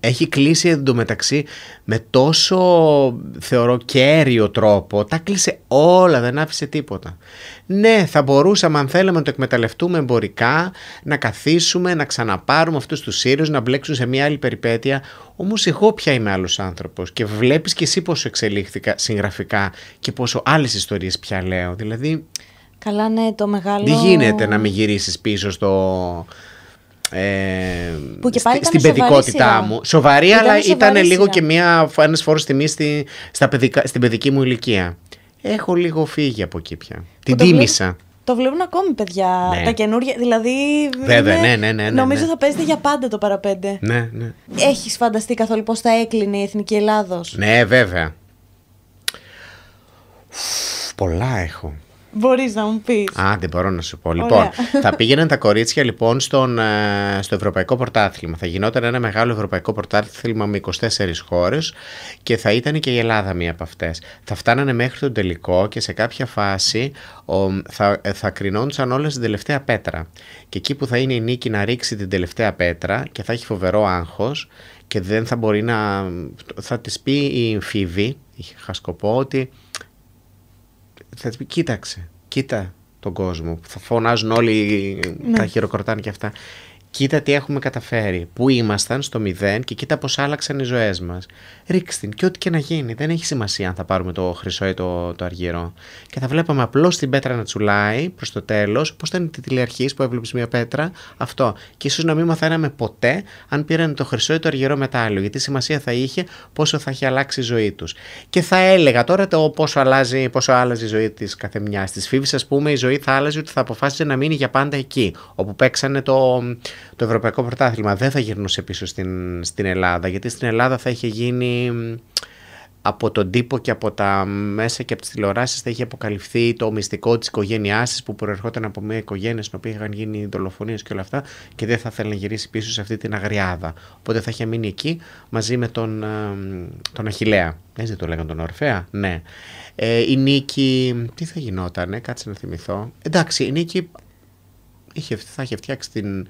Έχει κλείσει εντωμεταξύ με τόσο θεωρώ κέριο τρόπο. Τα κλείσε όλα, δεν άφησε τίποτα. Ναι, θα μπορούσαμε αν θέλαμε να το εκμεταλλευτούμε εμπορικά, να καθίσουμε, να ξαναπάρουμε αυτούς τους ήρου, να μπλέξουν σε μια άλλη περιπέτεια. Όμως εγώ πια είμαι άλλος άνθρωπος και βλέπεις και εσύ πόσο εξελίχθηκα συγγραφικά και πόσο άλλες ιστορίες πια λέω. Δηλαδή... Καλά ναι, το μεγάλο... Δεν γίνεται να μην γυρίσεις πίσω στο ε, στην παιδικότητά μου. Σοβαρή, αλλά ήταν λίγο και μια, φόρο φόρος τιμής στη, στην παιδική μου ηλικία. Έχω λίγο φύγει από εκεί πια. Την τίμησα. Το βλέπουν ακόμη παιδιά. Ναι. Τα καινούργια. Δηλαδή. Βέβαια, ναι, ναι, ναι, ναι, Νομίζω ναι. θα παίζετε για πάντα το παραπέντε. Ναι, ναι. Έχεις φανταστεί καθόλου πώς θα έκλεινε η Εθνική Ελλάδος. Ναι, βέβαια. Πολλά έχω. Μπορείς να μου πεις. Α, δεν μπορώ να σου πω. Λοιπόν, Ωραία. Λοιπόν, θα πήγαιναν τα κορίτσια λοιπόν στον, ε, στο Ευρωπαϊκό Πορτάθλημα. Θα γινόταν ένα μεγάλο Ευρωπαϊκό Πορτάθλημα με 24 χώρες και θα ήταν και η Ελλάδα μία από αυτές. Θα φτάνανε μέχρι τον τελικό και σε κάποια φάση ο, θα, ε, θα κρινόντουσαν όλες την τελευταία πέτρα. Και εκεί που θα είναι η νίκη να ρίξει την τελευταία πέτρα και θα έχει φοβερό άγχος και δεν θα μπορεί να. Θα της πει η Φίβη, είχα σκοπό ότι θα πει κοίταξε, κοίτα τον κόσμο. Θα φωνάζουν όλοι ναι. τα χειροκροτάνε και αυτά. Κοίτα τι έχουμε καταφέρει. Πού ήμασταν στο μηδέν και κοίτα πώς άλλαξαν οι ζωές μας. Ρίξ την και ό,τι και να γίνει. Δεν έχει σημασία αν θα πάρουμε το χρυσό ή το, το αργυρό. Και θα βλέπαμε απλώς την πέτρα να τσουλάει προς το τέλος. Πώς ήταν τη τηλεαρχή που έβλεπες μια πέτρα. Αυτό. Και ίσως να μην μαθαίναμε ποτέ αν πήραν το χρυσό ή το αργυρό μετάλλιο. Γιατί σημασία θα είχε πόσο θα έχει αλλάξει η ζωή τους. Και θα έλεγα τώρα το πόσο, αλλάζει, πόσο άλλαζε η ζωή της καθεμιά. Της φίβης, ας πούμε, η ζωή θα άλλαζε ότι θα αποφάσιζε να μείνει για πάντα εκεί. Όπου παίξανε το το Ευρωπαϊκό Πρωτάθλημα δεν θα γυρνούσε πίσω στην, στην Ελλάδα, γιατί στην Ελλάδα θα είχε γίνει από τον τύπο και από τα μέσα και από τις τηλεοράσεις θα είχε αποκαλυφθεί το μυστικό της οικογένειάς της που προερχόταν από μια οικογένεια στην οποία είχαν γίνει δολοφονίες και όλα αυτά και δεν θα θέλει να γυρίσει πίσω σε αυτή την αγριάδα. Οπότε θα είχε μείνει εκεί μαζί με τον, ε, τον Αχιλέα. Έτσι το λέγανε τον Ορφέα. Ναι. Ε, η Νίκη... Τι θα γινότανε, κάτσε να θυμηθώ. Εντάξει, η Νίκη είχε, θα είχε φτιάξει την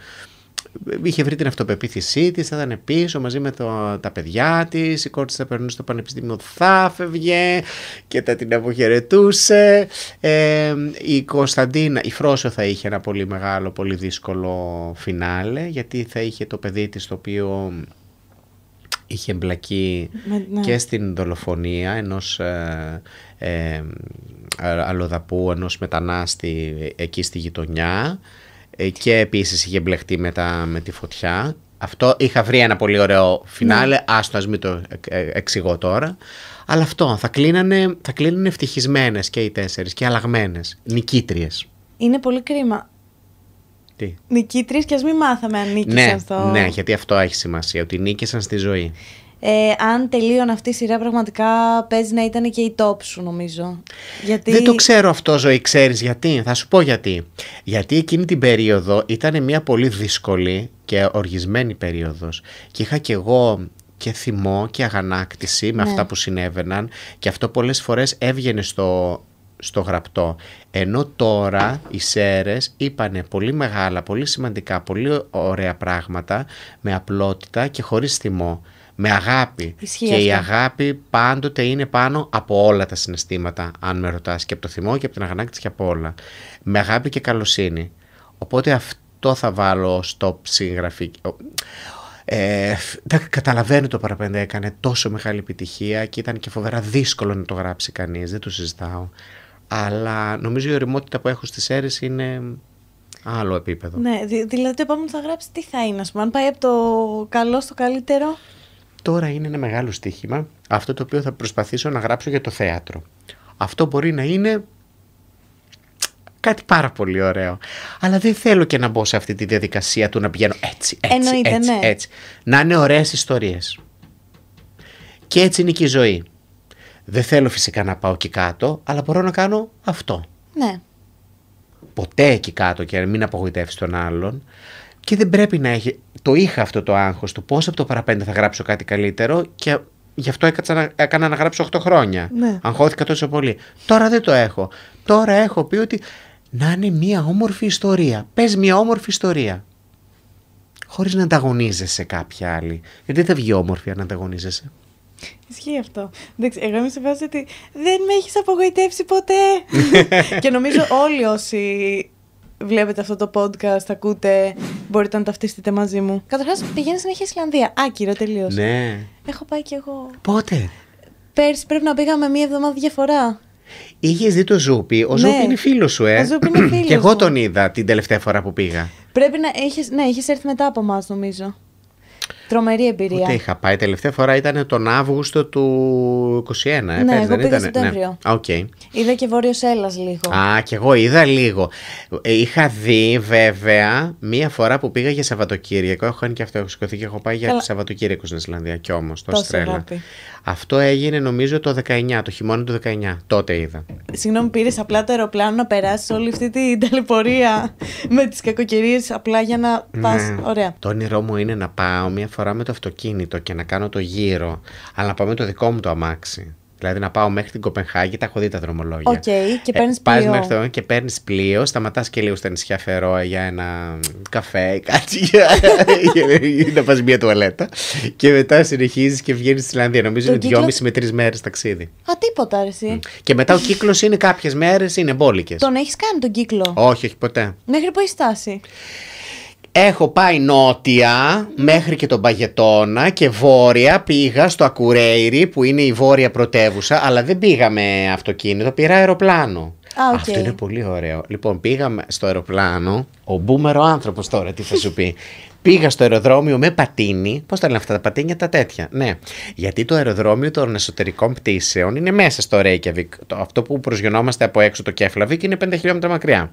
είχε βρει την αυτοπεποίθησή της, θα ήταν πίσω μαζί με το, τα παιδιά της. Η κόρη θα περνούσε στο πανεπιστήμιο, θα φεύγε και θα την αποχαιρετούσε. Ε, η Κωνσταντίνα, η Φρόσο θα είχε ένα πολύ μεγάλο, πολύ δύσκολο φινάλε, γιατί θα είχε το παιδί της το οποίο είχε εμπλακεί ναι. και στην δολοφονία ενός ε, ε αλλοδαπού, ενός μετανάστη ε, εκεί στη γειτονιά ε, και επίσης είχε μπλεχτεί με, τα, με τη φωτιά. Αυτό είχα βρει ένα πολύ ωραίο φινάλε, ναι. άστο ας μην το ε, ε, εξηγώ τώρα. Αλλά αυτό, θα κλείνανε, θα κλείνανε ευτυχισμένες και οι τέσσερις και αλλαγμένες, νικήτριες. Είναι πολύ κρίμα. Τι? Νικήτριες και ας μην μάθαμε αν νίκησαν ναι, αυτό. Ναι, γιατί αυτό έχει σημασία, ότι νίκησαν στη ζωή. Ε, αν τελείωνε αυτή η σειρά πραγματικά παίζει να ήταν και η top σου νομίζω. Δεν το ξέρω αυτό ζωή, ξέρεις γιατί, θα σου πω γιατί. Γιατί εκείνη την περίοδο ήταν μια πολύ δύσκολη και οργισμένη περίοδος και είχα και εγώ και θυμό και αγανάκτηση με ναι. αυτά που συνέβαιναν και αυτό πολλές φορές έβγαινε στο, στο γραπτό. Ενώ τώρα οι ΣΕΡΕΣ είπανε πολύ μεγάλα, πολύ σημαντικά, πολύ ωραία πράγματα με απλότητα και χωρίς θυμό με αγάπη. Ισχύει και αυτό. η αγάπη πάντοτε είναι πάνω από όλα τα συναισθήματα, αν με ρωτάς. και από το θυμό και από την αγανάκτηση και από όλα. Με αγάπη και καλοσύνη. Οπότε αυτό θα βάλω στο συγγραφή. Ε, καταλαβαίνω το παραπέντε έκανε τόσο μεγάλη επιτυχία και ήταν και φοβερά δύσκολο να το γράψει κανείς, δεν το συζητάω. Αλλά νομίζω η οριμότητα που έχω στις αίρες είναι άλλο επίπεδο. Ναι, δηλαδή το επόμενο θα γράψει τι θα είναι, ας πούμε, αν πάει από το καλό στο καλύτερο. Τώρα είναι ένα μεγάλο στοίχημα αυτό το οποίο θα προσπαθήσω να γράψω για το θέατρο. Αυτό μπορεί να είναι κάτι πάρα πολύ ωραίο. Αλλά δεν θέλω και να μπω σε αυτή τη διαδικασία του να πηγαίνω έτσι, έτσι, Εννοείται, έτσι, ναι. έτσι. Να είναι ωραίες ιστορίες. Και έτσι είναι και η ζωή. Δεν θέλω φυσικά να πάω εκεί κάτω, αλλά μπορώ να κάνω αυτό. Ναι. Ποτέ εκεί κάτω και να μην απογοητεύσει τον άλλον και δεν πρέπει να έχει. Το είχα αυτό το άγχος του. Πώς από το παραπέντε θα γράψω κάτι καλύτερο και γι' αυτό έκατσα να, έκανα να γράψω 8 χρόνια. Ναι. Αγχώθηκα τόσο πολύ. Τώρα δεν το έχω. Τώρα έχω πει ότι να είναι μια όμορφη ιστορία. Πες μια όμορφη ιστορία. Χωρίς να ανταγωνίζεσαι κάποια άλλη. Γιατί δεν θα βγει όμορφη αν ανταγωνίζεσαι. Ισχύει αυτό. Εγώ είμαι σε φάση ότι δεν με έχεις απογοητεύσει ποτέ. και νομίζω όλοι όσοι βλέπετε αυτό το podcast, ακούτε, μπορείτε να ταυτίσετε μαζί μου. Καταρχάς, πηγαίνεις συνέχεια Ισλανδία. Άκυρο τελείως. Ναι. Έχω πάει κι εγώ. Πότε? Πέρσι πρέπει να πήγαμε μία εβδομάδα διαφορά. Είχες δει το Ζούπι. Ο ναι. Ζούπι είναι φίλος σου, ε. Ο είναι φίλος. Και εγώ τον είδα την τελευταία φορά που πήγα. Πρέπει να Ναι, είχε έρθει μετά από εμάς, νομίζω. Τρομερή εμπειρία. Ούτε είχα πάει. Τελευταία φορά ήταν τον Αύγουστο του 2021. Ε, ναι, εγώ δεν πήγα Σεπτέμβριο. Ναι. Okay. Είδα και Βόρειος Έλλας λίγο. Α, και εγώ είδα λίγο. Ε, είχα δει βέβαια μία φορά που πήγα για Σαββατοκύριακο. Έχω κάνει και αυτό. Έχω σηκωθεί και έχω πάει για Σαββατοκύριακο στην Ισλανδία και όμως. Το Αστρέλα. Αυτό έγινε νομίζω το 19, το χειμώνα του 19. Τότε είδα. Συγγνώμη, πήρες απλά το αεροπλάνο να περάσεις όλη αυτή την ταλαιπωρία με τις κακοκαιρίες απλά για να πα. Ναι. Ωραία. Το όνειρό μου είναι να πάω μία φορά φορά με το αυτοκίνητο και να κάνω το γύρο, αλλά να πάω με το δικό μου το αμάξι. Δηλαδή να πάω μέχρι την Κοπενχάγη, τα έχω δει τα δρομολόγια. Οκ, okay, και ε, παίρνεις πλοίο. μέχρι και παίρνεις πλοίο, σταματάς και λίγο στα νησιά Φερόα για ένα καφέ ή κάτι. ή να πας μια τουαλέτα. Και μετά συνεχίζεις και βγαίνεις στη Ισλανδία. Νομίζω είναι κύκλο... 2,5 με τρεις μέρες ταξίδι. Α, τίποτα, αρεσί. Και μετά ο κύκλος είναι κάποιες μέρες, είναι μπόλικες. Τον έχεις κάνει τον κύκλο. Όχι, όχι ποτέ. Μέχρι που έχει στάσει. Έχω πάει νότια μέχρι και τον Παγετώνα και βόρεια πήγα στο Ακουρέιρι που είναι η βόρεια πρωτεύουσα αλλά δεν πήγα με αυτοκίνητο, πήρα αεροπλάνο. okay. Αυτό είναι πολύ ωραίο. Λοιπόν, πήγαμε στο αεροπλάνο. Ο μπούμερο άνθρωπος τώρα, τι θα σου πει. πήγα στο αεροδρόμιο με πατίνι. Πώς τα λένε αυτά τα πατίνια, τα τέτοια. Ναι. Γιατί το αεροδρόμιο των εσωτερικών πτήσεων είναι μέσα στο Ρέικιαβικ. Αυτό που προσγειωνόμαστε από έξω το Κέφλαβικ είναι 5 χιλιόμετρα μακριά.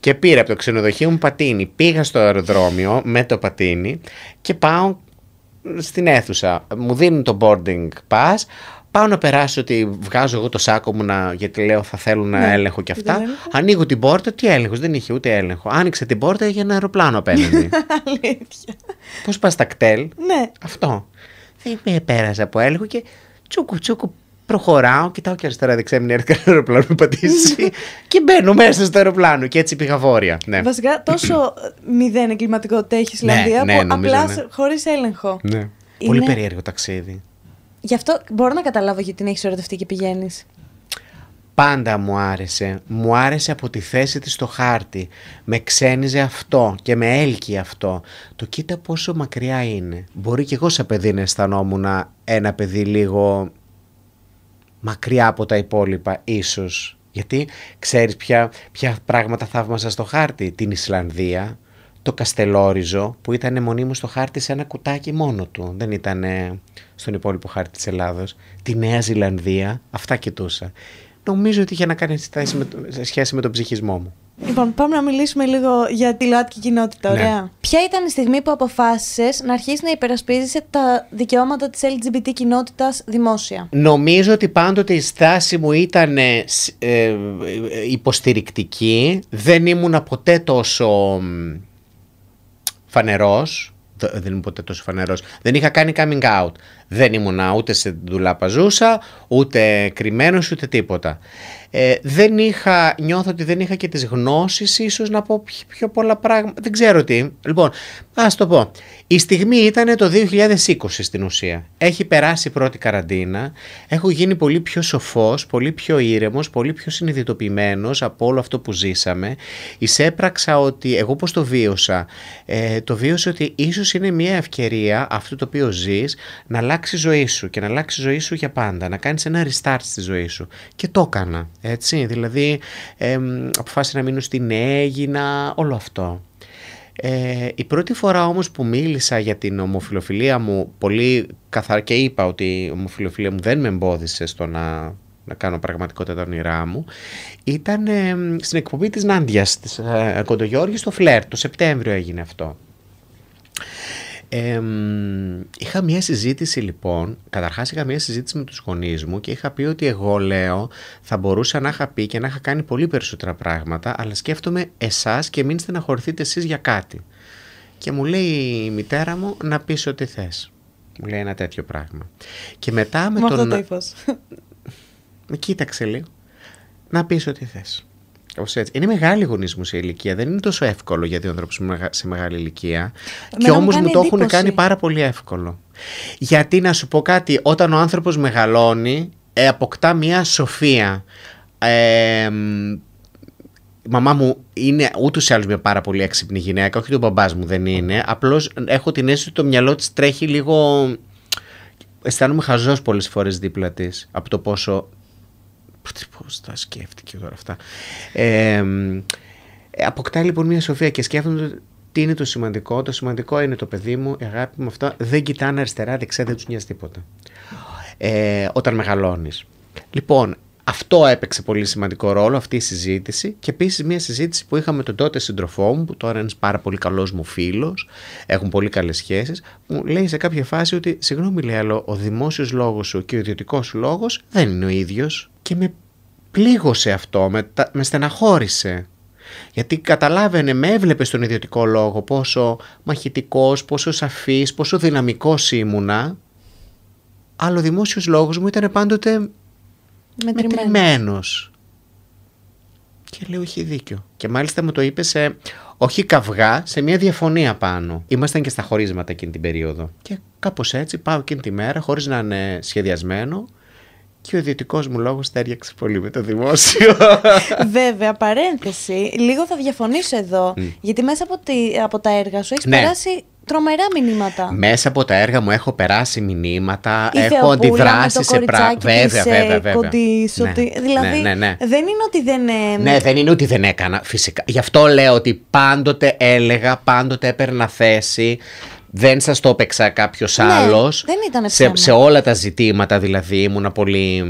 Και πήρα από το ξενοδοχείο μου πατίνι. Πήγα στο αεροδρόμιο με το πατίνι και πάω στην αίθουσα. Μου δίνουν το boarding pass. Πάω να περάσω ότι βγάζω εγώ το σάκο μου να, γιατί λέω θα θέλω να ναι, έλεγχο και αυτά. Ανοίγω την πόρτα, τι έλεγχος, δεν είχε ούτε έλεγχο. Άνοιξε την πόρτα, για ένα αεροπλάνο απέναντι. Αλήθεια. Πώς πας τα κτέλ. Ναι. Αυτό. Δεν «Ε, πέρασα από έλεγχο και τσούκου τσούκου Προχωράω, κοιτάω και αριστερά-δεξιά, μην έρθει κανένα αεροπλάνο να πατήσει. και μπαίνω μέσα στο αεροπλάνο. Και έτσι πήγα βόρεια. Ναι. Βασικά, τόσο μηδέν εγκληματικότητα έχεις δηλαδή ναι, ναι, απλά ναι. χωρίς έλεγχο. Ναι. Είναι... Πολύ περίεργο ταξίδι. Γι' αυτό μπορώ να καταλάβω γιατί την έχεις ερωτευτεί και πηγαίνεις. Πάντα μου άρεσε. Μου άρεσε από τη θέση της στο χάρτη. Με ξένιζε αυτό και με έλκει αυτό. Το κοίτα πόσο μακριά είναι. Μπορεί και εγώ σαν παιδί να αισθανόμουν ένα παιδί λίγο μακριά από τα υπόλοιπα ίσως. Γιατί ξέρεις ποια, ποια πράγματα θαύμασα στο χάρτη. Την Ισλανδία, το Καστελόριζο που ήταν μονίμως στο χάρτη σε ένα κουτάκι μόνο του. Δεν ήταν στον υπόλοιπο χάρτη της Ελλάδος. Τη Νέα Ζηλανδία, αυτά κοιτούσα νομίζω ότι είχε να κάνει σε σχέση με τον ψυχισμό μου. Λοιπόν, πάμε να μιλήσουμε λίγο για τη ΛΟΑΤΚΙ κοινότητα, ναι. ωραία. Ποια ήταν η στιγμή που αποφάσισες να αρχίσεις να υπερασπίζεσαι τα δικαιώματα της LGBT κοινότητας δημόσια, Νομίζω ότι πάντοτε η στάση μου ήταν ε, ε, υποστηρικτική. Δεν ήμουν ποτέ τόσο φανερό. Δεν ήμουν ποτέ τόσο φανερός. Δεν είχα κάνει coming out. Δεν ήμουνα ούτε σε ντουλάπα ζούσα, ούτε κρυμμένος, ούτε τίποτα. Ε, δεν είχα, νιώθω ότι δεν είχα και τις γνώσεις ίσως να πω πιο πολλά πράγματα. Δεν ξέρω τι. Λοιπόν, ας το πω. Η στιγμή ήταν το 2020 στην ουσία. Έχει περάσει η πρώτη καραντίνα. Έχω γίνει πολύ πιο σοφός, πολύ πιο ήρεμος, πολύ πιο συνειδητοποιημένος από όλο αυτό που ζήσαμε. Εισέπραξα ότι εγώ πώς το βίωσα. Ε, το βίωσα ότι ίσως είναι μια ευκαιρία αυτό το οποίο ζεις να αλλάξεις η ζωή σου και να αλλάξει η ζωή σου για πάντα, να κάνεις ένα restart στη ζωή σου. Και το έκανα, έτσι, δηλαδή αποφάσισα να μείνω στην Έγινα, όλο αυτό. Ε, η πρώτη φορά όμως που μίλησα για την ομοφιλοφιλία μου πολύ καθαρά και είπα ότι η ομοφιλοφιλία μου δεν με εμπόδισε στο να, να κάνω πραγματικότητα τα όνειρά μου ήταν στην εκπομπή της Νάντιας της ε, Κοντογιώργης στο Φλερ, το Σεπτέμβριο έγινε αυτό είχα μια συζήτηση λοιπόν, καταρχάς είχα μια συζήτηση με τους γονείς μου και είχα πει ότι εγώ λέω θα μπορούσα να είχα πει και να είχα κάνει πολύ περισσότερα πράγματα αλλά σκέφτομαι εσάς και μην στεναχωρηθείτε εσείς για κάτι. Και μου λέει η μητέρα μου να πεις ό,τι θες. Μου λέει ένα τέτοιο πράγμα. Και μετά με, τον... Αυτό το είπες. Κοίταξε λίγο. Να πεις ό,τι θες έτσι. Είναι μεγάλη μου σε ηλικία. Δεν είναι τόσο εύκολο για δύο ανθρώπου σε μεγάλη ηλικία. Με και όμως μου, το έχουν κάνει πάρα πολύ εύκολο. Γιατί να σου πω κάτι, όταν ο άνθρωπος μεγαλώνει, ε, αποκτά μια σοφία. Ε, η μαμά μου είναι ούτως ή άλλως μια πάρα πολύ έξυπνη γυναίκα, όχι τον μπαμπάς μου δεν είναι. Απλώς έχω την αίσθηση ότι το μυαλό της τρέχει λίγο. Αισθάνομαι χαζός πολλές φορές δίπλα της από το πόσο πώς τα σκέφτηκε τώρα αυτά. Ε, αποκτά λοιπόν μια σοφία και σκέφτονται τι είναι το σημαντικό. Το σημαντικό είναι το παιδί μου, η αγάπη μου, αυτά Δεν κοιτάνε αριστερά, δεξιά, δεν τους νοιάζει τίποτα. Ε, όταν μεγαλώνεις. Λοιπόν, αυτό έπαιξε πολύ σημαντικό ρόλο, αυτή η συζήτηση και επίσης μια συζήτηση που είχαμε τον τότε συντροφό μου, που τώρα είναι ένας πάρα πολύ καλός μου φίλος, έχουν πολύ καλές σχέσεις. Μου λέει σε κάποια φάση ότι, συγγνώμη, λέει, αλλά ο δημόσιος λόγος σου και ο ιδιωτικός σου λόγος δεν είναι ο ίδιος. Και με πλήγωσε αυτό, με, με στεναχώρησε. Γιατί καταλάβαινε, με έβλεπε στον ιδιωτικό λόγο πόσο μαχητικός, πόσο σαφής, πόσο δυναμικός ήμουνα. Αλλά ο δημόσιος λόγος μου ήταν πάντοτε μετρημένος. Και λέω έχει δίκιο. Και μάλιστα μου το είπε σε, όχι καυγά, σε μια διαφωνία πάνω. Ήμασταν και στα χωρίσματα εκείνη την περίοδο. Και κάπως έτσι πάω εκείνη τη μέρα χωρίς να είναι σχεδιασμένο και ο ιδιωτικός μου λόγος τέριαξε πολύ με το δημόσιο. Βέβαια, παρένθεση. Λίγο θα διαφωνήσω εδώ. Γιατί μέσα από, από τα έργα σου έχεις ναι. περάσει τρομερά μηνύματα. Μέσα από τα έργα μου έχω περάσει μηνύματα, η έχω αντιδράσει σε πράγματα. Βέβαια, βέβαια, βέβαια. Κοντής, ναι, δηλαδή, ναι, ναι, ναι, δεν είναι ότι δεν. Ναι, δεν είναι ότι δεν έκανα, φυσικά. Γι' αυτό λέω ότι πάντοτε έλεγα, πάντοτε έπαιρνα θέση. Δεν σας το έπαιξα κάποιος ναι, δεν ήταν σε, σε όλα τα ζητήματα δηλαδή ήμουνα πολύ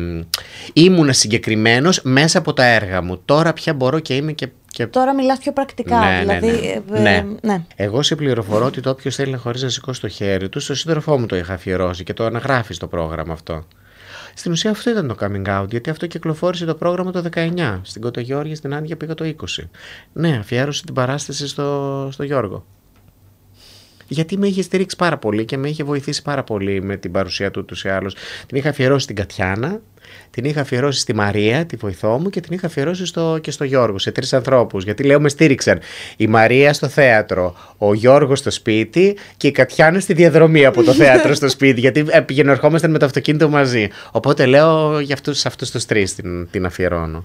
Ήμουνα συγκεκριμένος, μέσα από τα έργα μου Τώρα πια μπορώ και είμαι και και... Τώρα μιλάς πιο πρακτικά. Ναι, ναι δηλαδή, ναι, ε, ναι. Ε, ναι. Εγώ σε πληροφορώ ότι το όποιος θέλει να χωρίσει να σηκώσει το χέρι του, στο σύντροφό μου το είχα αφιερώσει και το αναγράφεις στο πρόγραμμα αυτό. Στην ουσία αυτό ήταν το coming out, γιατί αυτό κυκλοφόρησε το πρόγραμμα το 19. Στην Κωτογιώργη, στην Άντια πήγα το 20. Ναι, αφιέρωσε την παράσταση στο, στο Γιώργο γιατί με είχε στηρίξει πάρα πολύ και με είχε βοηθήσει πάρα πολύ με την παρουσία του ούτως ή άλλως. Την είχα αφιερώσει στην Κατιάνα, την είχα αφιερώσει στη Μαρία, τη βοηθό μου, και την είχα αφιερώσει στο, και στο Γιώργο, σε τρεις ανθρώπους. Γιατί λέω με στήριξαν. Η Μαρία στο θέατρο, ο Γιώργος στο σπίτι και η Κατιάνα στη διαδρομή από το θέατρο στο σπίτι. Γιατί ε, πηγαίνουμε με το αυτοκίνητο μαζί. Οπότε λέω για αυτούς αυτούς τους τρεις την, την αφιερώνω.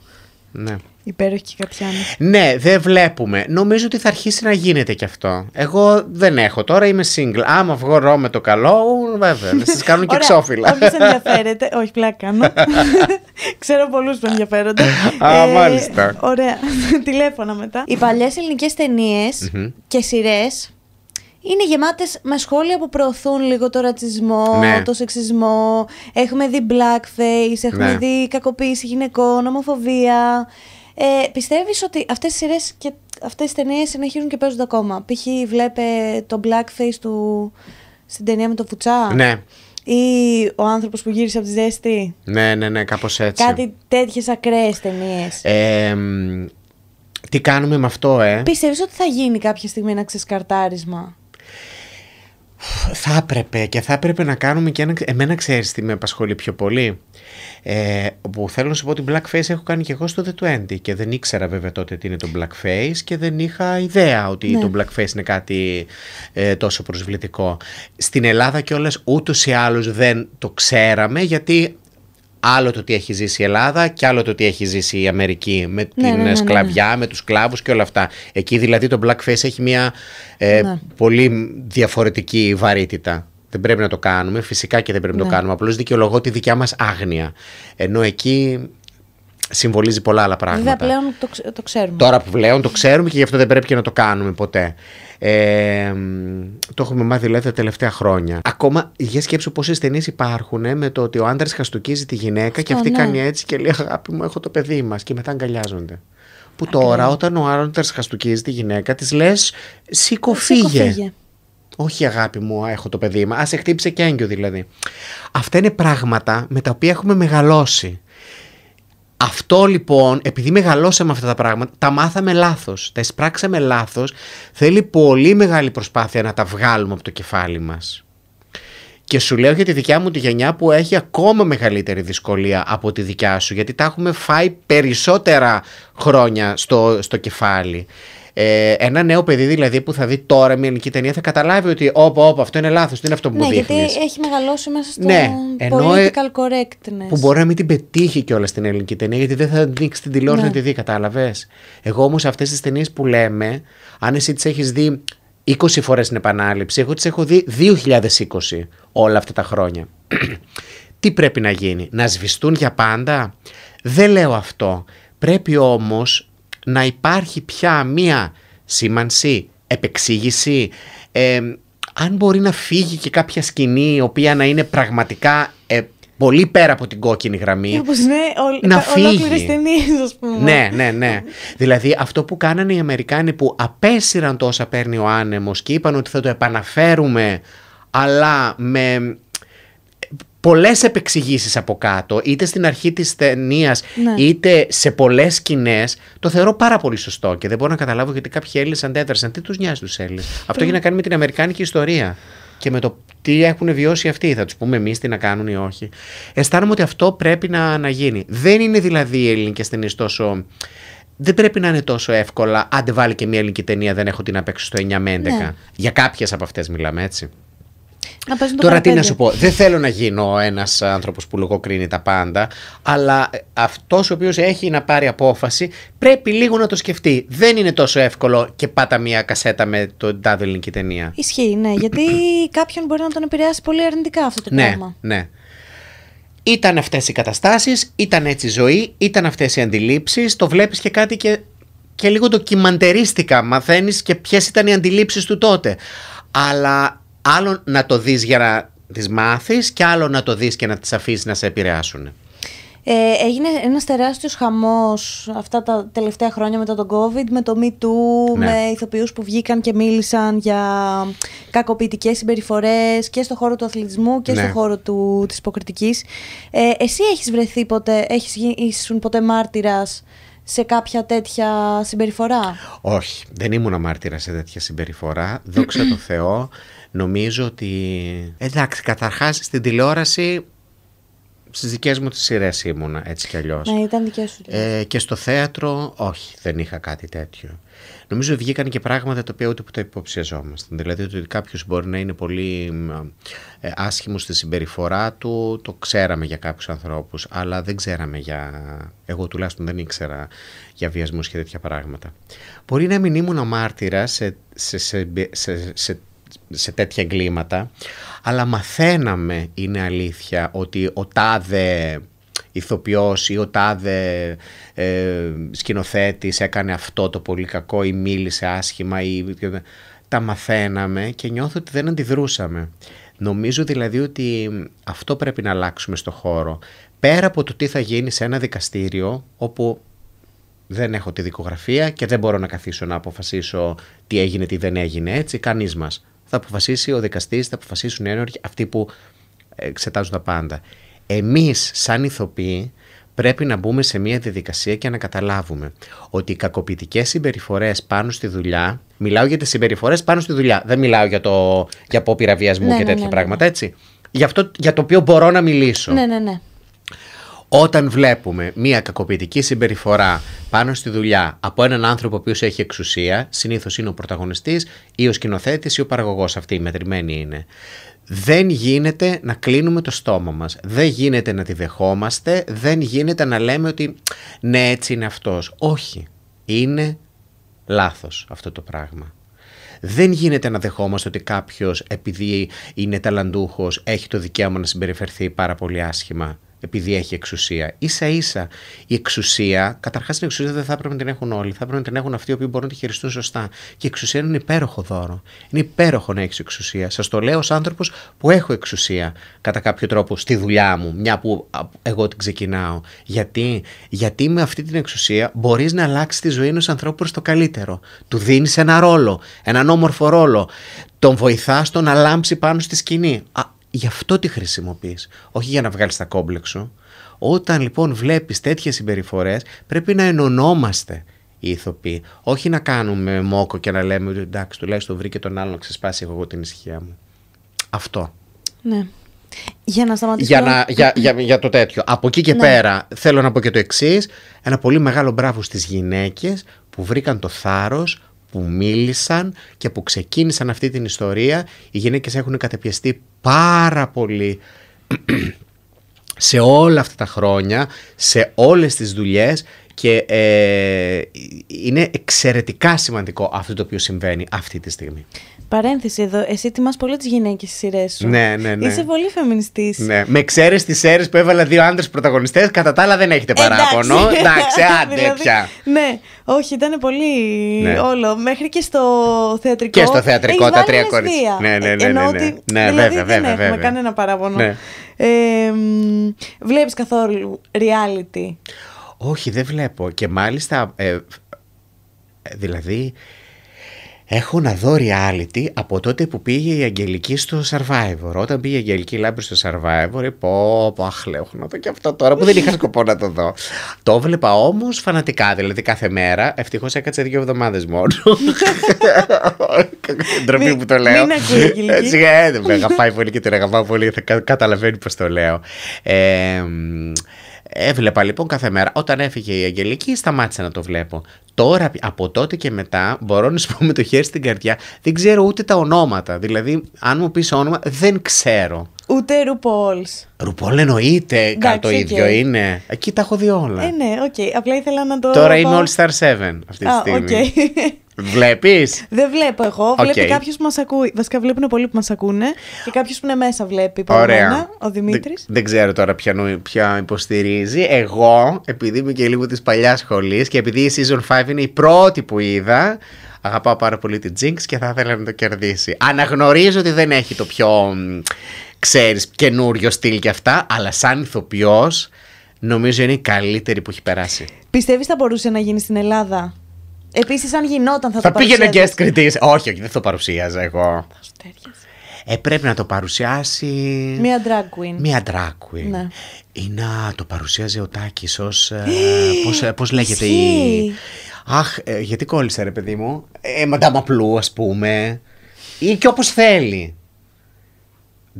Ναι. Υπέροχη κάποια Ναι, δεν βλέπουμε. Νομίζω ότι θα αρχίσει να γίνεται κι αυτό. Εγώ δεν έχω τώρα, είμαι single. Άμα βγω ρο με το καλό, βέβαια. Να σας κάνουν και ξόφυλλα. Όποιο ενδιαφέρεται. Όχι, πλάκα κάνω. Ξέρω πολλούς που ενδιαφέρονται. Α, ε, μάλιστα. Ωραία. Τηλέφωνα μετά. Οι παλιές ελληνικές ταινίες και σειρές είναι γεμάτες με σχόλια που προωθούν λίγο το ρατσισμό, ναι. το σεξισμό. Έχουμε δει blackface, έχουμε ναι. δει κακοποίηση γυναικών, ομοφοβία. Ε, Πιστεύεις ότι αυτές οι σειρές και αυτές τι ταινίες συνεχίζουν και παίζονται ακόμα. Π.χ. βλέπε το blackface του στην ταινία με το φουτσά. Ναι. Ή ο άνθρωπος που γύρισε από τη ζέστη. Ναι, ναι, ναι, κάπως έτσι. Κάτι τέτοιες ακραίες ταινίες. Ε, τι κάνουμε με αυτό, ε. Πιστεύεις ότι θα γίνει κάποια στιγμή ένα ξεσκαρτάρισμα. Θα έπρεπε και θα έπρεπε να κάνουμε και ένα... Εμένα ξέρεις τι με απασχολεί πιο πολύ. Ε, που θέλω να σου πω ότι blackface έχω κάνει και εγώ στο The Twenty και δεν ήξερα βέβαια τότε τι είναι το blackface και δεν είχα ιδέα ότι ναι. το blackface είναι κάτι ε, τόσο προσβλητικό. Στην Ελλάδα όλες ούτως ή άλλως δεν το ξέραμε γιατί άλλο το τι έχει ζήσει η Ελλάδα και άλλο το τι έχει ζήσει η Αμερική με ναι, την ναι, ναι, σκλαβιά, με τους κλάβους και όλα αυτά. Εκεί δηλαδή το blackface έχει μια ε, πολύ διαφορετική βαρύτητα. Δεν πρέπει να το κάνουμε, φυσικά και δεν πρέπει να το κάνουμε. Απλώς δικαιολογώ τη δικιά μας άγνοια. Ενώ εκεί συμβολίζει πολλά άλλα πράγματα. Βέβαια πλέον το, το ξέρουμε. Τώρα πλέον το ξέρουμε και γι' αυτό δεν πρέπει και να το κάνουμε ποτέ το έχουμε μάθει λέτε τα τελευταία χρόνια. Ακόμα για σκέψου πόσες ταινίες υπάρχουν με το ότι ο άντρας χαστοκίζει τη γυναίκα και αυτή ναι. κάνει έτσι και λέει Αγάπη μου, έχω το παιδί μας. Και μετά αγκαλιάζονται. Που τώρα, όταν ο άντρας χαστοκίζει τη γυναίκα, της λες Σήκω, φύγε. Όχι αγάπη μου, έχω το παιδί μας Ας, εκτύπησε και έγκυο δηλαδή. Αυτά είναι πράγματα με τα οποία έχουμε μεγαλώσει. Αυτό λοιπόν, επειδή μεγαλώσαμε αυτά τα πράγματα, τα μάθαμε λάθος, τα εισπράξαμε λάθος, θέλει πολύ μεγάλη προσπάθεια να τα βγάλουμε από το κεφάλι μας. Και σου λέω για τη δικιά μου τη γενιά που έχει ακόμα μεγαλύτερη δυσκολία από τη δικιά σου, γιατί τα έχουμε φάει περισσότερα χρόνια στο, στο κεφάλι. Ε, ένα νέο παιδί δηλαδή που θα δει τώρα μια ελληνική ταινία θα καταλάβει ότι όπα, όπα, αυτό είναι λάθος, τι είναι αυτό που ναι, μου δείχνει. Γιατί έχει μεγαλώσει μέσα στο ναι, ενώ, political ε, correctness. Που μπορεί να μην την πετύχει κιόλας στην ελληνική ταινία, γιατί δεν θα ανοίξει την τηλεόραση ναι. να τη δει, κατάλαβες. Εγώ όμως αυτές τις ταινίες που λέμε, αν εσύ τις έχεις δει 20 φορέ την επανάληψη, εγώ τις έχω δει 2020 όλα αυτά τα χρόνια. τι πρέπει να γίνει, να σβηστούν για πάντα. Δεν λέω αυτό. Πρέπει όμως να υπάρχει πια μία σήμανση, επεξήγηση, αν μπορεί να φύγει και κάποια σκηνή η οποία να είναι πραγματικά ε, πολύ πέρα από την κόκκινη γραμμή. Ε, όπως ναι, ο, να φύγει. ταινίες, ας πούμε. Ναι, ναι, ναι. δηλαδή αυτό που κάνανε οι Αμερικάνοι που απέσυραν τόσα παίρνει ο άνεμος και είπαν ότι θα το επαναφέρουμε αλλά με πολλές επεξηγήσεις από κάτω, είτε στην αρχή της ταινίας, ναι. είτε σε πολλές σκηνές, το θεωρώ πάρα πολύ σωστό και δεν μπορώ να καταλάβω γιατί κάποιοι Έλληνες αντέδρασαν. Τι τους νοιάζει τους Έλληνες. Αυτό έχει να κάνει με την Αμερικάνικη ιστορία και με το τι έχουν βιώσει αυτοί. Θα τους πούμε εμείς τι να κάνουν ή όχι. Αισθάνομαι ότι αυτό πρέπει να, να γίνει. Δεν είναι δηλαδή οι ελληνικέ ταινίες τόσο. Δεν πρέπει να είναι τόσο εύκολα. Άντε, βάλει και μια ελληνική ταινία, δεν έχω την απέξω στο 9 με 11. Ναι. Για κάποιες από αυτές μιλάμε έτσι. Τώρα τι να σου πω, δεν θέλω να γίνω ένας άνθρωπος που λογοκρίνει τα πάντα αλλά αυτός ο οποίος έχει να πάρει απόφαση πρέπει λίγο να το σκεφτεί δεν είναι τόσο εύκολο και πάτα μια κασέτα με το τάδε ελληνική ταινία Ισχύει ναι, γιατί κάποιον μπορεί να τον επηρεάσει πολύ αρνητικά αυτό το ναι, πράγμα Ναι, ναι. Ήταν αυτές οι καταστάσεις, ήταν έτσι η ζωή, ήταν αυτές οι αντιλήψεις. το βλέπεις και κάτι και, και λίγο κυμαντερίστηκα μαθαίνεις, και ποιες ήταν οι αντιλήψεις του τότε αλλά άλλο να το δεις για να τις μάθεις και άλλο να το δεις και να τις αφήσεις να σε επηρεάσουν. Ε, έγινε ένας τεράστιος χαμός αυτά τα τελευταία χρόνια μετά τον COVID με το Me Too, ναι. με ηθοποιούς που βγήκαν και μίλησαν για κακοποιητικές συμπεριφορές και στον χώρο του αθλητισμού και στον ναι. χώρο της υποκριτικής. Ε, εσύ έχεις βρεθεί ποτέ, έχεις ποτέ μάρτυρας σε κάποια τέτοια συμπεριφορά. Όχι, δεν ήμουν μάρτυρα σε τέτοια συμπεριφορά. Δόξα τω Θεώ, νομίζω ότι... Εντάξει, καταρχάς στην τηλεόραση στις δικές μου τις σειρές ήμουνα έτσι κι αλλιώς. Ναι, ήταν δικές σου. Ε, και στο θέατρο, όχι, δεν είχα κάτι τέτοιο. Νομίζω βγήκαν και πράγματα τα οποία ούτε που τα υποψιαζόμασταν. Δηλαδή ότι κάποιος μπορεί να είναι πολύ ε, άσχημο στη συμπεριφορά του, το ξέραμε για κάποιους ανθρώπους, αλλά δεν ξέραμε για. Εγώ τουλάχιστον δεν ήξερα για βιασμούς και τέτοια πράγματα. Μπορεί να μην ήμουν μάρτυρας σε, σε, σε, σε, σε σε τέτοια εγκλήματα αλλά μαθαίναμε είναι αλήθεια ότι ο τάδε ηθοποιός ή ο τάδε ε, σκηνοθέτης έκανε αυτό το πολύ κακό ή μίλησε άσχημα ή... Τα μαθαίναμε και νιώθω ότι δεν αντιδρούσαμε. Νομίζω δηλαδή ότι αυτό πρέπει να αλλάξουμε στο χώρο. Πέρα από το τι θα γίνει σε ένα δικαστήριο όπου δεν έχω τη δικογραφία και δεν μπορώ να καθίσω να αποφασίσω τι έγινε, τι δεν έγινε έτσι, κανείς μας. Θα αποφασίσει ο δικαστής, θα αποφασίσουν οι ένοργοι, αυτοί που ε, εξετάζουν τα πάντα εμείς σαν ηθοποιοί πρέπει να μπούμε σε μια διαδικασία και να καταλάβουμε ότι οι κακοποιητικές συμπεριφορές πάνω στη δουλειά, μιλάω για τις συμπεριφορές πάνω στη δουλειά, δεν μιλάω για, το, για απόπειρα βιασμού ναι, και ναι, τέτοια ναι, ναι, πράγματα, έτσι. Για, αυτό, για το οποίο μπορώ να μιλήσω. Ναι, ναι, ναι. Όταν βλέπουμε μια κακοποιητική συμπεριφορά πάνω στη δουλειά από έναν άνθρωπο ο έχει εξουσία, συνήθως είναι ο πρωταγωνιστής ή ο σκηνοθέτης ή ο παραγωγός, αυτή η μετρημένη είναι. Δεν γίνεται να κλείνουμε το στόμα μας, δεν γίνεται να τη δεχόμαστε, δεν γίνεται να λέμε ότι ναι έτσι είναι αυτός. Όχι, είναι λάθος αυτό το πράγμα. Δεν γίνεται να δεχόμαστε ότι κάποιος επειδή είναι ταλαντούχος έχει το δικαίωμα να συμπεριφερθεί πάρα πολύ άσχημα επειδή έχει εξουσία. σα ίσα η εξουσία, καταρχάς την εξουσία δεν θα έπρεπε να την έχουν όλοι. Θα έπρεπε να την έχουν αυτοί οι οποίοι μπορούν να τη χειριστούν σωστά. Και η εξουσία είναι υπέροχο δώρο. Είναι υπέροχο να έχεις εξουσία. Σας το λέω ως άνθρωπος που έχω εξουσία κατά κάποιο τρόπο στη δουλειά μου, μια που εγώ την ξεκινάω. Γιατί, Γιατί με αυτή την εξουσία μπορείς να αλλάξεις τη ζωή ενός ανθρώπου προς το καλύτερο. Του δίνεις ένα ρόλο, έναν όμορφο ρόλο. Τον βοηθάς στο να λάμψει πάνω στη σκηνή γι' αυτό τη χρησιμοποιείς, όχι για να βγάλεις τα κόμπλεξ Όταν λοιπόν βλέπεις τέτοιες συμπεριφορές πρέπει να ενωνόμαστε οι ηθοποιοί, όχι να κάνουμε μόκο και να λέμε εντάξει τουλάχιστον βρήκε τον άλλο να ξεσπάσει εγώ την ησυχία μου. Αυτό. Ναι. Για να σταματήσω... Για, να, για, για, για το τέτοιο. Από εκεί και ναι. πέρα θέλω να πω και το εξής. Ένα πολύ μεγάλο μπράβο στις γυναίκες που βρήκαν το θάρρος που μίλησαν και που ξεκίνησαν αυτή την ιστορία, οι γυναίκες έχουν καταπιεστεί πάρα πολύ σε όλα αυτά τα χρόνια, σε όλες τις δουλειές και ε, είναι εξαιρετικά σημαντικό αυτό το οποίο συμβαίνει αυτή τη στιγμή. Παρένθεση εδώ, εσύ τιμάς πολύ τις γυναίκες στις σειρές σου. Ναι, ναι, ναι. Είσαι πολύ φεμινιστής. Ναι. Με ξέρεις τις σέρες που έβαλα δύο άντρες πρωταγωνιστές, κατά τα άλλα δεν έχετε παράπονο. Εντάξει, άντε δηλαδή, πια. Ναι, όχι, ήταν πολύ ναι. όλο. Μέχρι και στο θεατρικό. Και στο θεατρικό τα τρία κορίτσια. Ναι, ναι, ε, ναι. Ε, βλέπεις καθόλου reality. Όχι, δεν βλέπω. Και μάλιστα, ε, ε, δηλαδή, Έχω να δω reality από τότε που πήγε η Αγγελική στο Survivor. Όταν πήγε η Αγγελική Λάμπρη στο Survivor, είπα, πω, αχ, λέω, να δω και αυτό τώρα που δεν είχα σκοπό να το δω. Το βλέπα όμως φανατικά, δηλαδή κάθε μέρα. Ευτυχώς έκατσε δύο εβδομάδες μόνο. Ντροπή που το λέω. Μην ακούει ε, με αγαπάει πολύ και την αγαπάω πολύ, θα καταλαβαίνει πώ το λέω. Ε, Έβλεπα λοιπόν κάθε μέρα. Όταν έφυγε η Αγγελική, σταμάτησα να το βλέπω. Τώρα, από τότε και μετά, μπορώ να σου πω με το χέρι στην καρδιά, δεν ξέρω ούτε τα ονόματα. Δηλαδή, αν μου πεις όνομα, δεν ξέρω. Ούτε Ρουπόλ. Ρουπόλ εννοείται. Κάτι το ίδιο είναι. Εκεί τα έχω δει όλα. Ε, ναι, οκ. Okay. Απλά ήθελα να το. Τώρα είναι All Star 7 αυτή τη στιγμή. Okay. Βλέπεις. Δεν βλέπω εγώ. Βλέπει κάποιος που μας ακούει. Βασικά βλέπουν πολλοί που μας ακούνε. Και κάποιος που είναι μέσα βλέπει. Ωραία. ο Δημήτρης. Δεν, δεν ξέρω τώρα ποια, ποια υποστηρίζει. Εγώ, επειδή είμαι και λίγο της παλιάς σχολής και επειδή η season 5 είναι η πρώτη που είδα. Αγαπάω πάρα πολύ την Jinx και θα ήθελα να το κερδίσει. Αναγνωρίζω ότι δεν έχει το πιο, ξέρεις, καινούριο στυλ και αυτά, αλλά σαν ηθοποιός νομίζω είναι η καλύτερη που έχει περάσει. Πιστεύεις θα μπορούσε να γίνει στην Ελλάδα Επίσης, αν γινόταν θα, θα το παρουσιάζει. Θα πήγαινε guest κριτής. Όχι, όχι, δεν το παρουσίαζα εγώ. Ε, πρέπει να το παρουσιάσεις. Μία drag queen. Μία drag queen. Ναι. Ή να το παρουσίαζε ο Τάκης ως. Ε, Πώς ε, λέγεται η. Αχ, ε, γιατί κόλλησε ρε παιδί μου. Ε, Μαντάμα Πλού, ας πούμε. Ή και όπως θέλει.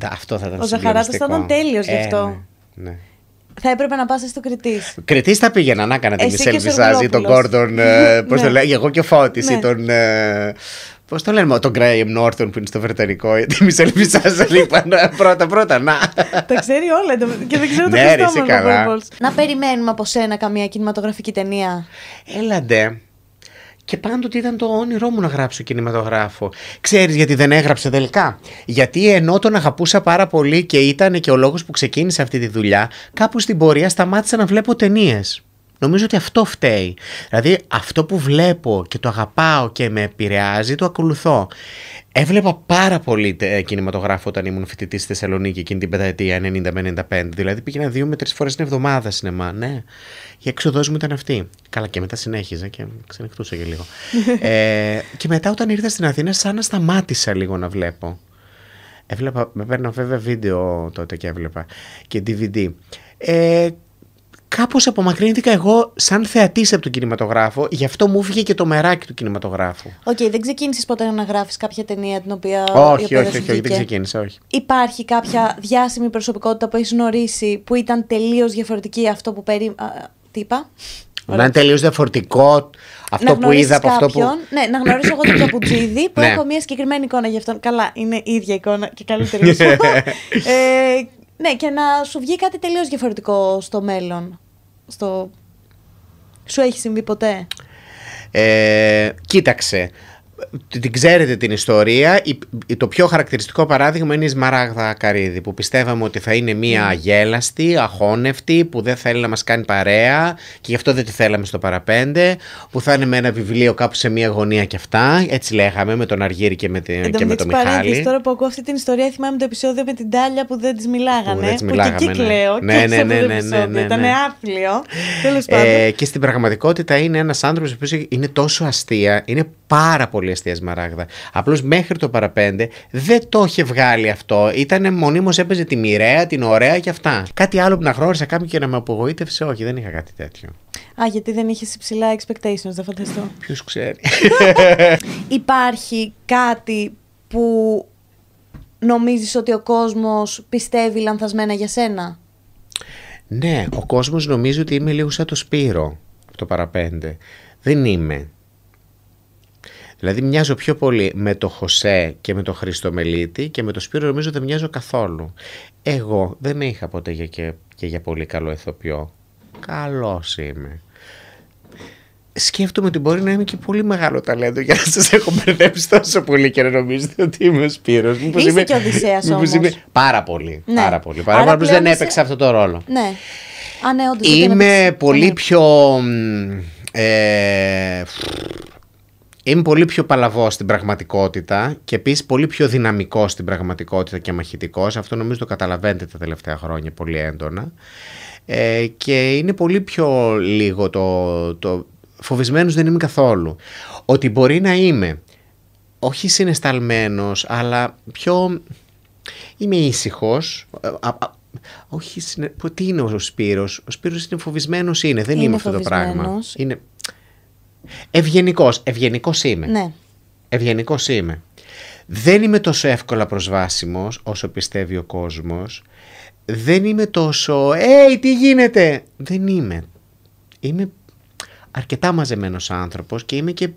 Αυτό θα ήταν Ο Ζαχαράτο θα ήταν τέλειος γι' αυτό. Ναι. ναι θα έπρεπε να πας στο κριτή. Κριτή θα πήγαινα να έκανα τη Μισελ ή τον Κόρντον. Ε, Πώς το ναι. εγώ και ο Φώτης ναι. ή τον. Ε, Πώς το λέμε τον Γκρέιμ Νόρτον που είναι στο Βρετανικό, γιατί μη λοιπόν ναι, πρώτα πρώτα, να. Τα ξέρει όλα και δεν ξέρω το ναι, Να περιμένουμε από σένα καμία κινηματογραφική ταινία. Έλαντε. Και πάντοτε ήταν το όνειρό μου να γράψω κινηματογράφο. Ξέρεις γιατί δεν έγραψε τελικά. Γιατί ενώ τον αγαπούσα πάρα πολύ και ήταν και ο λόγος που ξεκίνησε αυτή τη δουλειά, κάπου στην πορεία σταμάτησα να βλέπω ταινίες νομίζω ότι αυτό φταίει. Δηλαδή αυτό που βλέπω και το αγαπάω και με επηρεάζει το ακολουθώ. Έβλεπα πάρα πολύ ε, κινηματογράφο όταν ήμουν φοιτητής στη Θεσσαλονίκη εκείνη την πενταετία 90 με 95. Δηλαδή πήγαινα δύο με τρεις φορές την εβδομάδα σινεμά. Ναι. Η έξοδός μου ήταν αυτή. Καλά, και μετά συνέχιζα και ξενυχτούσα και λίγο. ε, και μετά όταν ήρθα στην Αθήνα, σαν να σταμάτησα λίγο να βλέπω. Έβλεπα, με βέβαια βίντεο τότε και έβλεπα και DVD. Ε, κάπως απομακρύνθηκα εγώ σαν θεατής από τον κινηματογράφο, γι' αυτό μου βγήκε και το μεράκι του κινηματογράφου. Οκ, δεν ξεκίνησες ποτέ να γράφεις κάποια ταινία την οποία. Όχι, όχι, όχι, όχι, δεν ξεκίνησε, όχι. Υπάρχει κάποια διάσημη προσωπικότητα που έχεις γνωρίσει που ήταν τελείως διαφορετική αυτό που περί. Τι είπα. Να είναι τελείως διαφορετικό αυτό που είδα από αυτό που. Ναι, να γνωρίσω εγώ τον Καπουτζίδη που ναι. έχω μια συγκεκριμένη εικόνα γι' αυτόν. Καλά, είναι ίδια εικόνα και καλύτερη. ε, ναι, και να σου βγει κάτι τελείως διαφορετικό στο μέλλον. Στο... Σου έχει συμβεί ποτέ. Ε, κοίταξε την ξέρετε την ιστορία. Το πιο χαρακτηριστικό παράδειγμα είναι η Σμαράγδα Καρίδη, που πιστεύαμε ότι θα είναι μία ναι. αγέλαστη, αχώνευτη, που δεν θέλει να μας κάνει παρέα και γι' αυτό δεν τη θέλαμε στο παραπέντε, που θα είναι με ένα βιβλίο κάπου σε μία γωνία και αυτά. Έτσι λέγαμε με τον Αργύρι και με, τη, Εν και με τον Μιχάλη. Τώρα που ακούω αυτή την ιστορία, θυμάμαι το επεισόδιο με την Τάλια που δεν της μιλάγανε. Που, δεν μιλάγαμε, που και εκεί ναι. κλαίω. Ναι, και ναι, ναι, ναι, ναι, ναι, ναι, Ήταν άθλιο. Τέλος πάντων. Ε, και στην πραγματικότητα είναι ένας άνθρωπος που είναι τόσο αστεία, είναι πάρα πολύ αστεία Σμαράγδα. Απλώς μέχρι το παραπέντε δεν το είχε βγάλει αυτό. Ήταν μονίμως έπαιζε τη μοιραία, την ωραία και αυτά. Κάτι άλλο που να χρώρισα κάποιον και να με απογοήτευσε, όχι, δεν είχα κάτι τέτοιο. Α, γιατί δεν είχες υψηλά expectations, δεν φανταστώ. Ποιος ξέρει. Υπάρχει κάτι που νομίζεις ότι ο κόσμος πιστεύει λανθασμένα για σένα. Ναι, ο κόσμος νομίζει ότι είμαι λίγο σαν το Σπύρο από το παραπέντε. Δεν είμαι. Δηλαδή μοιάζω πιο πολύ με το Χωσέ και με τον Χριστομελίτη και με τον Σπύρο νομίζω δεν μοιάζω καθόλου. Εγώ δεν είχα ποτέ για και, και για πολύ καλό ηθοποιό. Καλός είμαι. Σκέφτομαι ότι μπορεί να είμαι και πολύ μεγάλο ταλέντο για να σας έχω μπερδέψει τόσο πολύ και να νομίζετε ότι είμαι ο Σπύρος. Είσαι είμαι, και Οδυσσέας όμως. Είμαι... Πάρα πολύ, ναι. πάρα πολύ. Πάρα Άρα δεν έπαιξα αυτό το ρόλο. Ναι. Α, ναι, όντως, είμαι πολύ ναι. πιο... Ε, Είμαι πολύ πιο παλαβός στην πραγματικότητα και επίσης πολύ πιο δυναμικός στην πραγματικότητα και μαχητικός. Αυτό νομίζω το καταλαβαίνετε τα τελευταία χρόνια πολύ έντονα. Ε, και είναι πολύ πιο λίγο το. το Φοβισμένος δεν είμαι καθόλου. Ότι μπορεί να είμαι όχι συνεσταλμένο, αλλά πιο... Είμαι ήσυχος. Ε, όχι, συνε... τι είναι ο Σπύρος. Ο Σπύρος είναι φοβισμένος, είναι. Δεν είμαι αυτό το πράγμα. Είναι Ευγενικός. Ευγενικός είμαι. Ναι. Ευγενικός είμαι. Δεν είμαι τόσο εύκολα προσβάσιμος όσο πιστεύει ο κόσμος. Δεν είμαι τόσο Ε! τι γίνεται» Δεν είμαι. Είμαι αρκετά μαζεμένος άνθρωπος και είμαι και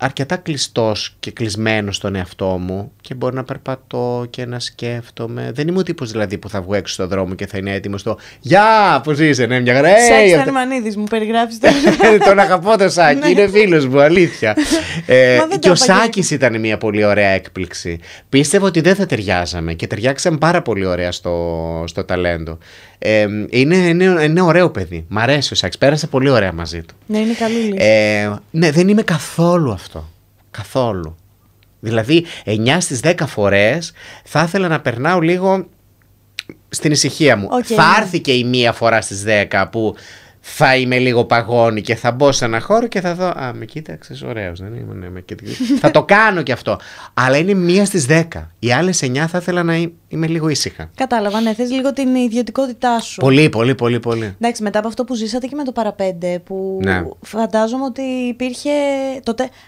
αρκετά κλειστός και κλεισμένος στον εαυτό μου και μπορώ να περπατώ και να σκέφτομαι. Δεν είμαι ο τύπος δηλαδή που θα βγω έξω στον δρόμο και θα είναι έτοιμος στο «Γεια, πώς είσαι, ναι, μια γραία». Σάκης ε, Αρμανίδης, μου περιγράφεις το. Τον αγαπώ τον Σάκη, ναι. είναι φίλος μου, αλήθεια. ε, και ο Σάκης ήταν μια πολύ ωραία έκπληξη. Πίστευα ότι δεν θα ταιριάζαμε και ταιριάξαμε πάρα πολύ ωραία στο, στο ταλέντο. Ε, είναι, είναι, είναι ωραίο παιδί. Μ' αρέσει ο πέρασε πολύ ωραία μαζί του. Ναι, είναι καλή Ε, ναι, δεν είμαι καθόλου αυτό Καθόλου. Δηλαδή 9 στις 10 φορές θα ήθελα να περνάω λίγο στην ησυχία μου. Okay. Θα έρθει και η μία φορά στις 10 που θα είμαι λίγο παγώνη και θα μπω σε ένα χώρο και θα δω. Α, με κοίταξες, ωραίος. Δεν είμαι, ναι, με θα το κάνω κι αυτό. Αλλά είναι μία στις δέκα. Οι άλλες εννιά θα ήθελα να είμαι λίγο ήσυχα. Κατάλαβα, ναι. Θες λίγο την ιδιωτικότητά σου. Πολύ, πολύ, πολύ, πολύ. Εντάξει, μετά από αυτό που ζήσατε και με το παραπέντε, που ναι. φαντάζομαι ότι υπήρχε.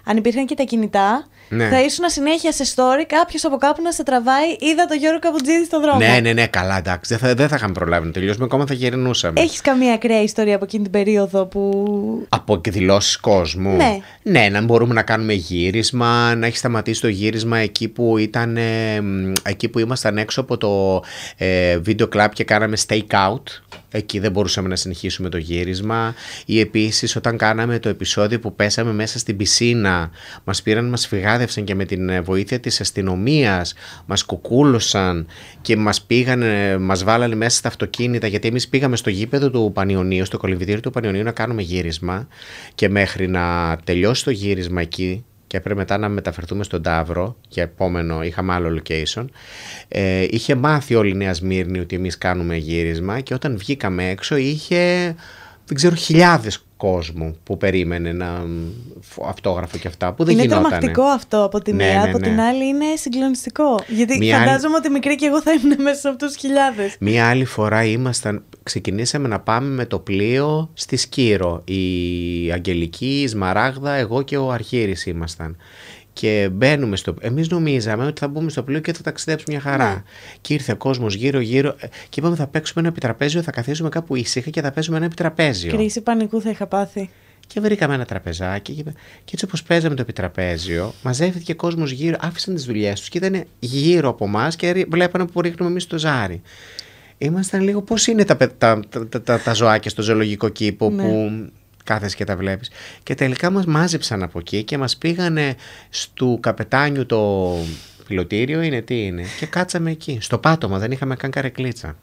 αν υπήρχαν και τα κινητά, ναι. Θα ήσουν συνέχεια σε story, κάποιος από κάπου να σε τραβάει. Είδα τον Γιώργο Καπουτζίδη στον δρόμο. Ναι, ναι, ναι, καλά, εντάξει. Δεν θα, δεν θα είχαμε προλάβει να τελειώσουμε, ακόμα θα γερνούσαμε. Έχεις καμία ακραία ιστορία από εκείνη την περίοδο που. Από εκδηλώσεις κόσμου. Ναι. ναι, να μπορούμε να κάνουμε γύρισμα, να έχει σταματήσει το γύρισμα εκεί που, ήταν, εκεί που ήμασταν έξω από το ε, βίντεο κλαπ club και κάναμε stake out. Εκεί δεν μπορούσαμε να συνεχίσουμε το γύρισμα. Ή επίσης, όταν κάναμε το επεισόδιο που πέσαμε μέσα στην πισίνα, μας πήραν, μας φυγάδευσαν και με την ε, βοήθεια της αστυνομίας, μας κουκούλωσαν και μας πήγαν, μας βάλανε μέσα στα αυτοκίνητα. Γιατί εμείς πήγαμε στο γήπεδο του Πανιωνίου, στο κολυμπητήριο του Πανιωνίου να κάνουμε γύρισμα. Και μέχρι να τελειώσει το γύρισμα εκεί, και έπρεπε μετά να μεταφερθούμε στον Ταύρο και επόμενο, είχαμε άλλο location. Ε, είχε μάθει όλη η Νέα Σμύρνη ότι εμείς κάνουμε γύρισμα και όταν βγήκαμε έξω είχε, δεν ξέρω, χιλιάδες κόσμο που περίμενε να αυτόγραφο και αυτά που δεν είναι γινόταν. Είναι τρομακτικό αυτό από τη ναι, μία, ναι, από ναι. την άλλη είναι συγκλονιστικό. Γιατί Μια φαντάζομαι ότι μικρή και εγώ θα ήμουν μέσα από τους χιλιάδες. Μία άλλη φορά ήμασταν, ξεκινήσαμε να πάμε με το πλοίο στη Σκύρο. Η Αγγελική, η Σμαράγδα, εγώ και ο Αρχήρης ήμασταν και μπαίνουμε στο. Εμείς νομίζαμε ότι θα μπούμε στο πλοίο και θα ταξιδέψουμε μια χαρά. Ναι. Και ήρθε ο κόσμο γύρω-γύρω ε, και είπαμε θα παίξουμε ένα επιτραπέζιο, θα καθίσουμε κάπου ήσυχα και θα παίζουμε ένα επιτραπέζιο. Κρίση πανικού θα είχα πάθει. Και βρήκαμε ένα τραπεζάκι και, και έτσι όπως παίζαμε το επιτραπέζιο, μαζεύτηκε κόσμος γύρω, άφησαν τις δουλειές τους και ήταν γύρω από εμά και βλέπανε που ρίχνουμε εμείς το ζάρι. Ήμασταν λίγο πώς είναι τα, τα, τα, τα ζωάκια στο ζωολογικό κήπο ναι. που κάθεσαι και τα βλέπεις. Και τελικά μας μάζεψαν από εκεί και μας πήγανε στο καπετάνιου το πιλωτήριο, είναι τι είναι, και κάτσαμε εκεί, στο πάτωμα, δεν είχαμε καν καρεκλίτσα.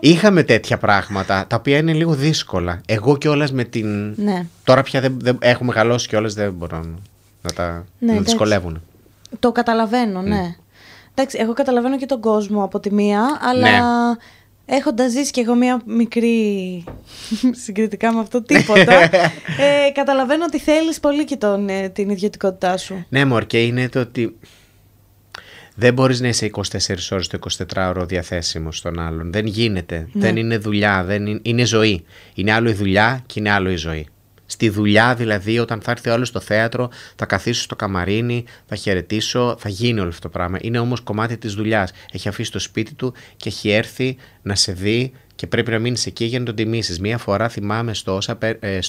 Είχαμε τέτοια πράγματα τα οποία είναι λίγο δύσκολα. Εγώ κιόλας με την. Ναι. Τώρα πια δεν, δεν, έχω μεγαλώσει κιόλας, δεν μπορώ να τα ναι, δυσκολεύουν. Το καταλαβαίνω, ναι. ναι. Εντάξει, εγώ καταλαβαίνω και τον κόσμο από τη μία, αλλά ναι έχοντας ζήσει και εγώ μία μικρή συγκριτικά με αυτό τίποτα, ε, καταλαβαίνω ότι θέλεις πολύ και τον, ε, την ιδιωτικότητά σου. Ναι, Μωρ, και είναι το ότι δεν μπορείς να είσαι 24 ώρες το 24ωρο διαθέσιμο στον άλλον. Δεν γίνεται. Ναι. Δεν είναι δουλειά. Δεν είναι, είναι ζωή. Είναι άλλο η δουλειά και είναι άλλο η ζωή στη δουλειά δηλαδή, όταν θα έρθει ο άλλος στο θέατρο, θα καθίσω στο καμαρίνι, θα χαιρετήσω, θα γίνει όλο αυτό το πράγμα. Είναι όμως κομμάτι της δουλειάς. Έχει αφήσει το σπίτι του και έχει έρθει να σε δει και πρέπει να μείνεις εκεί για να τον τιμήσεις. Μία φορά θυμάμαι στο όσα. ε,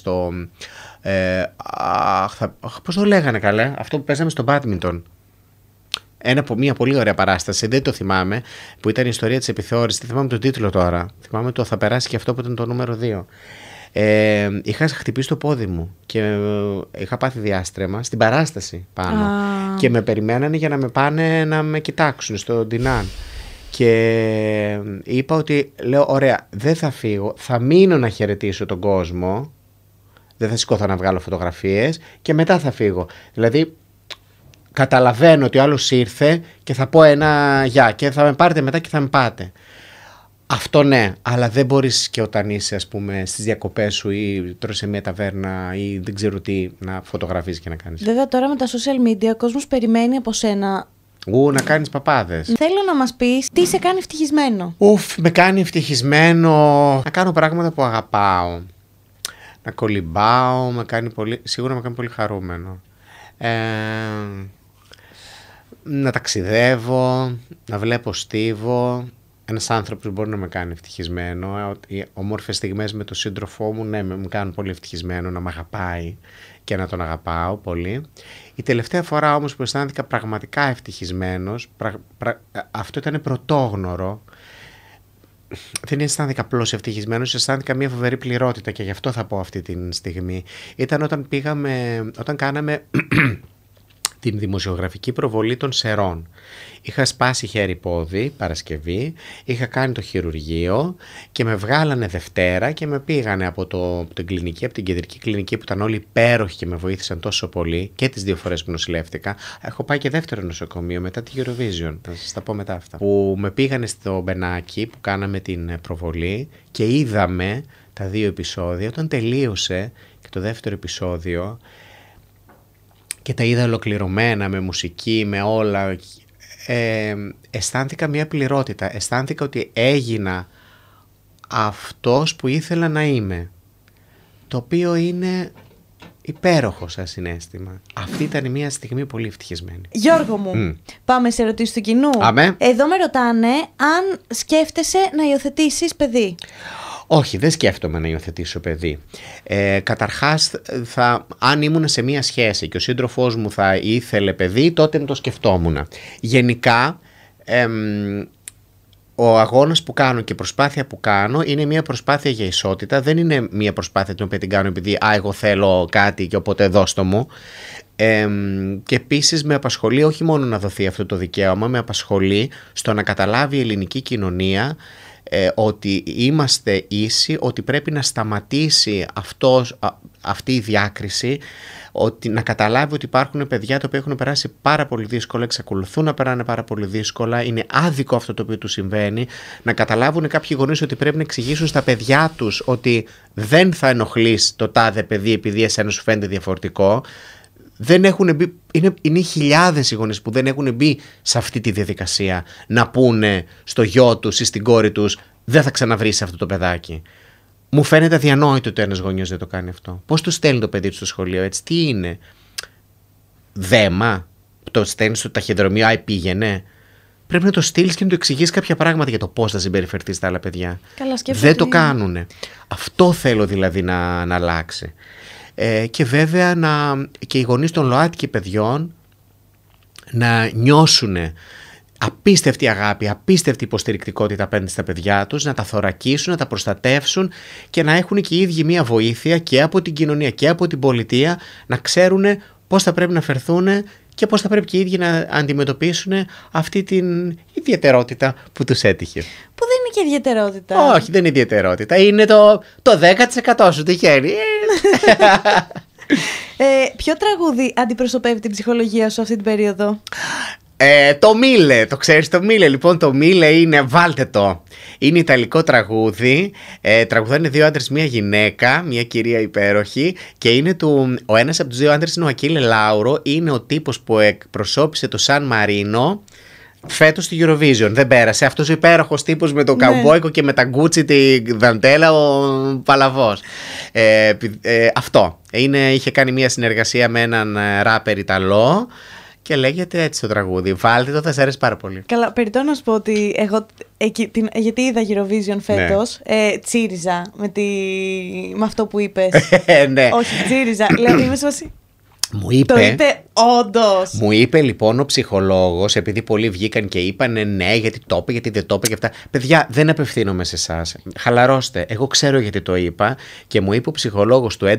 ε αχ, πώς το λέγανε καλέ, αυτό που παίζαμε στο μπάτμιντον. Ένα από μια πολύ ωραία παράσταση, δεν το θυμάμαι, που ήταν η ιστορία της επιθεώρησης. Δεν θυμάμαι τον τίτλο τώρα. Θυμάμαι το Θα περάσει και αυτό που ήταν το νούμερο 2. Ε, είχα χτυπήσει το πόδι μου και ε, είχα πάθει διάστρεμα στην παράσταση πάνω. Και με περιμένανε για να με πάνε να με κοιτάξουν στο Ντινάν. Και ε, είπα ότι, λέω, ωραία, δεν θα φύγω, θα μείνω να χαιρετήσω τον κόσμο. Δεν θα σηκώθω να βγάλω φωτογραφίες και μετά θα φύγω. Δηλαδή, καταλαβαίνω ότι ο άλλος ήρθε και θα πω ένα γεια και θα με πάρετε μετά και θα με πάτε. Αυτό ναι, αλλά δεν μπορείς και όταν είσαι, ας πούμε, στις διακοπές σου ή τρώει σε μια ταβέρνα ή δεν ξέρω τι να φωτογραφίζει και να κάνεις. Βέβαια, τώρα με τα social media ο κόσμος περιμένει από σένα. Ου, να κάνεις παπάδες. Θέλω να μας πεις τι σε κάνει ευτυχισμένο. Ουφ, με κάνει ευτυχισμένο να κάνω πράγματα που αγαπάω. Να κολυμπάω, πολύ... σίγουρα με κάνει πολύ χαρούμενο. Ε, να ταξιδεύω, να βλέπω στίβο, ένας άνθρωπος μπορεί να με κάνει ευτυχισμένο. Οι όμορφε στιγμές με τον σύντροφό μου, ναι, με κάνουν πολύ ευτυχισμένο να με αγαπάει και να τον αγαπάω πολύ. Η τελευταία φορά όμως που αισθάνθηκα πραγματικά ευτυχισμένος, αυτό ήταν πρωτόγνωρο, δεν αισθάνθηκα απλώς ευτυχισμένος, αισθάνθηκα μια φοβερή πληρότητα και γι' αυτό θα πω αυτή τη στιγμή. Ήταν όταν πήγαμε, όταν κάναμε την δημοσιογραφική προβολή των Σερών. Είχα σπάσει χέρι-πόδι, Παρασκευή, είχα κάνει το χειρουργείο και με βγάλανε Δευτέρα και με πήγανε από, το, από την κλινική, από την κεντρική κλινική που ήταν όλοι υπέροχοι και με βοήθησαν τόσο πολύ και τις δύο φορές που νοσηλεύτηκα. Έχω πάει και δεύτερο νοσοκομείο μετά τη Eurovision, θα σας τα πω μετά αυτά, που με πήγανε στο Μπενάκι που κάναμε την προβολή και είδαμε τα δύο επεισόδια. Όταν τελείωσε και το δεύτερο επεισόδιο, και τα είδα ολοκληρωμένα με μουσική, με όλα ε, αισθάνθηκα μια πληρότητα. Αισθάνθηκα ότι έγινα αυτός που ήθελα να είμαι. Το οποίο είναι υπέροχο σαν συνέστημα. Αυτή ήταν μια στιγμή πολύ ευτυχισμένη. Γιώργο μου, πάμε σε ερωτήσεις του κοινού. Εδώ με ρωτάνε αν σκέφτεσαι να υιοθετήσεις παιδί. Όχι, δεν σκέφτομαι να υιοθετήσω παιδί. Ε, καταρχάς, αν ήμουν σε μία σχέση και ο σύντροφός μου θα ήθελε παιδί, τότε το σκεφτόμουν. Γενικά, ο αγώνας που κάνω και η προσπάθεια που κάνω είναι μια προσπάθεια για ισότητα. Δεν είναι μια προσπάθεια την οποία την κάνω επειδή α, εγώ θέλω κάτι και οπότε δώστο μου. και επίσης με απασχολεί όχι μόνο να δοθεί αυτό το δικαίωμα, με απασχολεί στο να καταλάβει η ελληνική κοινωνία ε, ότι είμαστε ίσοι, ότι πρέπει να σταματήσει αυτός, αυτή η διάκριση, ότι να καταλάβει ότι υπάρχουν παιδιά τα οποία έχουν περάσει πάρα πολύ δύσκολα, εξακολουθούν να περάνε πάρα πολύ δύσκολα, είναι άδικο αυτό το οποίο τους συμβαίνει, να καταλάβουν κάποιοι γονείς ότι πρέπει να εξηγήσουν στα παιδιά τους ότι δεν θα ενοχλείς το τάδε παιδί επειδή εσένα σου φαίνεται διαφορετικό, δεν έχουν μπει, είναι, είναι χιλιάδες οι γονείς που δεν έχουν μπει σε αυτή τη διαδικασία να πούνε στο γιο τους ή στην κόρη τους: Δεν θα ξαναβρεις αυτό το παιδάκι. Μου φαίνεται αδιανόητο ότι ένας γονιός δεν το κάνει αυτό. Πώς το στέλνει το παιδί του στο σχολείο, έτσι, τι είναι. Δέμα, το στέλνεις στο ταχυδρομείο, Άι πήγαινε. Πρέπει να το στείλεις και να του εξηγείς κάποια πράγματα για το πώς θα συμπεριφερθείς στα άλλα παιδιά. δεν το κάνουν. Αυτό θέλω δηλαδή να, να αλλάξει. Ε, και βέβαια να, και οι γονείς των ΛΟΑΤΚΙ παιδιών να νιώσουν απίστευτη αγάπη, απίστευτη υποστηρικτικότητα απέναντι στα παιδιά τους, να τα θωρακίσουν, να τα προστατεύσουν και να έχουν και οι ίδιοι μία βοήθεια και από την κοινωνία και από την πολιτεία να ξέρουν πώς θα πρέπει να φερθούν και πώς θα πρέπει και οι ίδιοι να αντιμετωπίσουν αυτή την ιδιαιτερότητα που τους έτυχε. Που δεν είναι και ιδιαιτερότητα. Όχι, δεν είναι ιδιαιτερότητα. Είναι το, το 10% σου τυχαίνει. ε, ποιο τραγούδι αντιπροσωπεύει την ψυχολογία σου αυτή την περίοδο? Ε, ε, το Μίλε, το ξέρεις το Μίλε Λοιπόν το Μίλε είναι, βάλτε το Είναι ιταλικό τραγούδι ε, Τραγουδάνε δύο άντρες, μια γυναίκα Μια κυρία υπέροχη Και είναι του, ο ένας από τους δύο άντρες είναι ο Ακίλε Λάουρο Είναι ο τύπος που εκπροσώπησε το Σαν Μαρίνο Φέτος στη Eurovision δεν πέρασε Αυτός ο υπέροχος τύπος με το ναι. Και με τα γκούτσι τη δαντέλα Ο Παλαβός ε, ε, Αυτό Είχε κάνει μια συνεργασία με έναν ράπερ Ιταλό και λέγεται έτσι το τραγούδι. Βάλτε το, θα σε αρέσει πάρα πολύ. Καλά, περιττώ να σου πω ότι εγώ. Εκεί, την, γιατί είδα Eurovision ναι. φέτος. Ε, τσίριζα με, τη, με αυτό που είπες. Ε, ναι. Όχι, τσίριζα. δηλαδή είμαι σε μου είπε, το είπε όντως. Μου είπε λοιπόν ο ψυχολόγος, επειδή πολλοί βγήκαν και είπαν «Ε, ναι, γιατί το είπε, γιατί δεν το είπε και αυτά. Παιδιά, δεν απευθύνομαι σε εσάς. Χαλαρώστε. Εγώ ξέρω γιατί το είπα και μου είπε ο ψυχολόγος του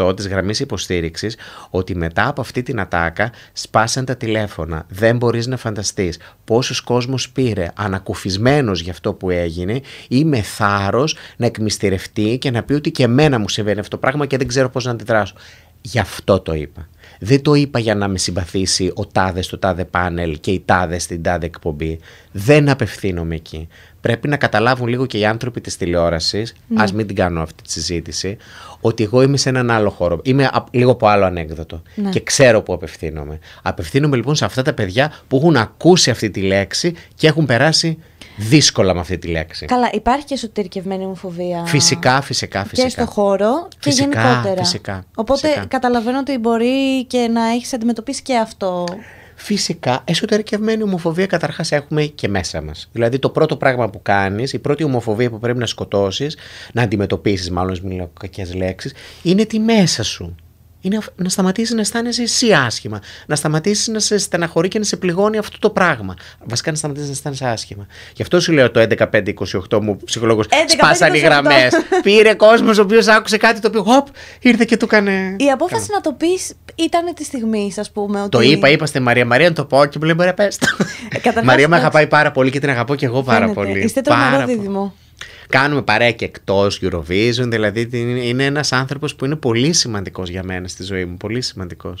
11528 της γραμμής υποστήριξης ότι μετά από αυτή την ατάκα σπάσαν τα τηλέφωνα. Δεν μπορείς να φανταστείς πόσος κόσμος πήρε ανακουφισμένος για αυτό που έγινε ή με θάρρος να εκμυστηρευτεί και να πει ότι και εμένα μου συμβαίνει αυτό το πράγμα και δεν ξέρω πώς να αντιδράσω. Γι' αυτό το είπα. Δεν το είπα για να με συμπαθήσει ο τάδες στο τάδε πάνελ και η τάδες στην τάδε εκπομπή. Δεν απευθύνομαι εκεί. Πρέπει να καταλάβουν λίγο και οι άνθρωποι της τηλεόρασης, ναι. ας α μην την κάνω αυτή τη συζήτηση, ότι εγώ είμαι σε έναν άλλο χώρο. Είμαι λίγο από άλλο ανέκδοτο ναι. και ξέρω που απευθύνομαι. Απευθύνομαι λοιπόν σε αυτά τα παιδιά που έχουν ακούσει αυτή τη λέξη και έχουν περάσει δύσκολα με αυτή τη λέξη. Καλά, υπάρχει και εσωτερικευμένη ομοφοβία. Φυσικά, φυσικά, φυσικά. Και στο χώρο και φυσικά, γενικότερα. Οπότε καταλαβαίνω ότι μπορεί και να έχεις αντιμετωπίσει και αυτό. Φυσικά, εσωτερικευμένη ομοφοβία καταρχάς έχουμε και μέσα μας. Δηλαδή, το πρώτο πράγμα που κάνεις, η πρώτη ομοφοβία που πρέπει να σκοτώσεις, να αντιμετωπίσεις, μάλλον μιλάω κακέ λέξεις, είναι τη μέσα σου είναι να σταματήσει να αισθάνεσαι εσύ άσχημα. Να σταματήσει να σε στεναχωρεί και να σε πληγώνει αυτό το πράγμα. Βασικά να σταματήσεις να αισθάνεσαι άσχημα. Γι' αυτό σου λέω το 11 28 μου ψυχολόγος. Σπάσαν οι γραμμές. Πήρε κόσμος ο οποίος άκουσε κάτι το οποίο hop, ήρθε και του έκανε. Η απόφαση να το πεις ήταν της στιγμής, ας πούμε. Το είπα, είπα στην Μαρία Μαρία να το πω και μου λέει Μαρία, πε. Ε, Μαρία με αγαπάει πάρα πολύ και την αγαπώ και εγώ πάρα πολύ. Είστε τρομερό δίδυμο κάνουμε παρέα και εκτός Eurovision. Δηλαδή είναι ένας άνθρωπος που είναι πολύ σημαντικός για μένα στη ζωή μου. Πολύ σημαντικός.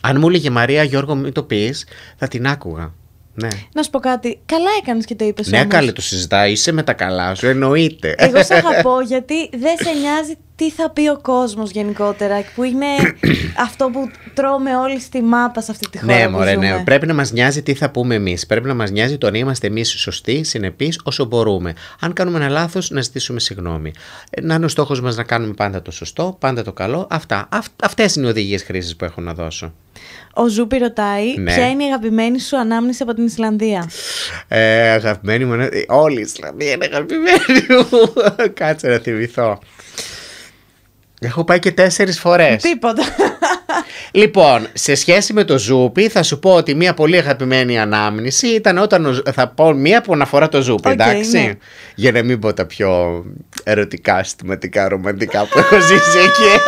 Αν μου έλεγε Μαρία Γιώργο, μην το πεις, θα την άκουγα. Ναι. Να σου πω κάτι. Καλά έκανες και το είπες. Ναι, καλά καλή το συζητάει Είσαι με τα καλά σου. Εννοείται. Εγώ σε αγαπώ γιατί δεν σε νοιάζει τι θα πει ο κόσμος γενικότερα, που είναι αυτό που τρώμε όλοι στη μάπα σε αυτή τη χώρα ναι, που μωρέ, ναι. ζούμε. Ναι, πρέπει να μας νοιάζει τι θα πούμε εμείς. Πρέπει να μας νοιάζει το αν είμαστε εμείς σωστοί, συνεπείς, όσο μπορούμε. Αν κάνουμε ένα λάθος, να ζητήσουμε συγγνώμη. Να είναι ο στόχος μας να κάνουμε πάντα το σωστό, πάντα το καλό. Αυτά. Αυτές είναι οι οδηγίες χρήσης που έχω να δώσω. Ο Ζούπη ρωτάει, ναι. ποια είναι η αγαπημένη σου ανάμνηση από την Ισλανδία. Ε, αγαπημένη μου, ναι. όλη η Ισλανδία είναι αγαπημένη μου. Κάτσε να θυμηθώ. Έχω πάει και τέσσερις φορές. Τίποτα. Λοιπόν, σε σχέση με το ζούπι, θα σου πω ότι μια πολύ αγαπημένη ανάμνηση ήταν όταν. Θα πω μια που αναφορά το ζούπι, okay, εντάξει. Ναι. Για να μην πω τα πιο ερωτικά, συστηματικά, ρομαντικά που έχω ζήσει εκεί.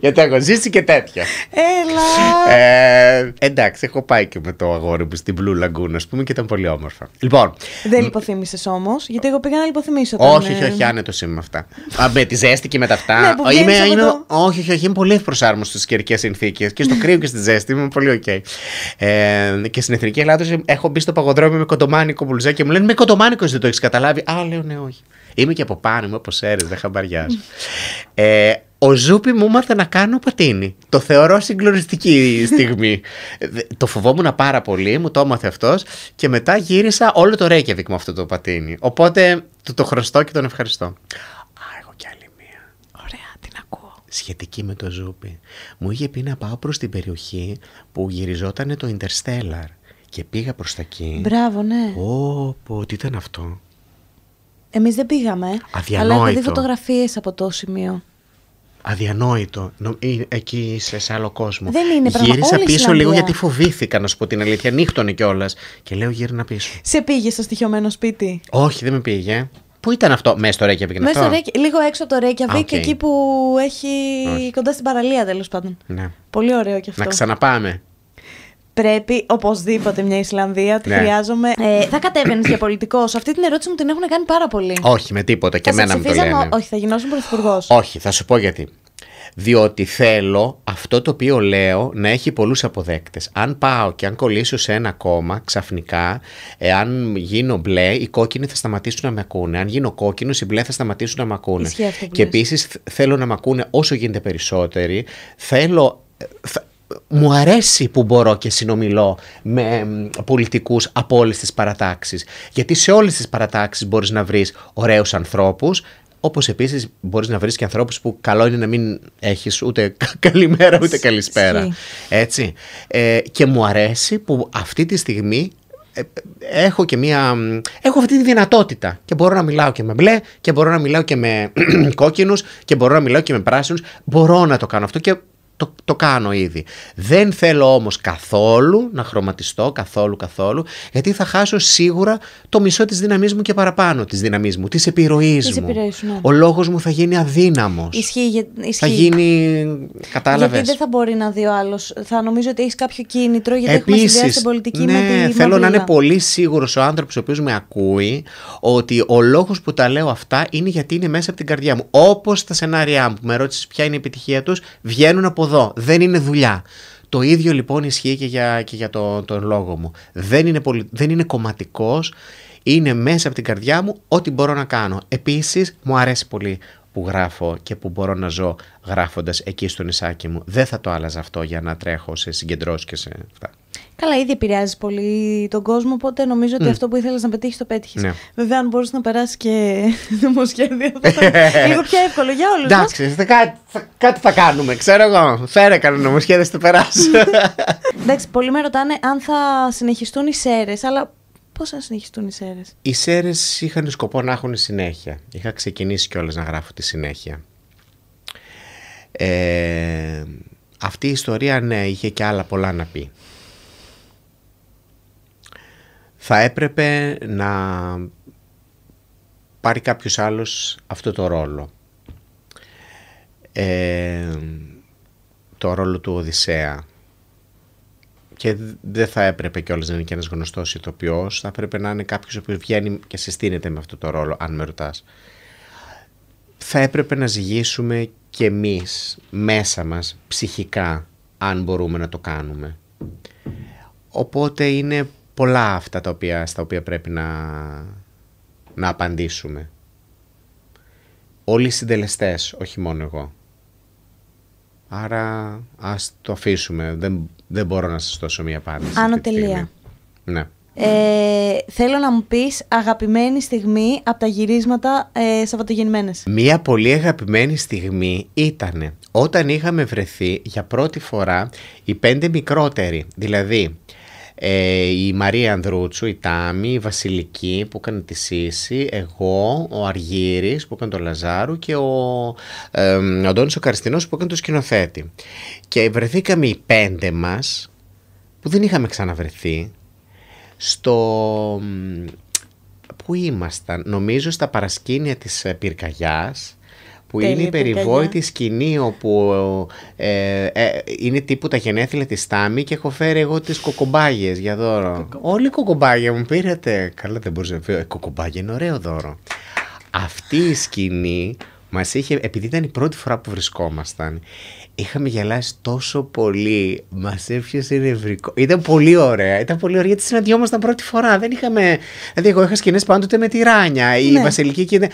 Γιατί έχω ζήσει και τέτοια. Έλα. Ε, εντάξει, έχω πάει και με το αγόρι μου στην Blue Lagoon, ας πούμε, και ήταν πολύ όμορφα. Λοιπόν. Δεν υποθύμησε όμως, γιατί εγώ πήγα να υποθυμίσω. Όχι, όχι, ε, όχι, άνετο είμαι με αυτά. Α, με τη ζέστη και με τα αυτά. Ναι, είμαι, είμαι, Όχι, όχι, όχι, είμαι πολύ ευπροσάρμοστος στις καιρικές συνθήκες. Και στο κρύο και στη ζέστη είμαι πολύ Okay. Ε, και στην Εθνική Ελλάδα έχω μπει στο παγοδρόμιο με κοντομάνικο μπουλζέ και μου λένε Με κοντομάνικος δεν το έχεις καταλάβει. Α, λέω ναι, όχι. Είμαι και από πάνω, είμαι όπως έρε, δεν χαμπαριάζω. ε, ο Ζούπι μου μάθε να κάνω πατίνι. Το θεωρώ συγκλονιστική στιγμή. το φοβόμουν πάρα πολύ, μου το έμαθε αυτός και μετά γύρισα όλο το Ρέκεβικ με αυτό το πατίνι. Οπότε το χρωστώ και τον ευχαριστώ. Α, έχω κι άλλη μία. Ωραία, την ακούω. Σχετική με το Ζούπι. Μου είχε πει να πάω προς την περιοχή που γυριζόταν το Interstellar και πήγα προς τα εκεί. Μπράβο, ναι. Όπω, τι ήταν αυτό. Εμείς δεν πήγαμε. Αδιανόητο. Αλλά έχω δει φωτογραφίες από το σημείο αδιανόητο. Ε, εκεί είσαι σε άλλο κόσμο. Δεν είναι πραγματικό. Γύρισα πίσω λίγο γιατί φοβήθηκα, να σου πω την αλήθεια. Νύχτωνε κιόλας. Και λέω γύρινα πίσω. Σε πήγε στο στοιχειωμένο σπίτι. Όχι, δεν με πήγε. Πού ήταν αυτό, μέσα στο Ρέκιαβικ, είναι μέσα αυτό. Ρέκια, λίγο έξω από το Ρέκιαβικ, okay. εκεί που ηταν αυτο μεσα στο ρεκιαβικ μεσα ρεκια λιγο εξω απο το ρεκιαβικ okay εκει που εχει κοντα στην παραλία τέλος πάντων. Ναι. Πολύ ωραίο κι αυτό. Να ξαναπάμε πρέπει οπωσδήποτε μια Ισλανδία. Τη ναι. χρειάζομαι. Ε, θα κατέβαινες για πολιτικό. Αυτή την ερώτηση μου την έχουν κάνει πάρα πολύ. Όχι, με τίποτα. Και εμένα μου το λένε. Όχι, θα γινώσουν πρωθυπουργός. Όχι, θα σου πω γιατί. Διότι θέλω αυτό το οποίο λέω να έχει πολλούς αποδέκτες. Αν πάω και αν κολλήσω σε ένα κόμμα ξαφνικά, εάν γίνω μπλε, οι κόκκινοι θα σταματήσουν να με ακούνε. Αν γίνω κόκκινος, οι μπλε θα σταματήσουν να με ακούνε. Και επίσης θέλω να με ακούνε όσο γίνεται περισσότεροι. Θέλω ε, θα, μου αρέσει που μπορώ και συνομιλώ με πολιτικούς από όλες τις παρατάξεις. Γιατί σε όλες τις παρατάξεις μπορείς να βρεις ωραίους ανθρώπους, όπως επίσης μπορείς να βρεις και ανθρώπους που καλό είναι να μην έχεις ούτε καλημέρα ούτε καλησπέρα. Έτσι. Ε, και μου αρέσει που αυτή τη στιγμή ε, ε, έχω και μία. Έχω αυτή τη δυνατότητα. Και μπορώ να μιλάω και με μπλε, και μπορώ να μιλάω και με κόκκινους και μπορώ να μιλάω και με πράσινους, Μπορώ να το κάνω αυτό και το, το κάνω ήδη. Δεν θέλω όμως καθόλου να χρωματιστώ, καθόλου καθόλου, γιατί θα χάσω σίγουρα το μισό της δύναμής μου και παραπάνω της δύναμής μου, της επιρροής της μου. Ναι. Ο λόγος μου θα γίνει αδύναμος. Ισχύει, Ισχύει. Θα γίνει, κατάλαβες. Γιατί δεν θα μπορεί να δει ο άλλος. Θα νομίζω ότι έχεις κάποιο κίνητρο, γιατί Επίσης, έχουμε συνδυάσει την πολιτική ναι, με τη θέλω να είναι πολύ σίγουρος ο άνθρωπος ο οποίος με ακούει, ότι ο λόγος που τα λέω αυτά είναι γιατί είναι μέσα από την καρδιά μου. Όπως τα σενάρια μου που με ρώτησες ποια είναι η επιτυχία τους, βγαίνουν από δεν είναι δουλειά. Το ίδιο λοιπόν ισχύει και για, τον, λόγο μου. Δεν είναι, πολι... δεν είναι κομματικός, είναι μέσα από την καρδιά μου ό,τι μπορώ να κάνω. Επίσης μου αρέσει πολύ που γράφω και που μπορώ να ζω γράφοντας εκεί στο νησάκι μου. Δεν θα το άλλαζα αυτό για να τρέχω σε συγκεντρώσεις και σε αυτά. Καλά, ήδη επηρεάζει πολύ τον κόσμο, οπότε νομίζω ότι ναι. αυτό που ήθελες να πετύχεις το πέτυχες. Ναι. Βέβαια, αν μπορούσε να περάσεις και νομοσχέδιο, θα ήταν λίγο πιο εύκολο για όλους. Εντάξει, κάτι, κάτι θα κάνουμε, ξέρω εγώ. Φέρε κανένα νομοσχέδιο, θα περάσει. Εντάξει, πολλοί με ρωτάνε αν θα συνεχιστούν οι σέρες, αλλά Πώς θα συνεχιστούν οι σέρες. Οι σέρες είχαν σκοπό να έχουν συνέχεια. Είχα ξεκινήσει κιόλας να γράφω τη συνέχεια. Ε, αυτή η ιστορία, ναι, είχε και άλλα πολλά να πει θα έπρεπε να πάρει κάποιος άλλος αυτό το ρόλο. Ε, το ρόλο του Οδυσσέα. Και δεν θα έπρεπε κιόλας να είναι και ένας γνωστός ηθοποιός, θα έπρεπε να είναι κάποιος ο βγαίνει και συστήνεται με αυτό το ρόλο, αν με ρωτάς. Θα έπρεπε να ζυγίσουμε κι εμείς μέσα μας ψυχικά, αν μπορούμε να το κάνουμε. Οπότε είναι πολλά αυτά τα οποία, στα οποία πρέπει να, να απαντήσουμε. Όλοι οι συντελεστές, όχι μόνο εγώ. Άρα ας το αφήσουμε. Δεν, δεν μπορώ να σας δώσω μία απάντηση. Άνω τελεία. Ναι. Ε, θέλω να μου πεις αγαπημένη στιγμή από τα γυρίσματα ε, Σαββατογεννημένες. Μία πολύ αγαπημένη στιγμή ήταν όταν είχαμε βρεθεί για πρώτη φορά οι πέντε μικρότεροι. Δηλαδή ε, η Μαρία Ανδρούτσου, η Τάμη, η Βασιλική που έκανε τη Σύση, εγώ, ο Αργύρης που έκανε τον Λαζάρου και ο ε, ο Αντώνης ο Καριστινός που έκανε το σκηνοθέτη. Και βρεθήκαμε οι πέντε μας που δεν είχαμε ξαναβρεθεί στο... Πού ήμασταν, νομίζω στα παρασκήνια της ε, πυρκαγιάς που είναι η περιβόητη σκηνή όπου ε, ε, είναι τύπου τα γενέθλια της Στάμι και έχω φέρει εγώ τις κοκομπάγες για δώρο. όλη οι κοκομπάγια μου πήρατε. Καλά δεν μπορούσα να πει, «Ε, κοκομπάγια είναι ωραίο δώρο. Αυτή η σκηνή μας είχε, επειδή ήταν η πρώτη φορά που βρισκόμασταν, Είχαμε γελάσει τόσο πολύ. Μας έφυγε νευρικό. Ήταν πολύ ωραία. Ήταν πολύ ωραία γιατί συναντιόμασταν πρώτη φορά. Δεν είχαμε. Δηλαδή, εγώ είχα σκηνές πάντοτε με τη Ράνια. Η ναι. Βασιλική και.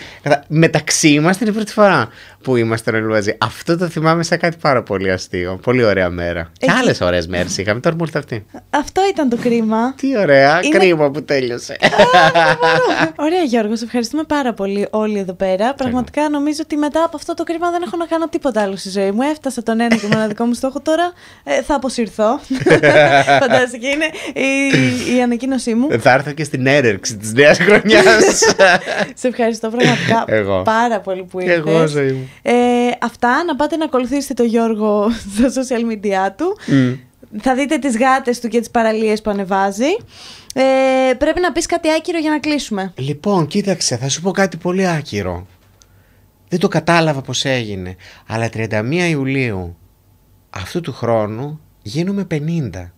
Μεταξύ μα ήταν η πρώτη φορά που ήμασταν όλοι μαζί. Αυτό το θυμάμαι σαν κάτι πάρα πολύ αστείο. Πολύ ωραία μέρα. Έχει... Και άλλες ωραίες μέρες είχαμε. Τώρα μου ήρθε αυτή. Αυτό ήταν το κρίμα. Τι ωραία. Είναι... Κρίμα που τέλειωσε. ωραία, Γιώργος. Σε ευχαριστούμε πάρα πολύ όλοι εδώ πέρα. Πραγματικά νομίζω ότι μετά από αυτό το κρίμα δεν έχω να κάνω τίποτα άλλο στη ζωή μου. Έφτασα τον ένα και μοναδικό μου στόχο, τώρα ε, θα αποσυρθώ. Φαντάζεσαι είναι η, η ανακοίνωσή μου. Θα έρθω και στην έρευξη της νέας χρονιάς. Σε ευχαριστώ πραγματικά Εγώ. πάρα πολύ που ήρθες. Εγώ, ζωή μου. Ε, αυτά, να πάτε να ακολουθήσετε τον Γιώργο στα social media του. Θα δείτε τις γάτες του και τις παραλίες που ανεβάζει. Ε, πρέπει να πεις κάτι άκυρο για να κλείσουμε. Λοιπόν, κοίταξε, θα σου πω κάτι πολύ άκυρο. Δεν το κατάλαβα πως έγινε. Αλλά 31 Ιουλίου αυτού του χρόνου γίνομαι 50.